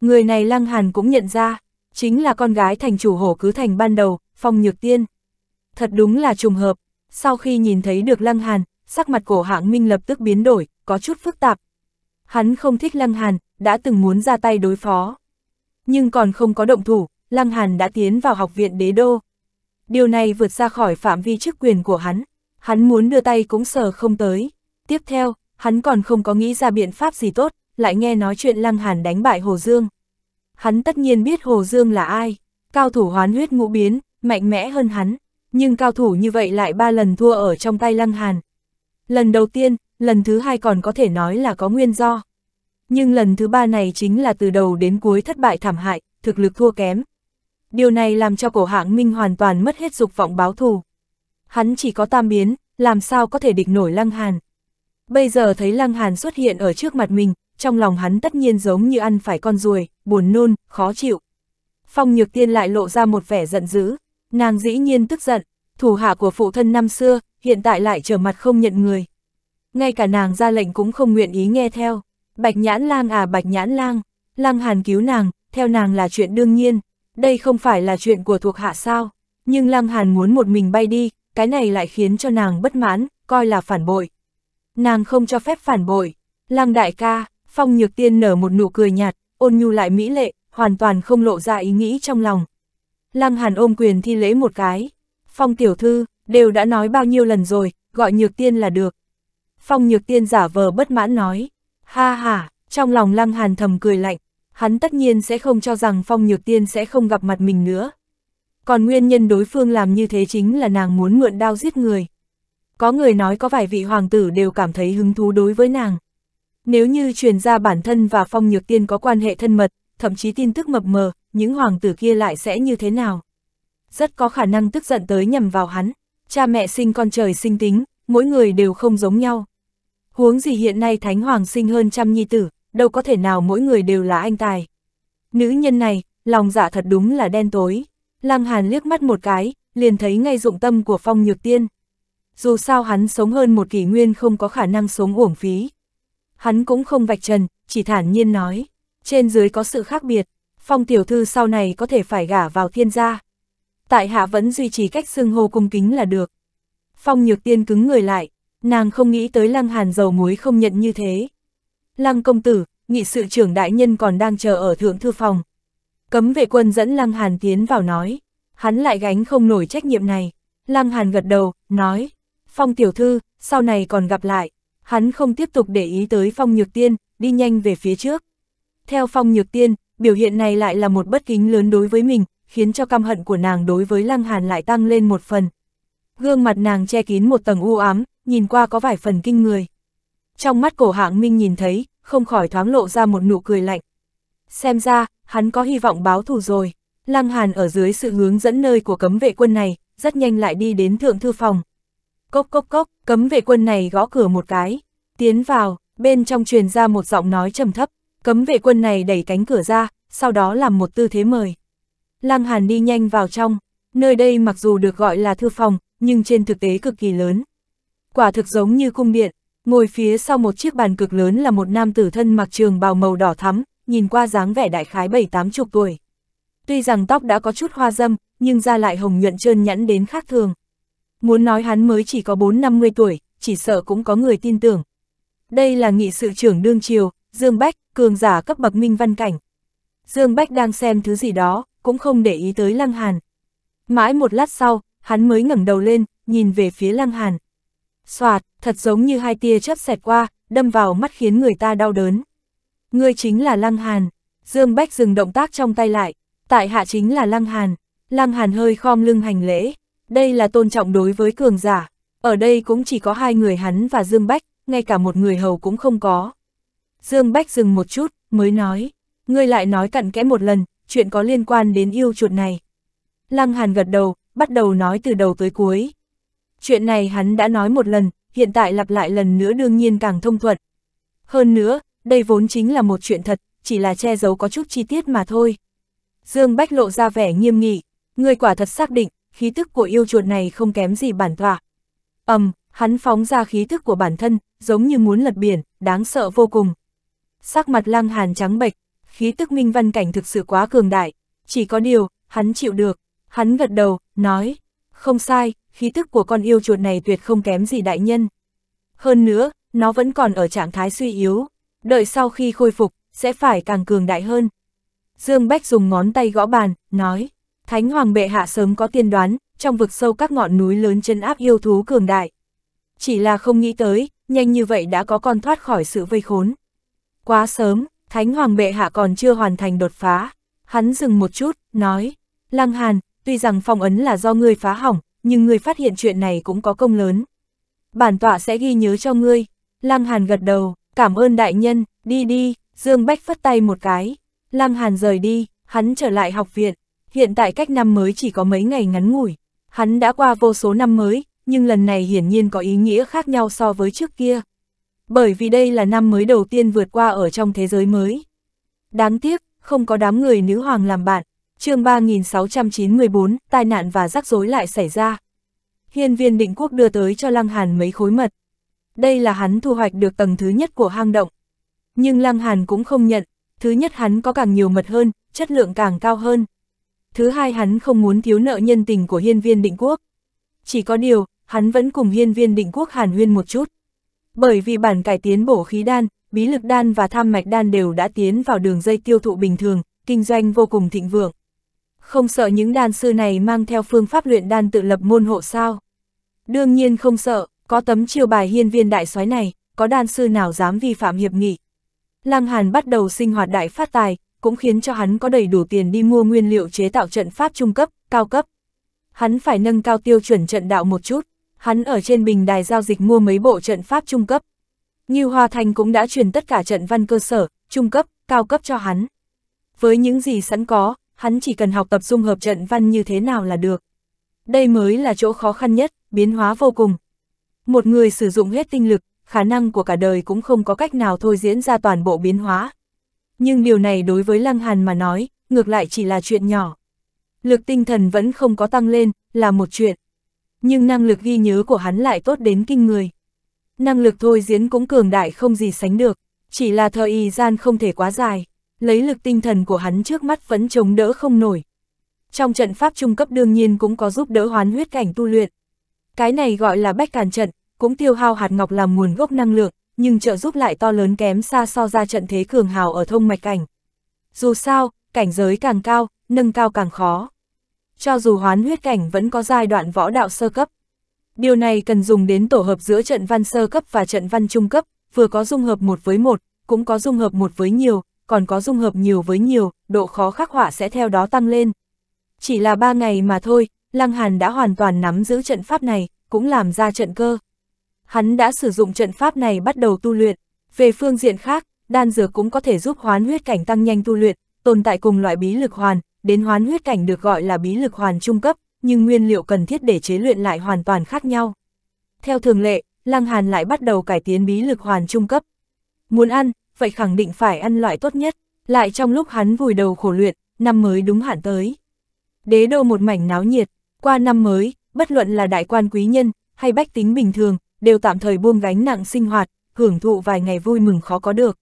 Người này lăng hàn cũng nhận ra, chính là con gái thành chủ hổ cứ thành ban đầu, phong nhược tiên. Thật đúng là trùng hợp, sau khi nhìn thấy được lăng hàn, sắc mặt cổ hạng minh lập tức biến đổi, có chút phức tạp. Hắn không thích lăng hàn, đã từng muốn ra tay đối phó. Nhưng còn không có động thủ, lăng hàn đã tiến vào học viện đế đô. Điều này vượt ra khỏi phạm vi chức quyền của hắn, hắn muốn đưa tay cũng sờ không tới. Tiếp theo, hắn còn không có nghĩ ra biện pháp gì tốt, lại nghe nói chuyện Lăng Hàn đánh bại Hồ Dương. Hắn tất nhiên biết Hồ Dương là ai, cao thủ hoán huyết ngũ biến, mạnh mẽ hơn hắn, nhưng cao thủ như vậy lại ba lần thua ở trong tay Lăng Hàn. Lần đầu tiên, lần thứ hai còn có thể nói là có nguyên do. Nhưng lần thứ ba này chính là từ đầu đến cuối thất bại thảm hại, thực lực thua kém. Điều này làm cho cổ hạng Minh hoàn toàn mất hết dục vọng báo thù. Hắn chỉ có tam biến, làm sao có thể địch nổi Lăng Hàn. Bây giờ thấy Lăng Hàn xuất hiện ở trước mặt mình, trong lòng hắn tất nhiên giống như ăn phải con ruồi, buồn nôn, khó chịu. Phong Nhược Tiên lại lộ ra một vẻ giận dữ, nàng dĩ nhiên tức giận, thủ hạ của phụ thân năm xưa, hiện tại lại trở mặt không nhận người. Ngay cả nàng ra lệnh cũng không nguyện ý nghe theo, bạch nhãn lang à bạch nhãn lang, lăng hàn cứu nàng, theo nàng là chuyện đương nhiên, đây không phải là chuyện của thuộc hạ sao, nhưng lăng hàn muốn một mình bay đi, cái này lại khiến cho nàng bất mãn, coi là phản bội nàng không cho phép phản bội. Lăng đại ca, phong nhược tiên nở một nụ cười nhạt, ôn nhu lại mỹ lệ, hoàn toàn không lộ ra ý nghĩ trong lòng. Lăng hàn ôm quyền thi lễ một cái. Phong tiểu thư, đều đã nói bao nhiêu lần rồi, gọi nhược tiên là được. Phong nhược tiên giả vờ bất mãn nói. Ha ha, trong lòng lăng hàn thầm cười lạnh, hắn tất nhiên sẽ không cho rằng phong nhược tiên sẽ không gặp mặt mình nữa. Còn nguyên nhân đối phương làm như thế chính là nàng muốn mượn đao giết người có người nói có vài vị hoàng tử đều cảm thấy hứng thú đối với nàng. Nếu như truyền ra bản thân và phong nhược tiên có quan hệ thân mật, thậm chí tin tức mập mờ, những hoàng tử kia lại sẽ như thế nào? Rất có khả năng tức giận tới nhầm vào hắn, cha mẹ sinh con trời sinh tính, mỗi người đều không giống nhau. Huống gì hiện nay thánh hoàng sinh hơn trăm nhi tử, đâu có thể nào mỗi người đều là anh tài. Nữ nhân này, lòng dạ thật đúng là đen tối. Lăng Hàn liếc mắt một cái, liền thấy ngay dụng tâm của phong nhược tiên dù sao hắn sống hơn một kỷ nguyên không có khả năng sống uổng phí. Hắn cũng không vạch trần, chỉ thản nhiên nói, trên dưới có sự khác biệt, phong tiểu thư sau này có thể phải gả vào thiên gia. Tại hạ vẫn duy trì cách xưng hô cung kính là được. Phong nhược tiên cứng người lại, nàng không nghĩ tới lăng hàn dầu muối không nhận như thế. Lăng công tử, nghị sự trưởng đại nhân còn đang chờ ở thượng thư phòng. Cấm vệ quân dẫn lăng hàn tiến vào nói, hắn lại gánh không nổi trách nhiệm này. Lăng hàn gật đầu, nói, Phong tiểu thư, sau này còn gặp lại. Hắn không tiếp tục để ý tới phong nhược tiên, đi nhanh về phía trước. Theo phong nhược tiên, biểu hiện này lại là một bất kính lớn đối với mình, khiến cho căm hận của nàng đối với lăng hàn lại tăng lên một phần. Gương mặt nàng che kín một tầng u ám, nhìn qua có vài phần kinh người. Trong mắt cổ hạng minh nhìn thấy, không khỏi thoáng lộ ra một nụ cười lạnh. Xem ra, hắn có hy vọng báo thù rồi. Lăng Hàn ở dưới sự hướng dẫn nơi của cấm vệ quân này, rất nhanh lại đi đến thượng thư phòng. Cốc cốc cốc, cấm vệ quân này gõ cửa một cái. Tiến vào, bên trong truyền ra một giọng nói trầm thấp. Cấm vệ quân này đẩy cánh cửa ra, sau đó làm một tư thế mời. Lăng Hàn đi nhanh vào trong, nơi đây mặc dù được gọi là thư phòng, nhưng trên thực tế cực kỳ lớn. Quả thực giống như cung điện, ngồi phía sau một chiếc bàn cực lớn là một nam tử thân mặc trường bào màu đỏ thắm, nhìn qua dáng vẻ đại khái bảy tám chục tuổi. Tuy rằng tóc đã có chút hoa dâm, nhưng da lại hồng nhuận trơn nhẵn đến khác thường. Muốn nói hắn mới chỉ có 4-50 tuổi, chỉ sợ cũng có người tin tưởng. Đây là nghị sự trưởng đương triều, Dương Bách, cường giả cấp bậc minh văn cảnh. Dương Bách đang xem thứ gì đó, cũng không để ý tới Lăng Hàn. Mãi một lát sau, hắn mới ngẩng đầu lên, nhìn về phía Lăng Hàn. Xoạt, thật giống như hai tia chớp xẹt qua, đâm vào mắt khiến người ta đau đớn. Ngươi chính là Lăng Hàn. Dương Bách dừng động tác trong tay lại, tại hạ chính là Lăng Hàn. Lăng Hàn hơi khom lưng hành lễ, đây là tôn trọng đối với cường giả, ở đây cũng chỉ có hai người hắn và Dương Bách, ngay cả một người hầu cũng không có. Dương Bách dừng một chút, mới nói, ngươi lại nói cặn kẽ một lần, chuyện có liên quan đến yêu chuột này. Lăng Hàn gật đầu, bắt đầu nói từ đầu tới cuối. Chuyện này hắn đã nói một lần, hiện tại lặp lại lần nữa đương nhiên càng thông thuận. Hơn nữa, đây vốn chính là một chuyện thật, chỉ là che giấu có chút chi tiết mà thôi. Dương Bách lộ ra vẻ nghiêm nghị, ngươi quả thật xác định, khí tức của yêu chuột này không kém gì bản tọa. ầm, um, hắn phóng ra khí tức của bản thân, giống như muốn lật biển, đáng sợ vô cùng. Sắc mặt lăng hàn trắng bệch, khí tức minh văn cảnh thực sự quá cường đại, chỉ có điều, hắn chịu được, hắn gật đầu, nói, không sai, khí tức của con yêu chuột này tuyệt không kém gì đại nhân. Hơn nữa, nó vẫn còn ở trạng thái suy yếu, đợi sau khi khôi phục, sẽ phải càng cường đại hơn. Dương Bách dùng ngón tay gõ bàn, nói, Thánh Hoàng bệ hạ sớm có tiên đoán, trong vực sâu các ngọn núi lớn chân áp yêu thú cường đại. Chỉ là không nghĩ tới, nhanh như vậy đã có con thoát khỏi sự vây khốn. Quá sớm, Thánh Hoàng bệ hạ còn chưa hoàn thành đột phá. Hắn dừng một chút, nói, Lăng Hàn, tuy rằng phong ấn là do ngươi phá hỏng, nhưng ngươi phát hiện chuyện này cũng có công lớn. Bản tọa sẽ ghi nhớ cho ngươi. Lăng Hàn gật đầu, cảm ơn đại nhân, đi đi, Dương Bách phất tay một cái. Lăng Hàn rời đi, hắn trở lại học viện, hiện tại cách năm mới chỉ có mấy ngày ngắn ngủi. Hắn đã qua vô số năm mới, nhưng lần này hiển nhiên có ý nghĩa khác nhau so với trước kia. Bởi vì đây là năm mới đầu tiên vượt qua ở trong thế giới mới. Đáng tiếc, không có đám người nữ hoàng làm bạn. chương 3694, tai nạn và rắc rối lại xảy ra. Hiên viên định quốc đưa tới cho Lăng Hàn mấy khối mật. Đây là hắn thu hoạch được tầng thứ nhất của hang động. Nhưng Lăng Hàn cũng không nhận, thứ nhất hắn có càng nhiều mật hơn, chất lượng càng cao hơn thứ hai hắn không muốn thiếu nợ nhân tình của hiên viên định quốc. Chỉ có điều, hắn vẫn cùng hiên viên định quốc hàn huyên một chút. Bởi vì bản cải tiến bổ khí đan, bí lực đan và tham mạch đan đều đã tiến vào đường dây tiêu thụ bình thường, kinh doanh vô cùng thịnh vượng. Không sợ những đan sư này mang theo phương pháp luyện đan tự lập môn hộ sao? Đương nhiên không sợ, có tấm chiêu bài hiên viên đại soái này, có đan sư nào dám vi phạm hiệp nghị. Lăng Hàn bắt đầu sinh hoạt đại phát tài, cũng khiến cho hắn có đầy đủ tiền đi mua nguyên liệu chế tạo trận pháp trung cấp, cao cấp. Hắn phải nâng cao tiêu chuẩn trận đạo một chút, hắn ở trên bình đài giao dịch mua mấy bộ trận pháp trung cấp. Như Hoa Thành cũng đã truyền tất cả trận văn cơ sở, trung cấp, cao cấp cho hắn. Với những gì sẵn có, hắn chỉ cần học tập dung hợp trận văn như thế nào là được. Đây mới là chỗ khó khăn nhất, biến hóa vô cùng. Một người sử dụng hết tinh lực, khả năng của cả đời cũng không có cách nào thôi diễn ra toàn bộ biến hóa nhưng điều này đối với Lăng Hàn mà nói, ngược lại chỉ là chuyện nhỏ. Lực tinh thần vẫn không có tăng lên, là một chuyện. Nhưng năng lực ghi nhớ của hắn lại tốt đến kinh người. Năng lực thôi diễn cũng cường đại không gì sánh được, chỉ là thời gian không thể quá dài, lấy lực tinh thần của hắn trước mắt vẫn chống đỡ không nổi. Trong trận pháp trung cấp đương nhiên cũng có giúp đỡ hoán huyết cảnh tu luyện. Cái này gọi là bách càn trận, cũng tiêu hao hạt ngọc làm nguồn gốc năng lượng, nhưng trợ giúp lại to lớn kém xa so ra trận thế cường hào ở thông mạch cảnh. Dù sao, cảnh giới càng cao, nâng cao càng khó. Cho dù hoán huyết cảnh vẫn có giai đoạn võ đạo sơ cấp. Điều này cần dùng đến tổ hợp giữa trận văn sơ cấp và trận văn trung cấp, vừa có dung hợp một với một, cũng có dung hợp một với nhiều, còn có dung hợp nhiều với nhiều, độ khó khắc họa sẽ theo đó tăng lên. Chỉ là ba ngày mà thôi, Lăng Hàn đã hoàn toàn nắm giữ trận pháp này, cũng làm ra trận cơ hắn đã sử dụng trận pháp này bắt đầu tu luyện. Về phương diện khác, đan dược cũng có thể giúp hoán huyết cảnh tăng nhanh tu luyện, tồn tại cùng loại bí lực hoàn, đến hoán huyết cảnh được gọi là bí lực hoàn trung cấp, nhưng nguyên liệu cần thiết để chế luyện lại hoàn toàn khác nhau. Theo thường lệ, Lăng Hàn lại bắt đầu cải tiến bí lực hoàn trung cấp. Muốn ăn, vậy khẳng định phải ăn loại tốt nhất, lại trong lúc hắn vùi đầu khổ luyện, năm mới đúng hạn tới. Đế đô một mảnh náo nhiệt, qua năm mới, bất luận là đại quan quý nhân, hay bách tính bình thường, đều tạm thời buông gánh nặng sinh hoạt, hưởng thụ vài ngày vui mừng khó có được.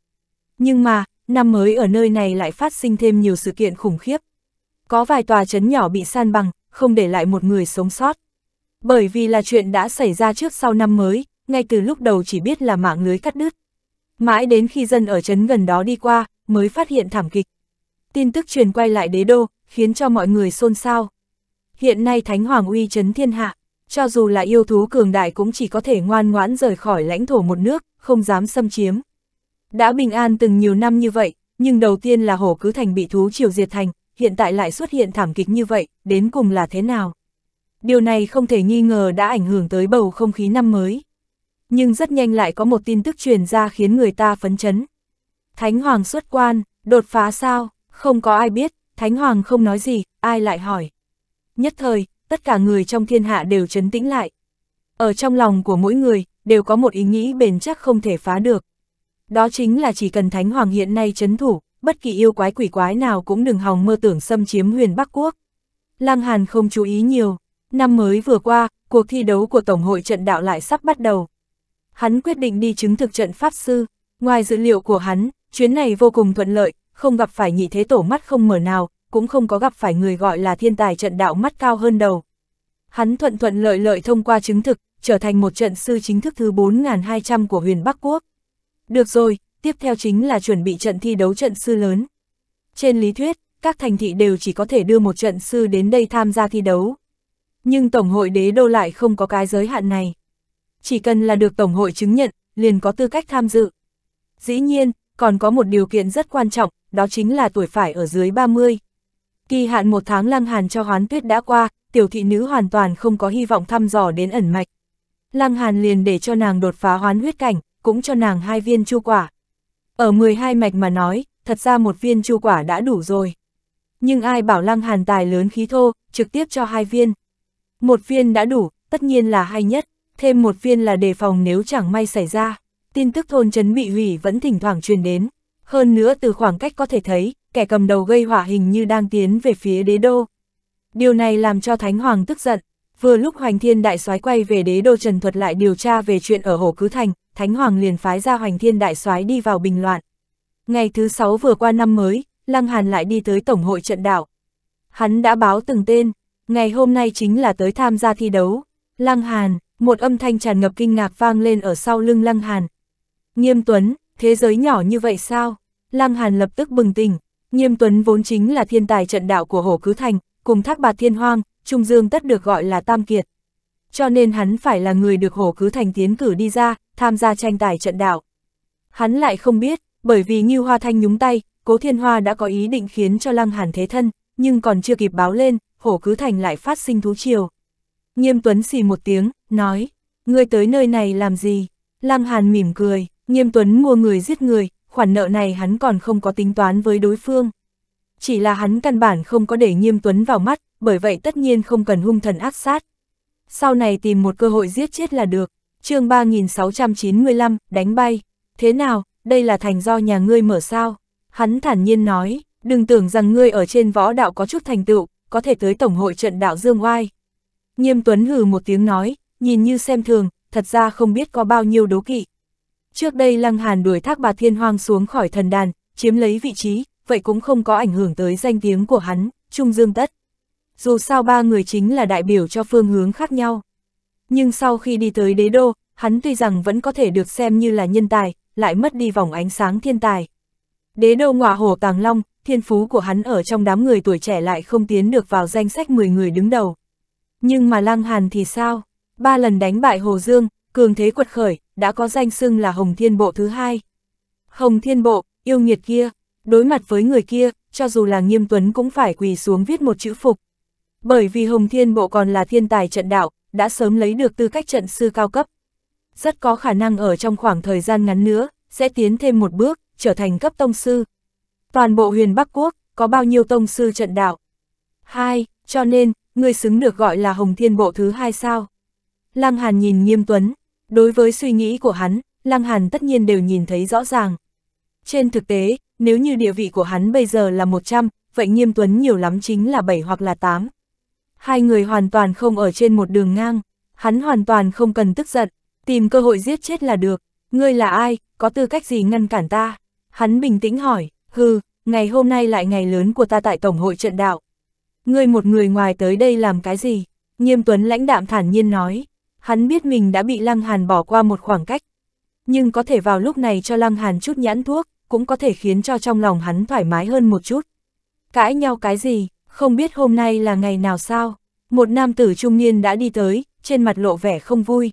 Nhưng mà, năm mới ở nơi này lại phát sinh thêm nhiều sự kiện khủng khiếp. Có vài tòa trấn nhỏ bị san bằng, không để lại một người sống sót. Bởi vì là chuyện đã xảy ra trước sau năm mới, ngay từ lúc đầu chỉ biết là mạng lưới cắt đứt. Mãi đến khi dân ở trấn gần đó đi qua, mới phát hiện thảm kịch. Tin tức truyền quay lại đế đô, khiến cho mọi người xôn xao. Hiện nay Thánh Hoàng uy trấn thiên hạ, cho dù là yêu thú cường đại cũng chỉ có thể ngoan ngoãn rời khỏi lãnh thổ một nước, không dám xâm chiếm. Đã bình an từng nhiều năm như vậy, nhưng đầu tiên là hổ cứ thành bị thú triều diệt thành, hiện tại lại xuất hiện thảm kịch như vậy, đến cùng là thế nào? Điều này không thể nghi ngờ đã ảnh hưởng tới bầu không khí năm mới. Nhưng rất nhanh lại có một tin tức truyền ra khiến người ta phấn chấn. Thánh Hoàng xuất quan, đột phá sao, không có ai biết, Thánh Hoàng không nói gì, ai lại hỏi. Nhất thời, tất cả người trong thiên hạ đều chấn tĩnh lại. Ở trong lòng của mỗi người, đều có một ý nghĩ bền chắc không thể phá được. Đó chính là chỉ cần Thánh Hoàng hiện nay chấn thủ, bất kỳ yêu quái quỷ quái nào cũng đừng hòng mơ tưởng xâm chiếm huyền Bắc Quốc. Lăng Hàn không chú ý nhiều. Năm mới vừa qua, cuộc thi đấu của Tổng hội trận đạo lại sắp bắt đầu. Hắn quyết định đi chứng thực trận Pháp Sư. Ngoài dữ liệu của hắn, chuyến này vô cùng thuận lợi, không gặp phải nhị thế tổ mắt không mở nào, cũng không có gặp phải người gọi là thiên tài trận đạo mắt cao hơn đầu. Hắn thuận thuận lợi lợi thông qua chứng thực, trở thành một trận sư chính thức thứ 4.200 của huyền Bắc Quốc. Được rồi, tiếp theo chính là chuẩn bị trận thi đấu trận sư lớn. Trên lý thuyết, các thành thị đều chỉ có thể đưa một trận sư đến đây tham gia thi đấu. Nhưng Tổng hội đế đô lại không có cái giới hạn này. Chỉ cần là được Tổng hội chứng nhận, liền có tư cách tham dự. Dĩ nhiên, còn có một điều kiện rất quan trọng, đó chính là tuổi phải ở dưới 30. Kỳ hạn một tháng Lăng Hàn cho hoán tuyết đã qua, tiểu thị nữ hoàn toàn không có hy vọng thăm dò đến ẩn mạch. Lăng Hàn liền để cho nàng đột phá hoán huyết cảnh, cũng cho nàng hai viên chu quả. Ở 12 mạch mà nói, thật ra một viên chu quả đã đủ rồi. Nhưng ai bảo Lăng Hàn tài lớn khí thô, trực tiếp cho hai viên. Một viên đã đủ, tất nhiên là hay nhất, thêm một viên là đề phòng nếu chẳng may xảy ra. Tin tức thôn trấn bị hủy vẫn thỉnh thoảng truyền đến. Hơn nữa từ khoảng cách có thể thấy, kẻ cầm đầu gây hỏa hình như đang tiến về phía đế đô. Điều này làm cho Thánh Hoàng tức giận. Vừa lúc Hoành Thiên Đại soái quay về đế đô Trần Thuật lại điều tra về chuyện ở Hồ Cứ Thành, Thánh Hoàng liền phái ra Hoành Thiên Đại soái đi vào bình loạn. Ngày thứ sáu vừa qua năm mới, Lăng Hàn lại đi tới Tổng hội trận đảo. Hắn đã báo từng tên, ngày hôm nay chính là tới tham gia thi đấu. Lăng Hàn, một âm thanh tràn ngập kinh ngạc vang lên ở sau lưng Lăng Hàn. Nghiêm Tuấn, thế giới nhỏ như vậy sao? Lăng Hàn lập tức bừng tỉnh, Nghiêm Tuấn vốn chính là thiên tài trận đạo của Hồ Cứ Thành, cùng Thác Bạt Thiên Hoang, Trung Dương tất được gọi là Tam Kiệt. Cho nên hắn phải là người được Hồ Cứ Thành tiến cử đi ra, tham gia tranh tài trận đạo. Hắn lại không biết, bởi vì Ngưu Hoa Thanh nhúng tay, Cố Thiên Hoa đã có ý định khiến cho Lăng Hàn thế thân, nhưng còn chưa kịp báo lên, Hồ Cứ Thành lại phát sinh thú chiều. Nghiêm Tuấn xì một tiếng, nói, ngươi tới nơi này làm gì? Lăng Hàn mỉm cười, Nghiêm Tuấn mua người giết người, khoản nợ này hắn còn không có tính toán với đối phương. Chỉ là hắn căn bản không có để nghiêm tuấn vào mắt, bởi vậy tất nhiên không cần hung thần ác sát. Sau này tìm một cơ hội giết chết là được, chương 3695, đánh bay. Thế nào, đây là thành do nhà ngươi mở sao? Hắn thản nhiên nói, đừng tưởng rằng ngươi ở trên võ đạo có chút thành tựu, có thể tới Tổng hội trận đạo Dương Oai. Nghiêm Tuấn hừ một tiếng nói, nhìn như xem thường, thật ra không biết có bao nhiêu đố kỵ. Trước đây Lăng Hàn đuổi Thác bà Thiên Hoang xuống khỏi thần đàn, chiếm lấy vị trí, vậy cũng không có ảnh hưởng tới danh tiếng của hắn, Trung Dương Tất. Dù sao ba người chính là đại biểu cho phương hướng khác nhau. Nhưng sau khi đi tới đế đô, hắn tuy rằng vẫn có thể được xem như là nhân tài, lại mất đi vòng ánh sáng thiên tài. Đế đô ngọa hổ Tàng Long, thiên phú của hắn ở trong đám người tuổi trẻ lại không tiến được vào danh sách 10 người đứng đầu. Nhưng mà Lăng Hàn thì sao? Ba lần đánh bại Hồ Dương, cường thế quật khởi, đã có danh xưng là Hồng Thiên Bộ thứ hai. Hồng Thiên Bộ, yêu nghiệt kia, đối mặt với người kia, cho dù là nghiêm tuấn cũng phải quỳ xuống viết một chữ phục. Bởi vì Hồng Thiên Bộ còn là thiên tài trận đạo, đã sớm lấy được tư cách trận sư cao cấp. Rất có khả năng ở trong khoảng thời gian ngắn nữa, sẽ tiến thêm một bước, trở thành cấp tông sư. Toàn bộ huyền Bắc Quốc, có bao nhiêu tông sư trận đạo? Hai, cho nên, người xứng được gọi là Hồng Thiên Bộ thứ hai sao? Lăng Hàn nhìn nghiêm tuấn, Đối với suy nghĩ của hắn, Lăng Hàn tất nhiên đều nhìn thấy rõ ràng. Trên thực tế, nếu như địa vị của hắn bây giờ là 100, vậy Nghiêm Tuấn nhiều lắm chính là 7 hoặc là 8. Hai người hoàn toàn không ở trên một đường ngang, hắn hoàn toàn không cần tức giận, tìm cơ hội giết chết là được. Ngươi là ai, có tư cách gì ngăn cản ta? Hắn bình tĩnh hỏi, hừ, ngày hôm nay lại ngày lớn của ta tại Tổng hội trận đạo. Ngươi một người ngoài tới đây làm cái gì? Nghiêm Tuấn lãnh đạm thản nhiên nói, Hắn biết mình đã bị Lăng Hàn bỏ qua một khoảng cách. Nhưng có thể vào lúc này cho Lăng Hàn chút nhãn thuốc, cũng có thể khiến cho trong lòng hắn thoải mái hơn một chút. Cãi nhau cái gì, không biết hôm nay là ngày nào sao? Một nam tử trung niên đã đi tới, trên mặt lộ vẻ không vui.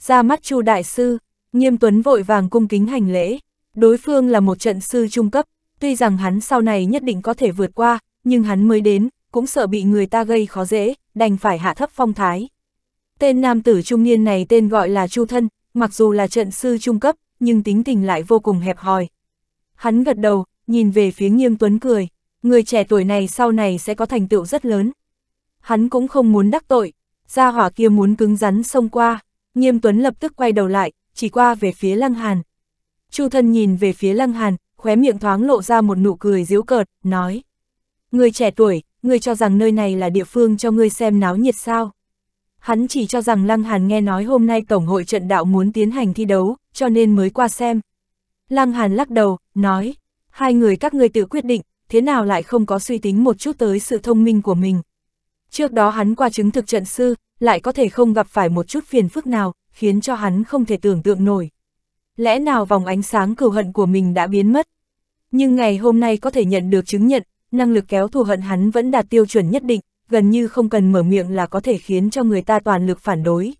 Ra mắt Chu Đại Sư, Nghiêm Tuấn vội vàng cung kính hành lễ. Đối phương là một trận sư trung cấp, tuy rằng hắn sau này nhất định có thể vượt qua, nhưng hắn mới đến, cũng sợ bị người ta gây khó dễ, đành phải hạ thấp phong thái. Tên nam tử trung niên này tên gọi là Chu Thân, mặc dù là trận sư trung cấp, nhưng tính tình lại vô cùng hẹp hòi. Hắn gật đầu, nhìn về phía nghiêm tuấn cười, người trẻ tuổi này sau này sẽ có thành tựu rất lớn. Hắn cũng không muốn đắc tội, Ra hỏa kia muốn cứng rắn xông qua, nghiêm tuấn lập tức quay đầu lại, chỉ qua về phía lăng hàn. Chu thân nhìn về phía lăng hàn, khóe miệng thoáng lộ ra một nụ cười giễu cợt, nói. Người trẻ tuổi, người cho rằng nơi này là địa phương cho ngươi xem náo nhiệt sao. Hắn chỉ cho rằng Lăng Hàn nghe nói hôm nay Tổng hội trận đạo muốn tiến hành thi đấu, cho nên mới qua xem. Lăng Hàn lắc đầu, nói, hai người các người tự quyết định, thế nào lại không có suy tính một chút tới sự thông minh của mình. Trước đó hắn qua chứng thực trận sư, lại có thể không gặp phải một chút phiền phức nào, khiến cho hắn không thể tưởng tượng nổi. Lẽ nào vòng ánh sáng cửu hận của mình đã biến mất? Nhưng ngày hôm nay có thể nhận được chứng nhận, năng lực kéo thù hận hắn vẫn đạt tiêu chuẩn nhất định, gần như không cần mở miệng là có thể khiến cho người ta toàn lực phản đối.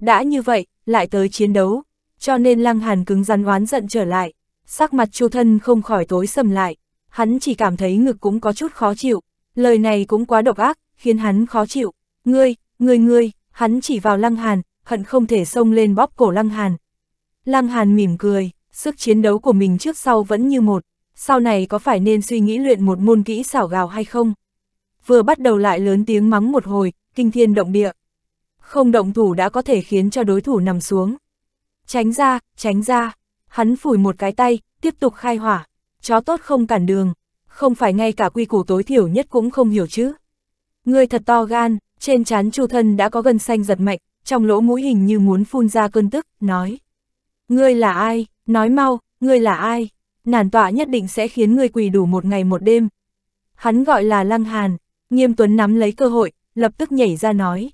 Đã như vậy, lại tới chiến đấu, cho nên Lăng Hàn cứng rắn oán giận trở lại, sắc mặt Chu Thân không khỏi tối sầm lại, hắn chỉ cảm thấy ngực cũng có chút khó chịu, lời này cũng quá độc ác, khiến hắn khó chịu, ngươi, ngươi ngươi, hắn chỉ vào Lăng Hàn, hận không thể xông lên bóp cổ Lăng Hàn. Lăng Hàn mỉm cười, sức chiến đấu của mình trước sau vẫn như một, sau này có phải nên suy nghĩ luyện một môn kỹ xảo gào hay không? vừa bắt đầu lại lớn tiếng mắng một hồi, kinh thiên động địa. Không động thủ đã có thể khiến cho đối thủ nằm xuống. Tránh ra, tránh ra, hắn phủi một cái tay, tiếp tục khai hỏa, chó tốt không cản đường, không phải ngay cả quy củ tối thiểu nhất cũng không hiểu chứ. Người thật to gan, trên trán chu thân đã có gân xanh giật mạnh, trong lỗ mũi hình như muốn phun ra cơn tức, nói. Ngươi là ai, nói mau, ngươi là ai, nản tọa nhất định sẽ khiến ngươi quỳ đủ một ngày một đêm. Hắn gọi là Lăng Hàn, Nghiêm Tuấn nắm lấy cơ hội, lập tức nhảy ra nói.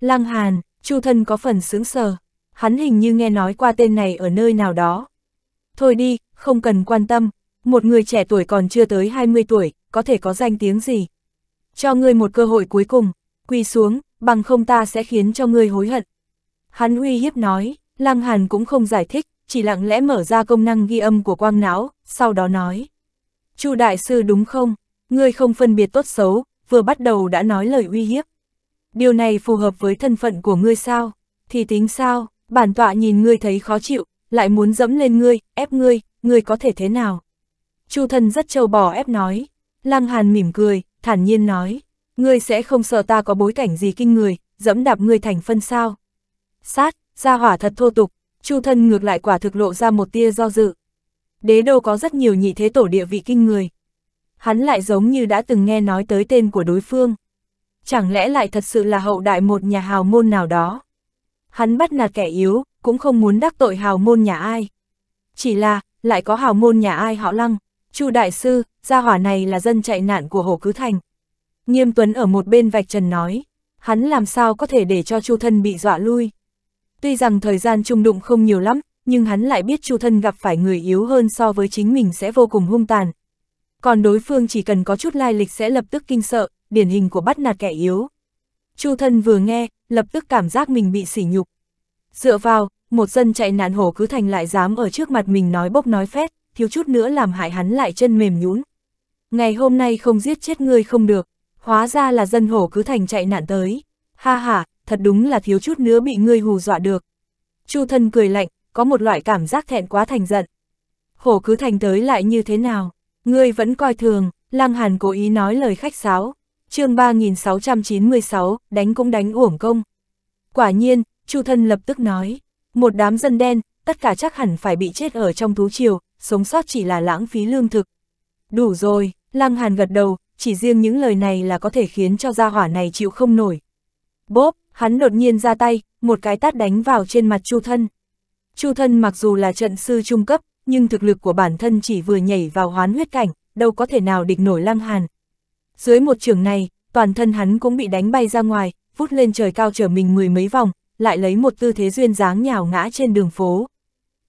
Lăng Hàn, Chu Thân có phần sướng sờ, hắn hình như nghe nói qua tên này ở nơi nào đó. Thôi đi, không cần quan tâm, một người trẻ tuổi còn chưa tới 20 tuổi, có thể có danh tiếng gì. Cho ngươi một cơ hội cuối cùng, quỳ xuống, bằng không ta sẽ khiến cho ngươi hối hận. Hắn uy hiếp nói, Lăng Hàn cũng không giải thích, chỉ lặng lẽ mở ra công năng ghi âm của quang não, sau đó nói. Chu đại sư đúng không? Ngươi không phân biệt tốt xấu, vừa bắt đầu đã nói lời uy hiếp. Điều này phù hợp với thân phận của ngươi sao? Thì tính sao, bản tọa nhìn ngươi thấy khó chịu, lại muốn dẫm lên ngươi, ép ngươi, ngươi có thể thế nào? Chu thần rất trâu bò ép nói. Lăng Hàn mỉm cười, thản nhiên nói, ngươi sẽ không sợ ta có bối cảnh gì kinh người, dẫm đạp ngươi thành phân sao. Sát, gia hỏa thật thô tục, Chu thân ngược lại quả thực lộ ra một tia do dự. Đế đô có rất nhiều nhị thế tổ địa vị kinh người, hắn lại giống như đã từng nghe nói tới tên của đối phương. Chẳng lẽ lại thật sự là hậu đại một nhà hào môn nào đó? Hắn bắt nạt kẻ yếu, cũng không muốn đắc tội hào môn nhà ai. Chỉ là, lại có hào môn nhà ai họ lăng. Chu đại sư, gia hỏa này là dân chạy nạn của Hồ Cứ Thành. Nghiêm Tuấn ở một bên vạch trần nói, hắn làm sao có thể để cho Chu thân bị dọa lui. Tuy rằng thời gian trung đụng không nhiều lắm, nhưng hắn lại biết Chu thân gặp phải người yếu hơn so với chính mình sẽ vô cùng hung tàn, còn đối phương chỉ cần có chút lai lịch sẽ lập tức kinh sợ, điển hình của bắt nạt kẻ yếu. Chu thân vừa nghe, lập tức cảm giác mình bị sỉ nhục. Dựa vào, một dân chạy nạn hổ cứ thành lại dám ở trước mặt mình nói bốc nói phét, thiếu chút nữa làm hại hắn lại chân mềm nhũn. Ngày hôm nay không giết chết ngươi không được, hóa ra là dân hổ cứ thành chạy nạn tới. Ha ha, thật đúng là thiếu chút nữa bị ngươi hù dọa được. Chu thân cười lạnh, có một loại cảm giác thẹn quá thành giận. Hổ cứ thành tới lại như thế nào? Ngươi vẫn coi thường, Lăng Hàn cố ý nói lời khách sáo. chương 3696, đánh cũng đánh uổng công. Quả nhiên, Chu Thân lập tức nói, một đám dân đen, tất cả chắc hẳn phải bị chết ở trong thú triều, sống sót chỉ là lãng phí lương thực. Đủ rồi, Lăng Hàn gật đầu, chỉ riêng những lời này là có thể khiến cho gia hỏa này chịu không nổi. Bốp, hắn đột nhiên ra tay, một cái tát đánh vào trên mặt Chu Thân. Chu Thân mặc dù là trận sư trung cấp, nhưng thực lực của bản thân chỉ vừa nhảy vào hoán huyết cảnh, đâu có thể nào địch nổi Lăng Hàn. Dưới một trường này, toàn thân hắn cũng bị đánh bay ra ngoài, vút lên trời cao trở mình mười mấy vòng, lại lấy một tư thế duyên dáng nhào ngã trên đường phố.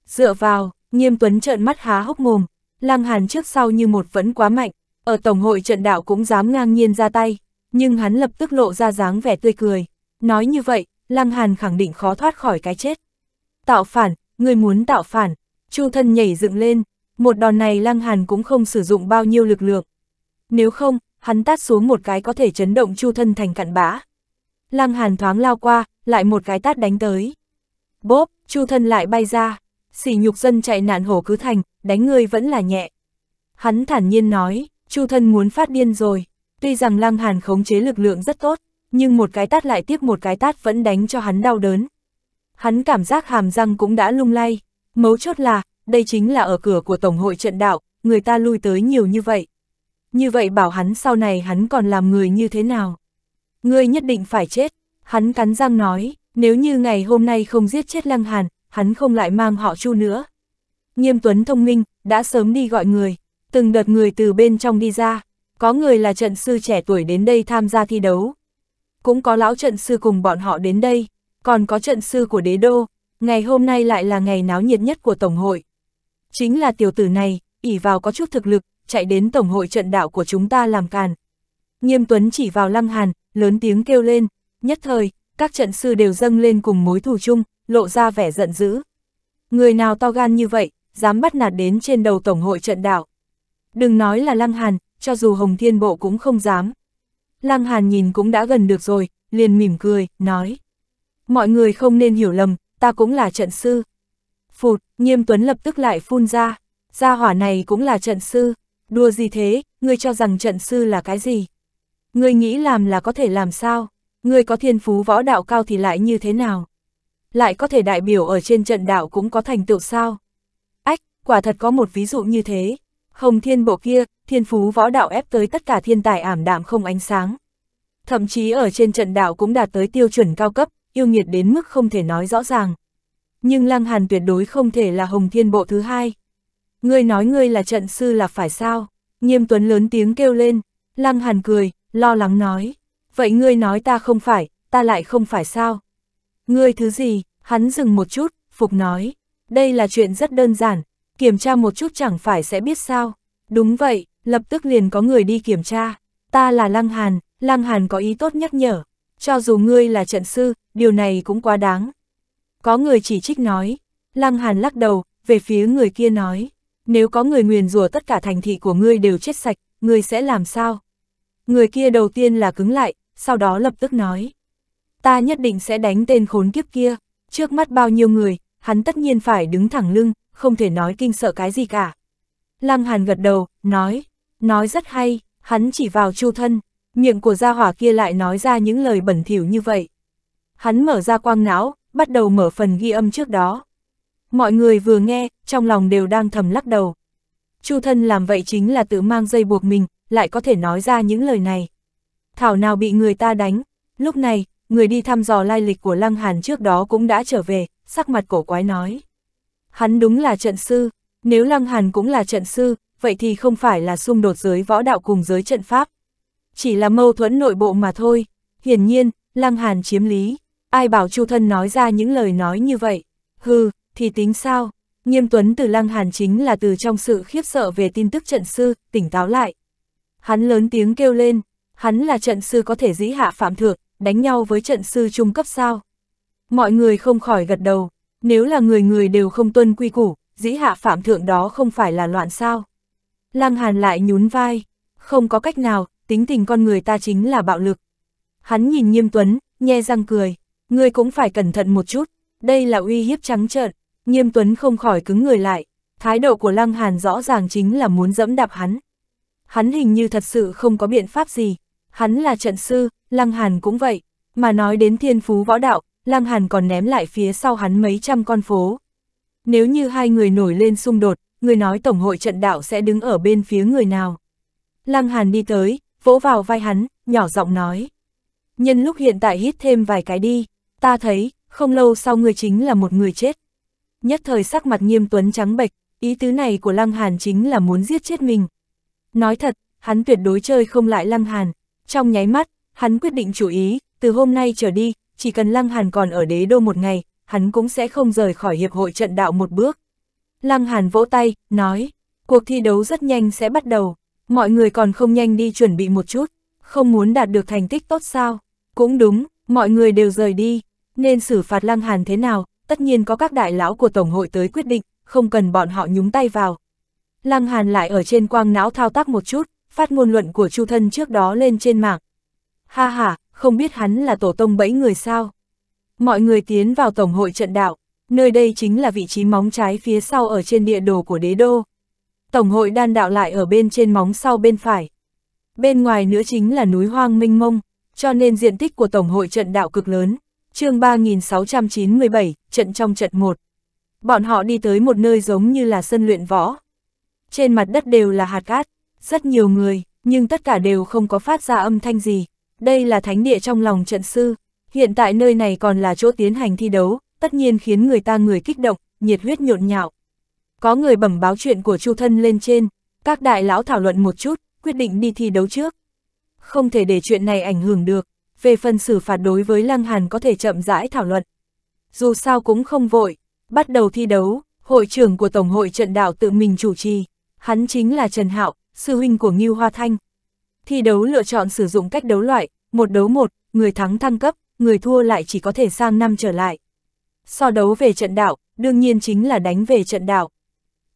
Dựa vào, nghiêm tuấn trợn mắt há hốc mồm, Lăng Hàn trước sau như một vẫn quá mạnh, ở Tổng hội trận đạo cũng dám ngang nhiên ra tay, nhưng hắn lập tức lộ ra dáng vẻ tươi cười. Nói như vậy, Lăng Hàn khẳng định khó thoát khỏi cái chết. Tạo phản, người muốn tạo phản, Chu thân nhảy dựng lên, một đòn này Lăng Hàn cũng không sử dụng bao nhiêu lực lượng. Nếu không, hắn tát xuống một cái có thể chấn động Chu thân thành cặn bã. Lăng Hàn thoáng lao qua, lại một cái tát đánh tới. Bốp, Chu thân lại bay ra, sỉ nhục dân chạy nạn hổ cứ thành, đánh ngươi vẫn là nhẹ. Hắn thản nhiên nói, Chu thân muốn phát điên rồi, tuy rằng Lăng Hàn khống chế lực lượng rất tốt, nhưng một cái tát lại tiếp một cái tát vẫn đánh cho hắn đau đớn. Hắn cảm giác hàm răng cũng đã lung lay. Mấu chốt là, đây chính là ở cửa của Tổng hội trận đạo, người ta lui tới nhiều như vậy. Như vậy bảo hắn sau này hắn còn làm người như thế nào? Ngươi nhất định phải chết, hắn cắn răng nói, nếu như ngày hôm nay không giết chết Lăng Hàn, hắn không lại mang họ chu nữa. Nghiêm Tuấn thông minh, đã sớm đi gọi người, từng đợt người từ bên trong đi ra, có người là trận sư trẻ tuổi đến đây tham gia thi đấu. Cũng có lão trận sư cùng bọn họ đến đây, còn có trận sư của đế đô, Ngày hôm nay lại là ngày náo nhiệt nhất của Tổng hội. Chính là tiểu tử này, ỉ vào có chút thực lực, chạy đến Tổng hội trận đạo của chúng ta làm càn. Nghiêm Tuấn chỉ vào Lăng Hàn, lớn tiếng kêu lên, nhất thời, các trận sư đều dâng lên cùng mối thù chung, lộ ra vẻ giận dữ. Người nào to gan như vậy, dám bắt nạt đến trên đầu Tổng hội trận đạo. Đừng nói là Lăng Hàn, cho dù Hồng Thiên Bộ cũng không dám. Lăng Hàn nhìn cũng đã gần được rồi, liền mỉm cười, nói. Mọi người không nên hiểu lầm, ta cũng là trận sư. Phụt, nghiêm tuấn lập tức lại phun ra, gia hỏa này cũng là trận sư, đùa gì thế, ngươi cho rằng trận sư là cái gì? Ngươi nghĩ làm là có thể làm sao? Ngươi có thiên phú võ đạo cao thì lại như thế nào? Lại có thể đại biểu ở trên trận đạo cũng có thành tựu sao? Ách, quả thật có một ví dụ như thế. Hồng thiên bộ kia, thiên phú võ đạo ép tới tất cả thiên tài ảm đạm không ánh sáng. Thậm chí ở trên trận đạo cũng đạt tới tiêu chuẩn cao cấp, yêu nghiệt đến mức không thể nói rõ ràng. Nhưng Lăng Hàn tuyệt đối không thể là Hồng Thiên Bộ thứ hai. Ngươi nói ngươi là trận sư là phải sao? Nghiêm Tuấn lớn tiếng kêu lên, Lăng Hàn cười, lo lắng nói. Vậy ngươi nói ta không phải, ta lại không phải sao? Ngươi thứ gì? Hắn dừng một chút, Phục nói. Đây là chuyện rất đơn giản, kiểm tra một chút chẳng phải sẽ biết sao. Đúng vậy, lập tức liền có người đi kiểm tra. Ta là Lăng Hàn, Lăng Hàn có ý tốt nhắc nhở. Cho dù ngươi là trận sư, điều này cũng quá đáng. Có người chỉ trích nói, Lăng Hàn lắc đầu, về phía người kia nói, nếu có người nguyền rủa tất cả thành thị của ngươi đều chết sạch, ngươi sẽ làm sao? Người kia đầu tiên là cứng lại, sau đó lập tức nói, ta nhất định sẽ đánh tên khốn kiếp kia, trước mắt bao nhiêu người, hắn tất nhiên phải đứng thẳng lưng, không thể nói kinh sợ cái gì cả. Lăng Hàn gật đầu, nói, nói rất hay, hắn chỉ vào chu thân, Miệng của gia hỏa kia lại nói ra những lời bẩn thỉu như vậy. Hắn mở ra quang não, bắt đầu mở phần ghi âm trước đó. Mọi người vừa nghe, trong lòng đều đang thầm lắc đầu. Chu thân làm vậy chính là tự mang dây buộc mình, lại có thể nói ra những lời này. Thảo nào bị người ta đánh, lúc này, người đi thăm dò lai lịch của Lăng Hàn trước đó cũng đã trở về, sắc mặt cổ quái nói. Hắn đúng là trận sư, nếu Lăng Hàn cũng là trận sư, vậy thì không phải là xung đột giới võ đạo cùng giới trận pháp, chỉ là mâu thuẫn nội bộ mà thôi. Hiển nhiên, Lăng Hàn chiếm lý, ai bảo Chu Thân nói ra những lời nói như vậy, hừ, thì tính sao, nghiêm tuấn từ Lăng Hàn chính là từ trong sự khiếp sợ về tin tức trận sư, tỉnh táo lại. Hắn lớn tiếng kêu lên, hắn là trận sư có thể dĩ hạ phạm thượng, đánh nhau với trận sư trung cấp sao. Mọi người không khỏi gật đầu, nếu là người người đều không tuân quy củ, dĩ hạ phạm thượng đó không phải là loạn sao. Lăng Hàn lại nhún vai, không có cách nào, tính tình con người ta chính là bạo lực. Hắn nhìn Nghiêm Tuấn, nhe răng cười, ngươi cũng phải cẩn thận một chút, đây là uy hiếp trắng trợn, Nghiêm Tuấn không khỏi cứng người lại, thái độ của Lăng Hàn rõ ràng chính là muốn dẫm đạp hắn. Hắn hình như thật sự không có biện pháp gì, hắn là trận sư, Lăng Hàn cũng vậy, mà nói đến thiên phú võ đạo, Lăng Hàn còn ném lại phía sau hắn mấy trăm con phố. Nếu như hai người nổi lên xung đột, người nói Tổng hội trận đạo sẽ đứng ở bên phía người nào. Lăng Hàn đi tới, vỗ vào vai hắn, nhỏ giọng nói. Nhân lúc hiện tại hít thêm vài cái đi, ta thấy, không lâu sau ngươi chính là một người chết. Nhất thời sắc mặt nghiêm tuấn trắng bệch, ý tứ này của Lăng Hàn chính là muốn giết chết mình. Nói thật, hắn tuyệt đối chơi không lại Lăng Hàn. Trong nháy mắt, hắn quyết định chủ ý, từ hôm nay trở đi, chỉ cần Lăng Hàn còn ở đế đô một ngày, hắn cũng sẽ không rời khỏi hiệp hội trận đạo một bước. Lăng Hàn vỗ tay, nói, cuộc thi đấu rất nhanh sẽ bắt đầu mọi người còn không nhanh đi chuẩn bị một chút, không muốn đạt được thành tích tốt sao. Cũng đúng, mọi người đều rời đi, nên xử phạt Lăng Hàn thế nào, tất nhiên có các đại lão của Tổng hội tới quyết định, không cần bọn họ nhúng tay vào. Lăng Hàn lại ở trên quang não thao tác một chút, phát ngôn luận của Chu Thân trước đó lên trên mạng. Ha ha, không biết hắn là tổ tông bẫy người sao. Mọi người tiến vào Tổng hội trận đạo, nơi đây chính là vị trí móng trái phía sau ở trên địa đồ của đế đô. Tổng hội đan đạo lại ở bên trên móng sau bên phải. Bên ngoài nữa chính là núi hoang minh mông, cho nên diện tích của Tổng hội trận đạo cực lớn. chương 3697, trận trong trận 1. Bọn họ đi tới một nơi giống như là sân luyện võ. Trên mặt đất đều là hạt cát, rất nhiều người, nhưng tất cả đều không có phát ra âm thanh gì. Đây là thánh địa trong lòng trận sư, hiện tại nơi này còn là chỗ tiến hành thi đấu, tất nhiên khiến người ta người kích động, nhiệt huyết nhộn nhạo. Có người bẩm báo chuyện của Chu Thân lên trên, các đại lão thảo luận một chút, quyết định đi thi đấu trước. Không thể để chuyện này ảnh hưởng được, về phần xử phạt đối với Lăng Hàn có thể chậm rãi thảo luận. Dù sao cũng không vội, bắt đầu thi đấu, hội trưởng của Tổng hội trận đạo tự mình chủ trì, hắn chính là Trần Hạo, sư huynh của Ngưu Hoa Thanh. Thi đấu lựa chọn sử dụng cách đấu loại, một đấu một, người thắng thăng cấp, người thua lại chỉ có thể sang năm trở lại. So đấu về trận đạo, đương nhiên chính là đánh về trận đạo.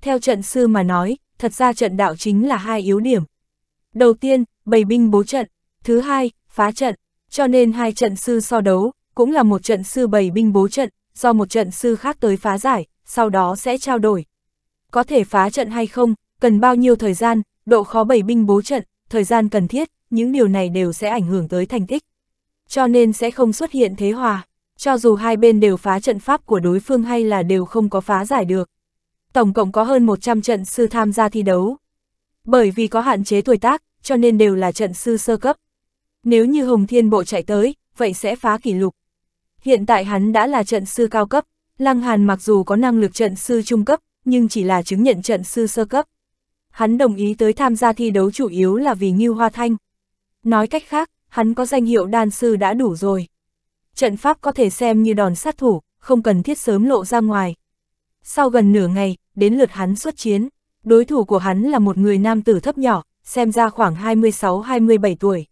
Theo trận sư mà nói, thật ra trận đạo chính là hai yếu điểm. Đầu tiên, bày binh bố trận, thứ hai, phá trận, cho nên hai trận sư so đấu, cũng là một trận sư bày binh bố trận, do một trận sư khác tới phá giải, sau đó sẽ trao đổi. Có thể phá trận hay không, cần bao nhiêu thời gian, độ khó bày binh bố trận, thời gian cần thiết, những điều này đều sẽ ảnh hưởng tới thành tích. Cho nên sẽ không xuất hiện thế hòa, cho dù hai bên đều phá trận pháp của đối phương hay là đều không có phá giải được tổng cộng có hơn 100 trận sư tham gia thi đấu. Bởi vì có hạn chế tuổi tác, cho nên đều là trận sư sơ cấp. Nếu như Hồng Thiên Bộ chạy tới, vậy sẽ phá kỷ lục. Hiện tại hắn đã là trận sư cao cấp, Lăng Hàn mặc dù có năng lực trận sư trung cấp, nhưng chỉ là chứng nhận trận sư sơ cấp. Hắn đồng ý tới tham gia thi đấu chủ yếu là vì Ngưu Hoa Thanh. Nói cách khác, hắn có danh hiệu đan sư đã đủ rồi. Trận pháp có thể xem như đòn sát thủ, không cần thiết sớm lộ ra ngoài. Sau gần nửa ngày, đến lượt hắn xuất chiến. Đối thủ của hắn là một người nam tử thấp nhỏ, xem ra khoảng 26-27 tuổi.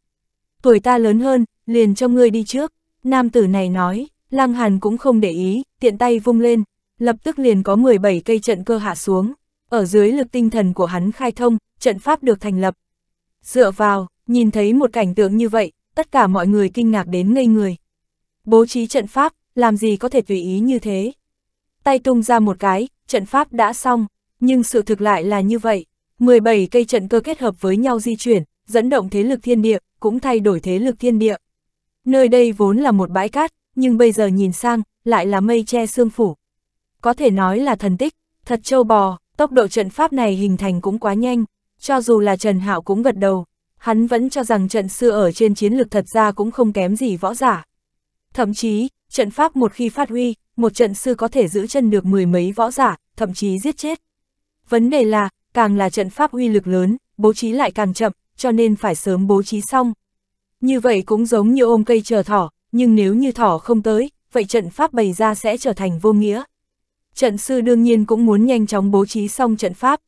Tuổi ta lớn hơn, liền cho ngươi đi trước. Nam tử này nói, Lăng Hàn cũng không để ý, tiện tay vung lên, lập tức liền có 17 cây trận cơ hạ xuống. Ở dưới lực tinh thần của hắn khai thông, trận pháp được thành lập. Dựa vào, nhìn thấy một cảnh tượng như vậy, tất cả mọi người kinh ngạc đến ngây người. Bố trí trận pháp, làm gì có thể tùy ý như thế. Tay tung ra một cái, trận pháp đã xong, nhưng sự thực lại là như vậy. 17 cây trận cơ kết hợp với nhau di chuyển, dẫn động thế lực thiên địa, cũng thay đổi thế lực thiên địa. Nơi đây vốn là một bãi cát, nhưng bây giờ nhìn sang, lại là mây che sương phủ. Có thể nói là thần tích, thật châu bò, tốc độ trận pháp này hình thành cũng quá nhanh, cho dù là Trần Hạo cũng gật đầu, hắn vẫn cho rằng trận xưa ở trên chiến lược thật ra cũng không kém gì võ giả. Thậm chí, trận pháp một khi phát huy, một trận sư có thể giữ chân được mười mấy võ giả, thậm chí giết chết. Vấn đề là, càng là trận pháp uy lực lớn, bố trí lại càng chậm, cho nên phải sớm bố trí xong. Như vậy cũng giống như ôm cây chờ thỏ, nhưng nếu như thỏ không tới, vậy trận pháp bày ra sẽ trở thành vô nghĩa. Trận sư đương nhiên cũng muốn nhanh chóng bố trí xong trận pháp.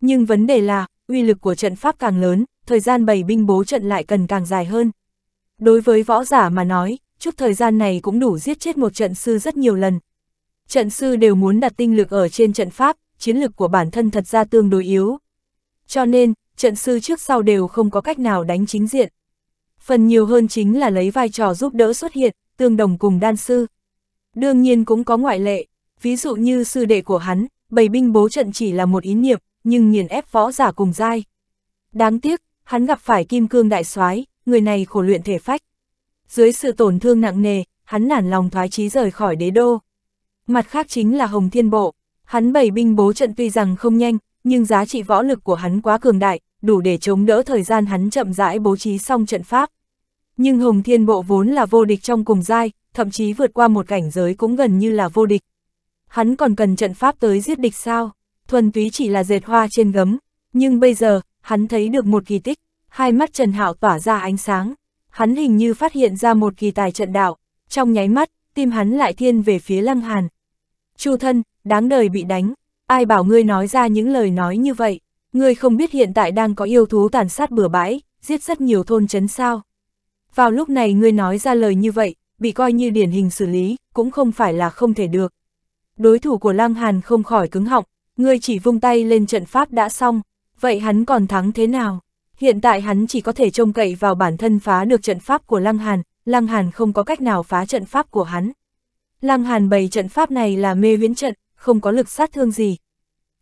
Nhưng vấn đề là, uy lực của trận pháp càng lớn, thời gian bày binh bố trận lại cần càng dài hơn. Đối với võ giả mà nói, chút thời gian này cũng đủ giết chết một trận sư rất nhiều lần. Trận sư đều muốn đặt tinh lực ở trên trận pháp, chiến lực của bản thân thật ra tương đối yếu. Cho nên, trận sư trước sau đều không có cách nào đánh chính diện. Phần nhiều hơn chính là lấy vai trò giúp đỡ xuất hiện, tương đồng cùng đan sư. Đương nhiên cũng có ngoại lệ, ví dụ như sư đệ của hắn, bầy binh bố trận chỉ là một ý niệm, nhưng nghiền ép võ giả cùng dai. Đáng tiếc, hắn gặp phải kim cương đại soái người này khổ luyện thể phách dưới sự tổn thương nặng nề, hắn nản lòng thoái chí rời khỏi đế đô. Mặt khác chính là Hồng Thiên Bộ, hắn bày binh bố trận tuy rằng không nhanh, nhưng giá trị võ lực của hắn quá cường đại, đủ để chống đỡ thời gian hắn chậm rãi bố trí xong trận pháp. Nhưng Hồng Thiên Bộ vốn là vô địch trong cùng giai, thậm chí vượt qua một cảnh giới cũng gần như là vô địch. Hắn còn cần trận pháp tới giết địch sao? Thuần túy chỉ là dệt hoa trên gấm, nhưng bây giờ, hắn thấy được một kỳ tích, hai mắt Trần Hạo tỏa ra ánh sáng hắn hình như phát hiện ra một kỳ tài trận đạo, trong nháy mắt, tim hắn lại thiên về phía Lăng Hàn. Chu thân, đáng đời bị đánh, ai bảo ngươi nói ra những lời nói như vậy, ngươi không biết hiện tại đang có yêu thú tàn sát bừa bãi, giết rất nhiều thôn chấn sao. Vào lúc này ngươi nói ra lời như vậy, bị coi như điển hình xử lý, cũng không phải là không thể được. Đối thủ của Lăng Hàn không khỏi cứng họng, ngươi chỉ vung tay lên trận pháp đã xong, vậy hắn còn thắng thế nào? Hiện tại hắn chỉ có thể trông cậy vào bản thân phá được trận pháp của Lăng Hàn, Lăng Hàn không có cách nào phá trận pháp của hắn. Lăng Hàn bày trận pháp này là mê huyễn trận, không có lực sát thương gì.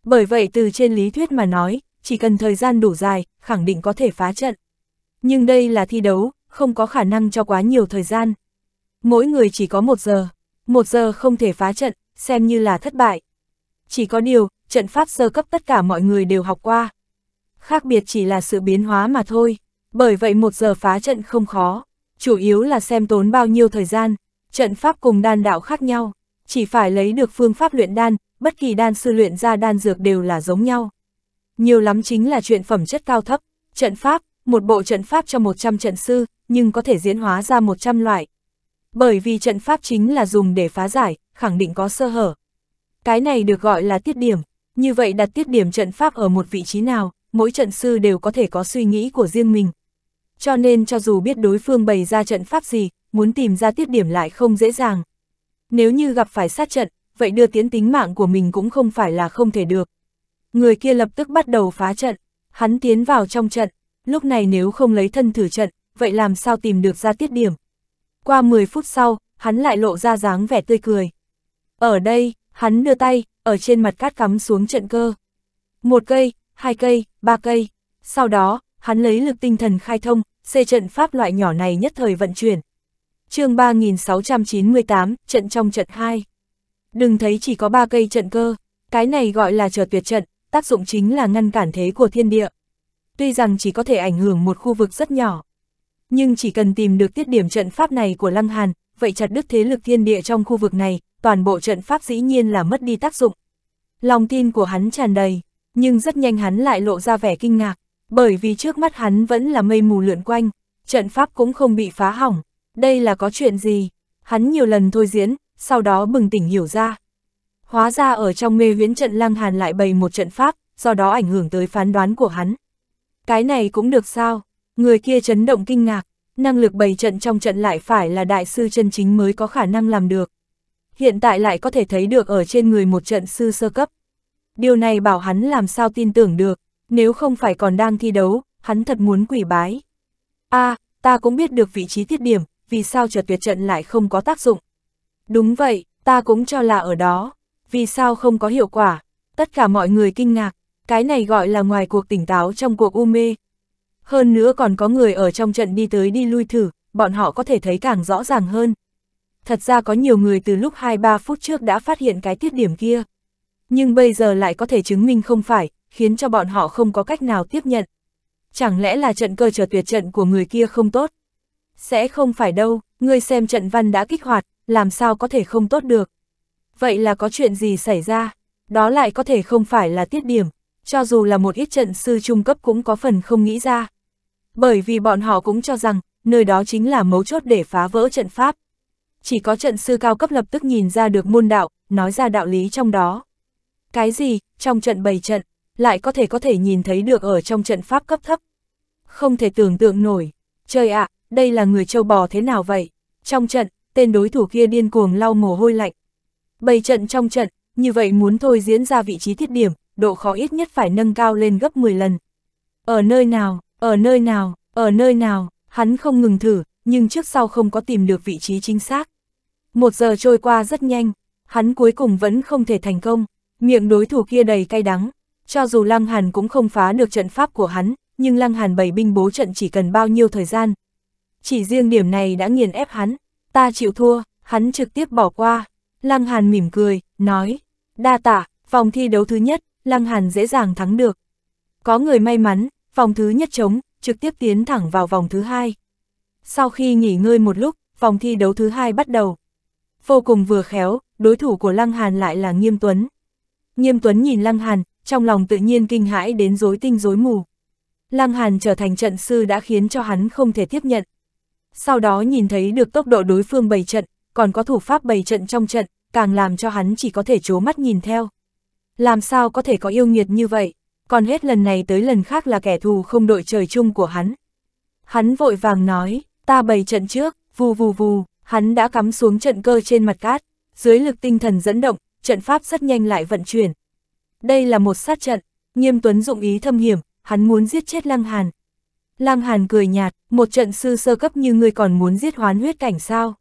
Bởi vậy từ trên lý thuyết mà nói, chỉ cần thời gian đủ dài, khẳng định có thể phá trận. Nhưng đây là thi đấu, không có khả năng cho quá nhiều thời gian. Mỗi người chỉ có một giờ, một giờ không thể phá trận, xem như là thất bại. Chỉ có điều, trận pháp sơ cấp tất cả mọi người đều học qua, khác biệt chỉ là sự biến hóa mà thôi, bởi vậy một giờ phá trận không khó, chủ yếu là xem tốn bao nhiêu thời gian, trận pháp cùng đan đạo khác nhau, chỉ phải lấy được phương pháp luyện đan, bất kỳ đan sư luyện ra đan dược đều là giống nhau. Nhiều lắm chính là chuyện phẩm chất cao thấp, trận pháp, một bộ trận pháp cho 100 trận sư, nhưng có thể diễn hóa ra 100 loại. Bởi vì trận pháp chính là dùng để phá giải, khẳng định có sơ hở. Cái này được gọi là tiết điểm, như vậy đặt tiết điểm trận pháp ở một vị trí nào, mỗi trận sư đều có thể có suy nghĩ của riêng mình. Cho nên cho dù biết đối phương bày ra trận pháp gì, muốn tìm ra tiết điểm lại không dễ dàng. Nếu như gặp phải sát trận, vậy đưa tiến tính mạng của mình cũng không phải là không thể được. Người kia lập tức bắt đầu phá trận, hắn tiến vào trong trận, lúc này nếu không lấy thân thử trận, vậy làm sao tìm được ra tiết điểm. Qua 10 phút sau, hắn lại lộ ra dáng vẻ tươi cười. Ở đây, hắn đưa tay, ở trên mặt cát cắm xuống trận cơ. Một cây, hai cây, ba cây. Sau đó, hắn lấy lực tinh thần khai thông, xê trận pháp loại nhỏ này nhất thời vận chuyển. chương 3698, trận trong trận 2. Đừng thấy chỉ có ba cây trận cơ, cái này gọi là trở tuyệt trận, tác dụng chính là ngăn cản thế của thiên địa. Tuy rằng chỉ có thể ảnh hưởng một khu vực rất nhỏ, nhưng chỉ cần tìm được tiết điểm trận pháp này của Lăng Hàn, vậy chặt đứt thế lực thiên địa trong khu vực này, toàn bộ trận pháp dĩ nhiên là mất đi tác dụng. Lòng tin của hắn tràn đầy, nhưng rất nhanh hắn lại lộ ra vẻ kinh ngạc, bởi vì trước mắt hắn vẫn là mây mù lượn quanh, trận pháp cũng không bị phá hỏng, đây là có chuyện gì? Hắn nhiều lần thôi diễn, sau đó bừng tỉnh hiểu ra. Hóa ra ở trong mê huyễn trận Lăng Hàn lại bày một trận pháp, do đó ảnh hưởng tới phán đoán của hắn. Cái này cũng được sao? Người kia chấn động kinh ngạc, năng lực bày trận trong trận lại phải là đại sư chân chính mới có khả năng làm được. Hiện tại lại có thể thấy được ở trên người một trận sư sơ cấp điều này bảo hắn làm sao tin tưởng được, nếu không phải còn đang thi đấu, hắn thật muốn quỷ bái. a à, ta cũng biết được vị trí thiết điểm, vì sao trượt tuyệt trận lại không có tác dụng. Đúng vậy, ta cũng cho là ở đó, vì sao không có hiệu quả, tất cả mọi người kinh ngạc, cái này gọi là ngoài cuộc tỉnh táo trong cuộc u mê. Hơn nữa còn có người ở trong trận đi tới đi lui thử, bọn họ có thể thấy càng rõ ràng hơn. Thật ra có nhiều người từ lúc 2-3 phút trước đã phát hiện cái tiết điểm kia nhưng bây giờ lại có thể chứng minh không phải, khiến cho bọn họ không có cách nào tiếp nhận. Chẳng lẽ là trận cơ trở tuyệt trận của người kia không tốt? Sẽ không phải đâu, ngươi xem trận văn đã kích hoạt, làm sao có thể không tốt được? Vậy là có chuyện gì xảy ra? Đó lại có thể không phải là tiết điểm, cho dù là một ít trận sư trung cấp cũng có phần không nghĩ ra. Bởi vì bọn họ cũng cho rằng, nơi đó chính là mấu chốt để phá vỡ trận pháp. Chỉ có trận sư cao cấp lập tức nhìn ra được môn đạo, nói ra đạo lý trong đó. Cái gì, trong trận bày trận, lại có thể có thể nhìn thấy được ở trong trận pháp cấp thấp. Không thể tưởng tượng nổi, trời ạ, đây là người châu bò thế nào vậy? Trong trận, tên đối thủ kia điên cuồng lau mồ hôi lạnh. Bày trận trong trận, như vậy muốn thôi diễn ra vị trí thiết điểm, độ khó ít nhất phải nâng cao lên gấp 10 lần. Ở nơi nào, ở nơi nào, ở nơi nào, hắn không ngừng thử, nhưng trước sau không có tìm được vị trí chính xác. Một giờ trôi qua rất nhanh, hắn cuối cùng vẫn không thể thành công. Miệng đối thủ kia đầy cay đắng, cho dù Lăng Hàn cũng không phá được trận pháp của hắn, nhưng Lăng Hàn bày binh bố trận chỉ cần bao nhiêu thời gian. Chỉ riêng điểm này đã nghiền ép hắn, ta chịu thua, hắn trực tiếp bỏ qua. Lăng Hàn mỉm cười, nói, đa tạ, vòng thi đấu thứ nhất, Lăng Hàn dễ dàng thắng được. Có người may mắn, vòng thứ nhất chống, trực tiếp tiến thẳng vào vòng thứ hai. Sau khi nghỉ ngơi một lúc, vòng thi đấu thứ hai bắt đầu. Vô cùng vừa khéo, đối thủ của Lăng Hàn lại là Nghiêm Tuấn. Nghiêm Tuấn nhìn Lăng Hàn, trong lòng tự nhiên kinh hãi đến rối tinh rối mù. Lăng Hàn trở thành trận sư đã khiến cho hắn không thể tiếp nhận. Sau đó nhìn thấy được tốc độ đối phương bày trận, còn có thủ pháp bày trận trong trận, càng làm cho hắn chỉ có thể chố mắt nhìn theo. Làm sao có thể có yêu nghiệt như vậy, còn hết lần này tới lần khác là kẻ thù không đội trời chung của hắn. Hắn vội vàng nói, ta bày trận trước, vù vù vù, hắn đã cắm xuống trận cơ trên mặt cát, dưới lực tinh thần dẫn động, trận pháp rất nhanh lại vận chuyển. Đây là một sát trận, nghiêm tuấn dụng ý thâm hiểm, hắn muốn giết chết Lăng Hàn. Lăng Hàn cười nhạt, một trận sư sơ cấp như ngươi còn muốn giết hoán huyết cảnh sao.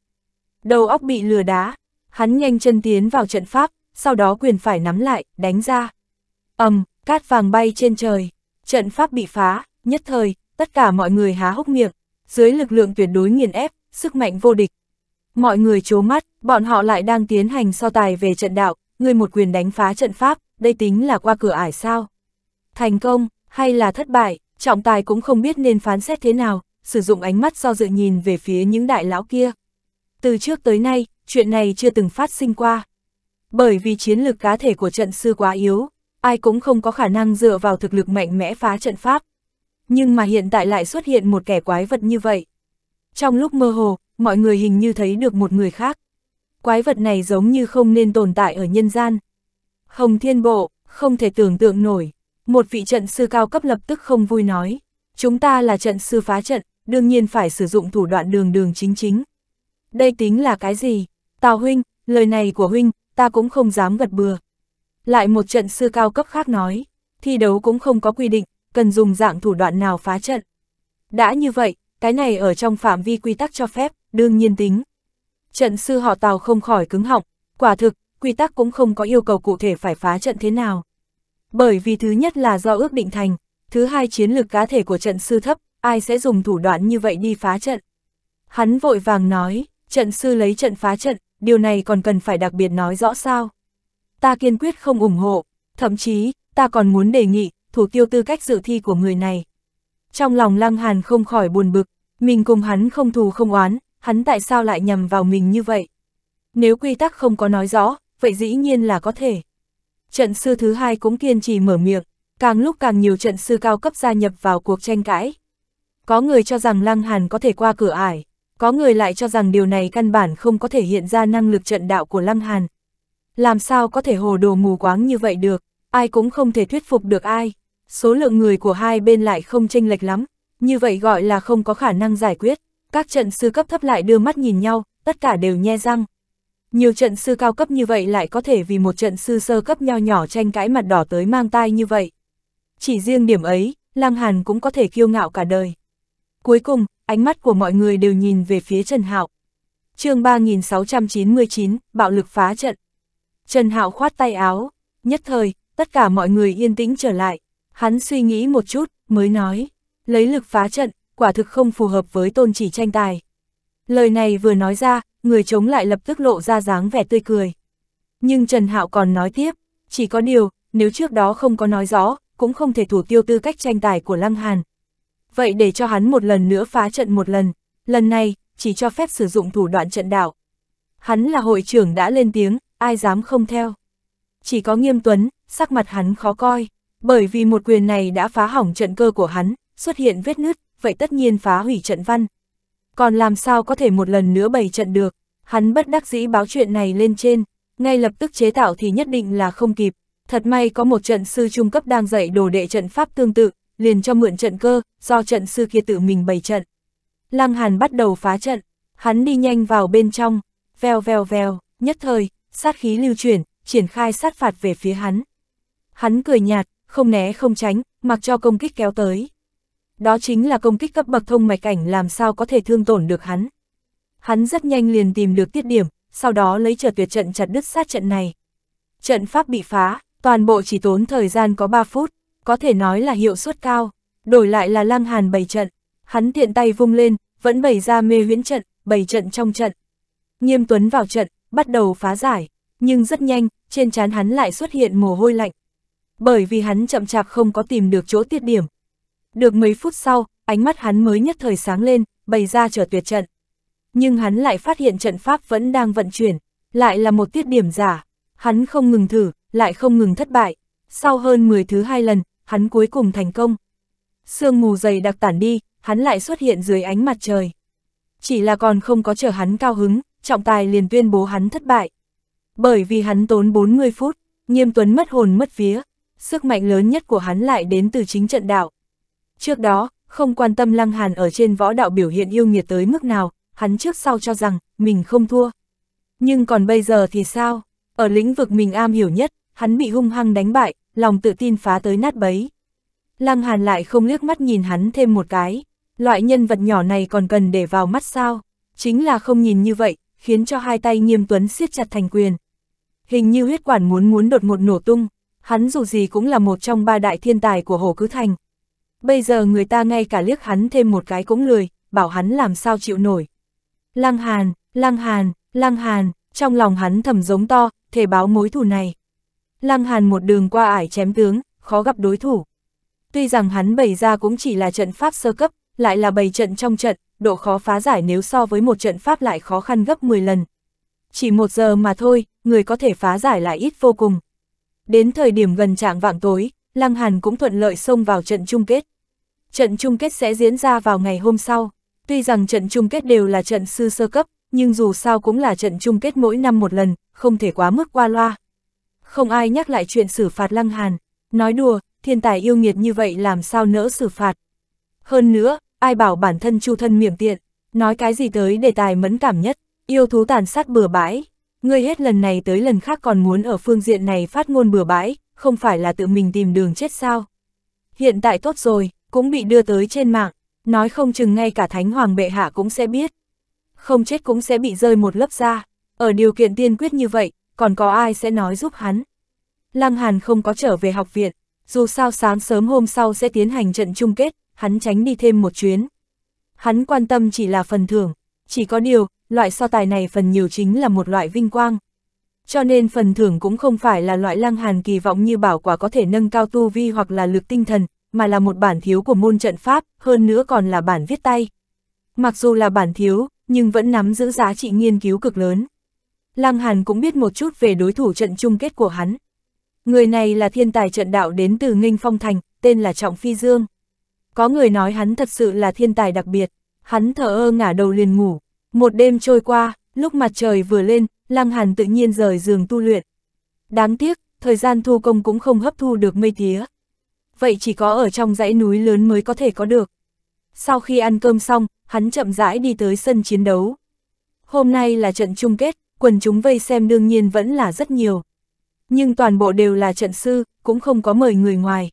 Đầu óc bị lừa đá, hắn nhanh chân tiến vào trận pháp, sau đó quyền phải nắm lại, đánh ra. ầm, cát vàng bay trên trời, trận pháp bị phá, nhất thời, tất cả mọi người há hốc miệng, dưới lực lượng tuyệt đối nghiền ép, sức mạnh vô địch, Mọi người chố mắt, bọn họ lại đang tiến hành so tài về trận đạo, người một quyền đánh phá trận pháp, đây tính là qua cửa ải sao. Thành công, hay là thất bại, trọng tài cũng không biết nên phán xét thế nào, sử dụng ánh mắt do dự nhìn về phía những đại lão kia. Từ trước tới nay, chuyện này chưa từng phát sinh qua. Bởi vì chiến lược cá thể của trận sư quá yếu, ai cũng không có khả năng dựa vào thực lực mạnh mẽ phá trận pháp. Nhưng mà hiện tại lại xuất hiện một kẻ quái vật như vậy. Trong lúc mơ hồ, mọi người hình như thấy được một người khác. Quái vật này giống như không nên tồn tại ở nhân gian. Hồng Thiên Bộ, không thể tưởng tượng nổi. Một vị trận sư cao cấp lập tức không vui nói. Chúng ta là trận sư phá trận, đương nhiên phải sử dụng thủ đoạn đường đường chính chính. Đây tính là cái gì? Tào Huynh, lời này của Huynh, ta cũng không dám gật bừa. Lại một trận sư cao cấp khác nói, thi đấu cũng không có quy định, cần dùng dạng thủ đoạn nào phá trận. Đã như vậy, cái này ở trong phạm vi quy tắc cho phép đương nhiên tính. Trận sư họ Tào không khỏi cứng họng, quả thực, quy tắc cũng không có yêu cầu cụ thể phải phá trận thế nào. Bởi vì thứ nhất là do ước định thành, thứ hai chiến lược cá thể của trận sư thấp, ai sẽ dùng thủ đoạn như vậy đi phá trận. Hắn vội vàng nói, trận sư lấy trận phá trận, điều này còn cần phải đặc biệt nói rõ sao. Ta kiên quyết không ủng hộ, thậm chí, ta còn muốn đề nghị, thủ tiêu tư cách dự thi của người này. Trong lòng Lăng Hàn không khỏi buồn bực, mình cùng hắn không thù không oán, hắn tại sao lại nhầm vào mình như vậy? Nếu quy tắc không có nói rõ, vậy dĩ nhiên là có thể. Trận sư thứ hai cũng kiên trì mở miệng, càng lúc càng nhiều trận sư cao cấp gia nhập vào cuộc tranh cãi. Có người cho rằng Lăng Hàn có thể qua cửa ải, có người lại cho rằng điều này căn bản không có thể hiện ra năng lực trận đạo của Lăng Hàn. Làm sao có thể hồ đồ mù quáng như vậy được, ai cũng không thể thuyết phục được ai. Số lượng người của hai bên lại không chênh lệch lắm, như vậy gọi là không có khả năng giải quyết. Các trận sư cấp thấp lại đưa mắt nhìn nhau, tất cả đều nhe răng. Nhiều trận sư cao cấp như vậy lại có thể vì một trận sư sơ cấp nho nhỏ tranh cãi mặt đỏ tới mang tai như vậy. Chỉ riêng điểm ấy, Lăng Hàn cũng có thể kiêu ngạo cả đời. Cuối cùng, ánh mắt của mọi người đều nhìn về phía Trần Hạo. chương 3699, bạo lực phá trận. Trần Hạo khoát tay áo, nhất thời, tất cả mọi người yên tĩnh trở lại. Hắn suy nghĩ một chút, mới nói, lấy lực phá trận, quả thực không phù hợp với tôn chỉ tranh tài. Lời này vừa nói ra, người chống lại lập tức lộ ra dáng vẻ tươi cười. Nhưng Trần Hạo còn nói tiếp, chỉ có điều, nếu trước đó không có nói rõ, cũng không thể thủ tiêu tư cách tranh tài của Lăng Hàn. Vậy để cho hắn một lần nữa phá trận một lần, lần này, chỉ cho phép sử dụng thủ đoạn trận đạo. Hắn là hội trưởng đã lên tiếng, ai dám không theo. Chỉ có nghiêm tuấn, sắc mặt hắn khó coi, bởi vì một quyền này đã phá hỏng trận cơ của hắn, xuất hiện vết nứt vậy tất nhiên phá hủy trận văn. Còn làm sao có thể một lần nữa bày trận được, hắn bất đắc dĩ báo chuyện này lên trên, ngay lập tức chế tạo thì nhất định là không kịp. Thật may có một trận sư trung cấp đang dạy đồ đệ trận pháp tương tự, liền cho mượn trận cơ, do trận sư kia tự mình bày trận. Lăng Hàn bắt đầu phá trận, hắn đi nhanh vào bên trong, veo veo veo, nhất thời, sát khí lưu chuyển, triển khai sát phạt về phía hắn. Hắn cười nhạt, không né không tránh, mặc cho công kích kéo tới đó chính là công kích cấp bậc thông mạch cảnh làm sao có thể thương tổn được hắn. Hắn rất nhanh liền tìm được tiết điểm, sau đó lấy trở tuyệt trận chặt đứt sát trận này. Trận pháp bị phá, toàn bộ chỉ tốn thời gian có 3 phút, có thể nói là hiệu suất cao, đổi lại là lăng hàn bày trận, hắn tiện tay vung lên, vẫn bày ra mê huyễn trận, bày trận trong trận. Nghiêm Tuấn vào trận, bắt đầu phá giải, nhưng rất nhanh, trên trán hắn lại xuất hiện mồ hôi lạnh. Bởi vì hắn chậm chạp không có tìm được chỗ tiết điểm, được mấy phút sau, ánh mắt hắn mới nhất thời sáng lên, bày ra trở tuyệt trận. Nhưng hắn lại phát hiện trận pháp vẫn đang vận chuyển, lại là một tiết điểm giả. Hắn không ngừng thử, lại không ngừng thất bại. Sau hơn 10 thứ hai lần, hắn cuối cùng thành công. Sương mù dày đặc tản đi, hắn lại xuất hiện dưới ánh mặt trời. Chỉ là còn không có chờ hắn cao hứng, trọng tài liền tuyên bố hắn thất bại. Bởi vì hắn tốn 40 phút, nghiêm tuấn mất hồn mất vía, sức mạnh lớn nhất của hắn lại đến từ chính trận đạo. Trước đó, không quan tâm Lăng Hàn ở trên võ đạo biểu hiện yêu nghiệt tới mức nào, hắn trước sau cho rằng mình không thua. Nhưng còn bây giờ thì sao? Ở lĩnh vực mình am hiểu nhất, hắn bị hung hăng đánh bại, lòng tự tin phá tới nát bấy. Lăng Hàn lại không liếc mắt nhìn hắn thêm một cái, loại nhân vật nhỏ này còn cần để vào mắt sao? Chính là không nhìn như vậy, khiến cho hai tay nghiêm tuấn siết chặt thành quyền. Hình như huyết quản muốn muốn đột ngột nổ tung, hắn dù gì cũng là một trong ba đại thiên tài của Hồ Cứ Thành, Bây giờ người ta ngay cả liếc hắn thêm một cái cũng lười, bảo hắn làm sao chịu nổi. Lăng Hàn, Lăng Hàn, Lăng Hàn, trong lòng hắn thầm giống to, thể báo mối thù này. Lăng Hàn một đường qua ải chém tướng, khó gặp đối thủ. Tuy rằng hắn bày ra cũng chỉ là trận pháp sơ cấp, lại là bày trận trong trận, độ khó phá giải nếu so với một trận pháp lại khó khăn gấp 10 lần. Chỉ một giờ mà thôi, người có thể phá giải lại ít vô cùng. Đến thời điểm gần trạng vạng tối, Lăng Hàn cũng thuận lợi xông vào trận chung kết. Trận chung kết sẽ diễn ra vào ngày hôm sau. Tuy rằng trận chung kết đều là trận sư sơ cấp, nhưng dù sao cũng là trận chung kết mỗi năm một lần, không thể quá mức qua loa. Không ai nhắc lại chuyện xử phạt Lăng Hàn. Nói đùa, thiên tài yêu nghiệt như vậy làm sao nỡ xử phạt. Hơn nữa, ai bảo bản thân chu thân miệng tiện, nói cái gì tới đề tài mẫn cảm nhất, yêu thú tàn sát bừa bãi. Ngươi hết lần này tới lần khác còn muốn ở phương diện này phát ngôn bừa bãi, không phải là tự mình tìm đường chết sao. Hiện tại tốt rồi, cũng bị đưa tới trên mạng, nói không chừng ngay cả Thánh Hoàng Bệ Hạ cũng sẽ biết. Không chết cũng sẽ bị rơi một lớp da. ở điều kiện tiên quyết như vậy, còn có ai sẽ nói giúp hắn. Lăng Hàn không có trở về học viện, dù sao sáng sớm hôm sau sẽ tiến hành trận chung kết, hắn tránh đi thêm một chuyến. Hắn quan tâm chỉ là phần thưởng, chỉ có điều, loại so tài này phần nhiều chính là một loại vinh quang cho nên phần thưởng cũng không phải là loại lăng hàn kỳ vọng như bảo quả có thể nâng cao tu vi hoặc là lực tinh thần, mà là một bản thiếu của môn trận pháp, hơn nữa còn là bản viết tay. Mặc dù là bản thiếu, nhưng vẫn nắm giữ giá trị nghiên cứu cực lớn. Lăng Hàn cũng biết một chút về đối thủ trận chung kết của hắn. Người này là thiên tài trận đạo đến từ Nghinh Phong Thành, tên là Trọng Phi Dương. Có người nói hắn thật sự là thiên tài đặc biệt, hắn thở ơ ngả đầu liền ngủ. Một đêm trôi qua, lúc mặt trời vừa lên, Lăng Hàn tự nhiên rời giường tu luyện. Đáng tiếc, thời gian thu công cũng không hấp thu được mây tía. Vậy chỉ có ở trong dãy núi lớn mới có thể có được. Sau khi ăn cơm xong, hắn chậm rãi đi tới sân chiến đấu. Hôm nay là trận chung kết, quần chúng vây xem đương nhiên vẫn là rất nhiều. Nhưng toàn bộ đều là trận sư, cũng không có mời người ngoài.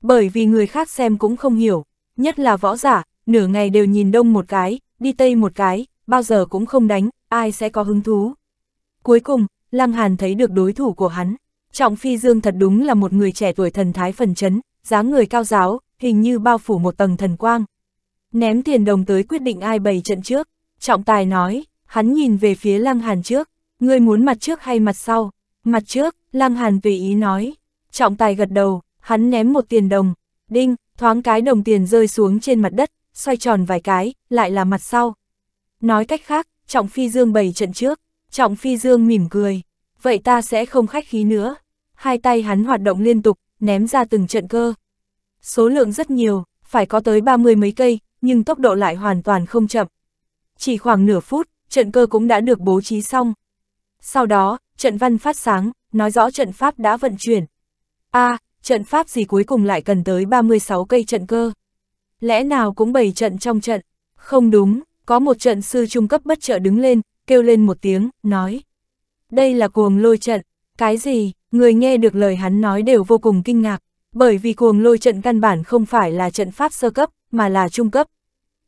Bởi vì người khác xem cũng không hiểu, nhất là võ giả, nửa ngày đều nhìn đông một cái, đi tây một cái, bao giờ cũng không đánh, ai sẽ có hứng thú. Cuối cùng, Lăng Hàn thấy được đối thủ của hắn. Trọng Phi Dương thật đúng là một người trẻ tuổi thần thái phần chấn, dáng người cao giáo, hình như bao phủ một tầng thần quang. Ném tiền đồng tới quyết định ai bày trận trước. Trọng Tài nói, hắn nhìn về phía Lăng Hàn trước, ngươi muốn mặt trước hay mặt sau? Mặt trước, Lăng Hàn tùy ý nói. Trọng Tài gật đầu, hắn ném một tiền đồng. Đinh, thoáng cái đồng tiền rơi xuống trên mặt đất, xoay tròn vài cái, lại là mặt sau. Nói cách khác, Trọng Phi Dương bày trận trước. Trọng Phi Dương mỉm cười, vậy ta sẽ không khách khí nữa. Hai tay hắn hoạt động liên tục, ném ra từng trận cơ. Số lượng rất nhiều, phải có tới 30 mấy cây, nhưng tốc độ lại hoàn toàn không chậm. Chỉ khoảng nửa phút, trận cơ cũng đã được bố trí xong. Sau đó, trận văn phát sáng, nói rõ trận pháp đã vận chuyển. a à, trận pháp gì cuối cùng lại cần tới 36 cây trận cơ. Lẽ nào cũng bày trận trong trận? Không đúng, có một trận sư trung cấp bất trợ đứng lên, kêu lên một tiếng, nói. Đây là cuồng lôi trận, cái gì, người nghe được lời hắn nói đều vô cùng kinh ngạc, bởi vì cuồng lôi trận căn bản không phải là trận pháp sơ cấp, mà là trung cấp.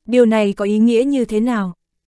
Điều này có ý nghĩa như thế nào?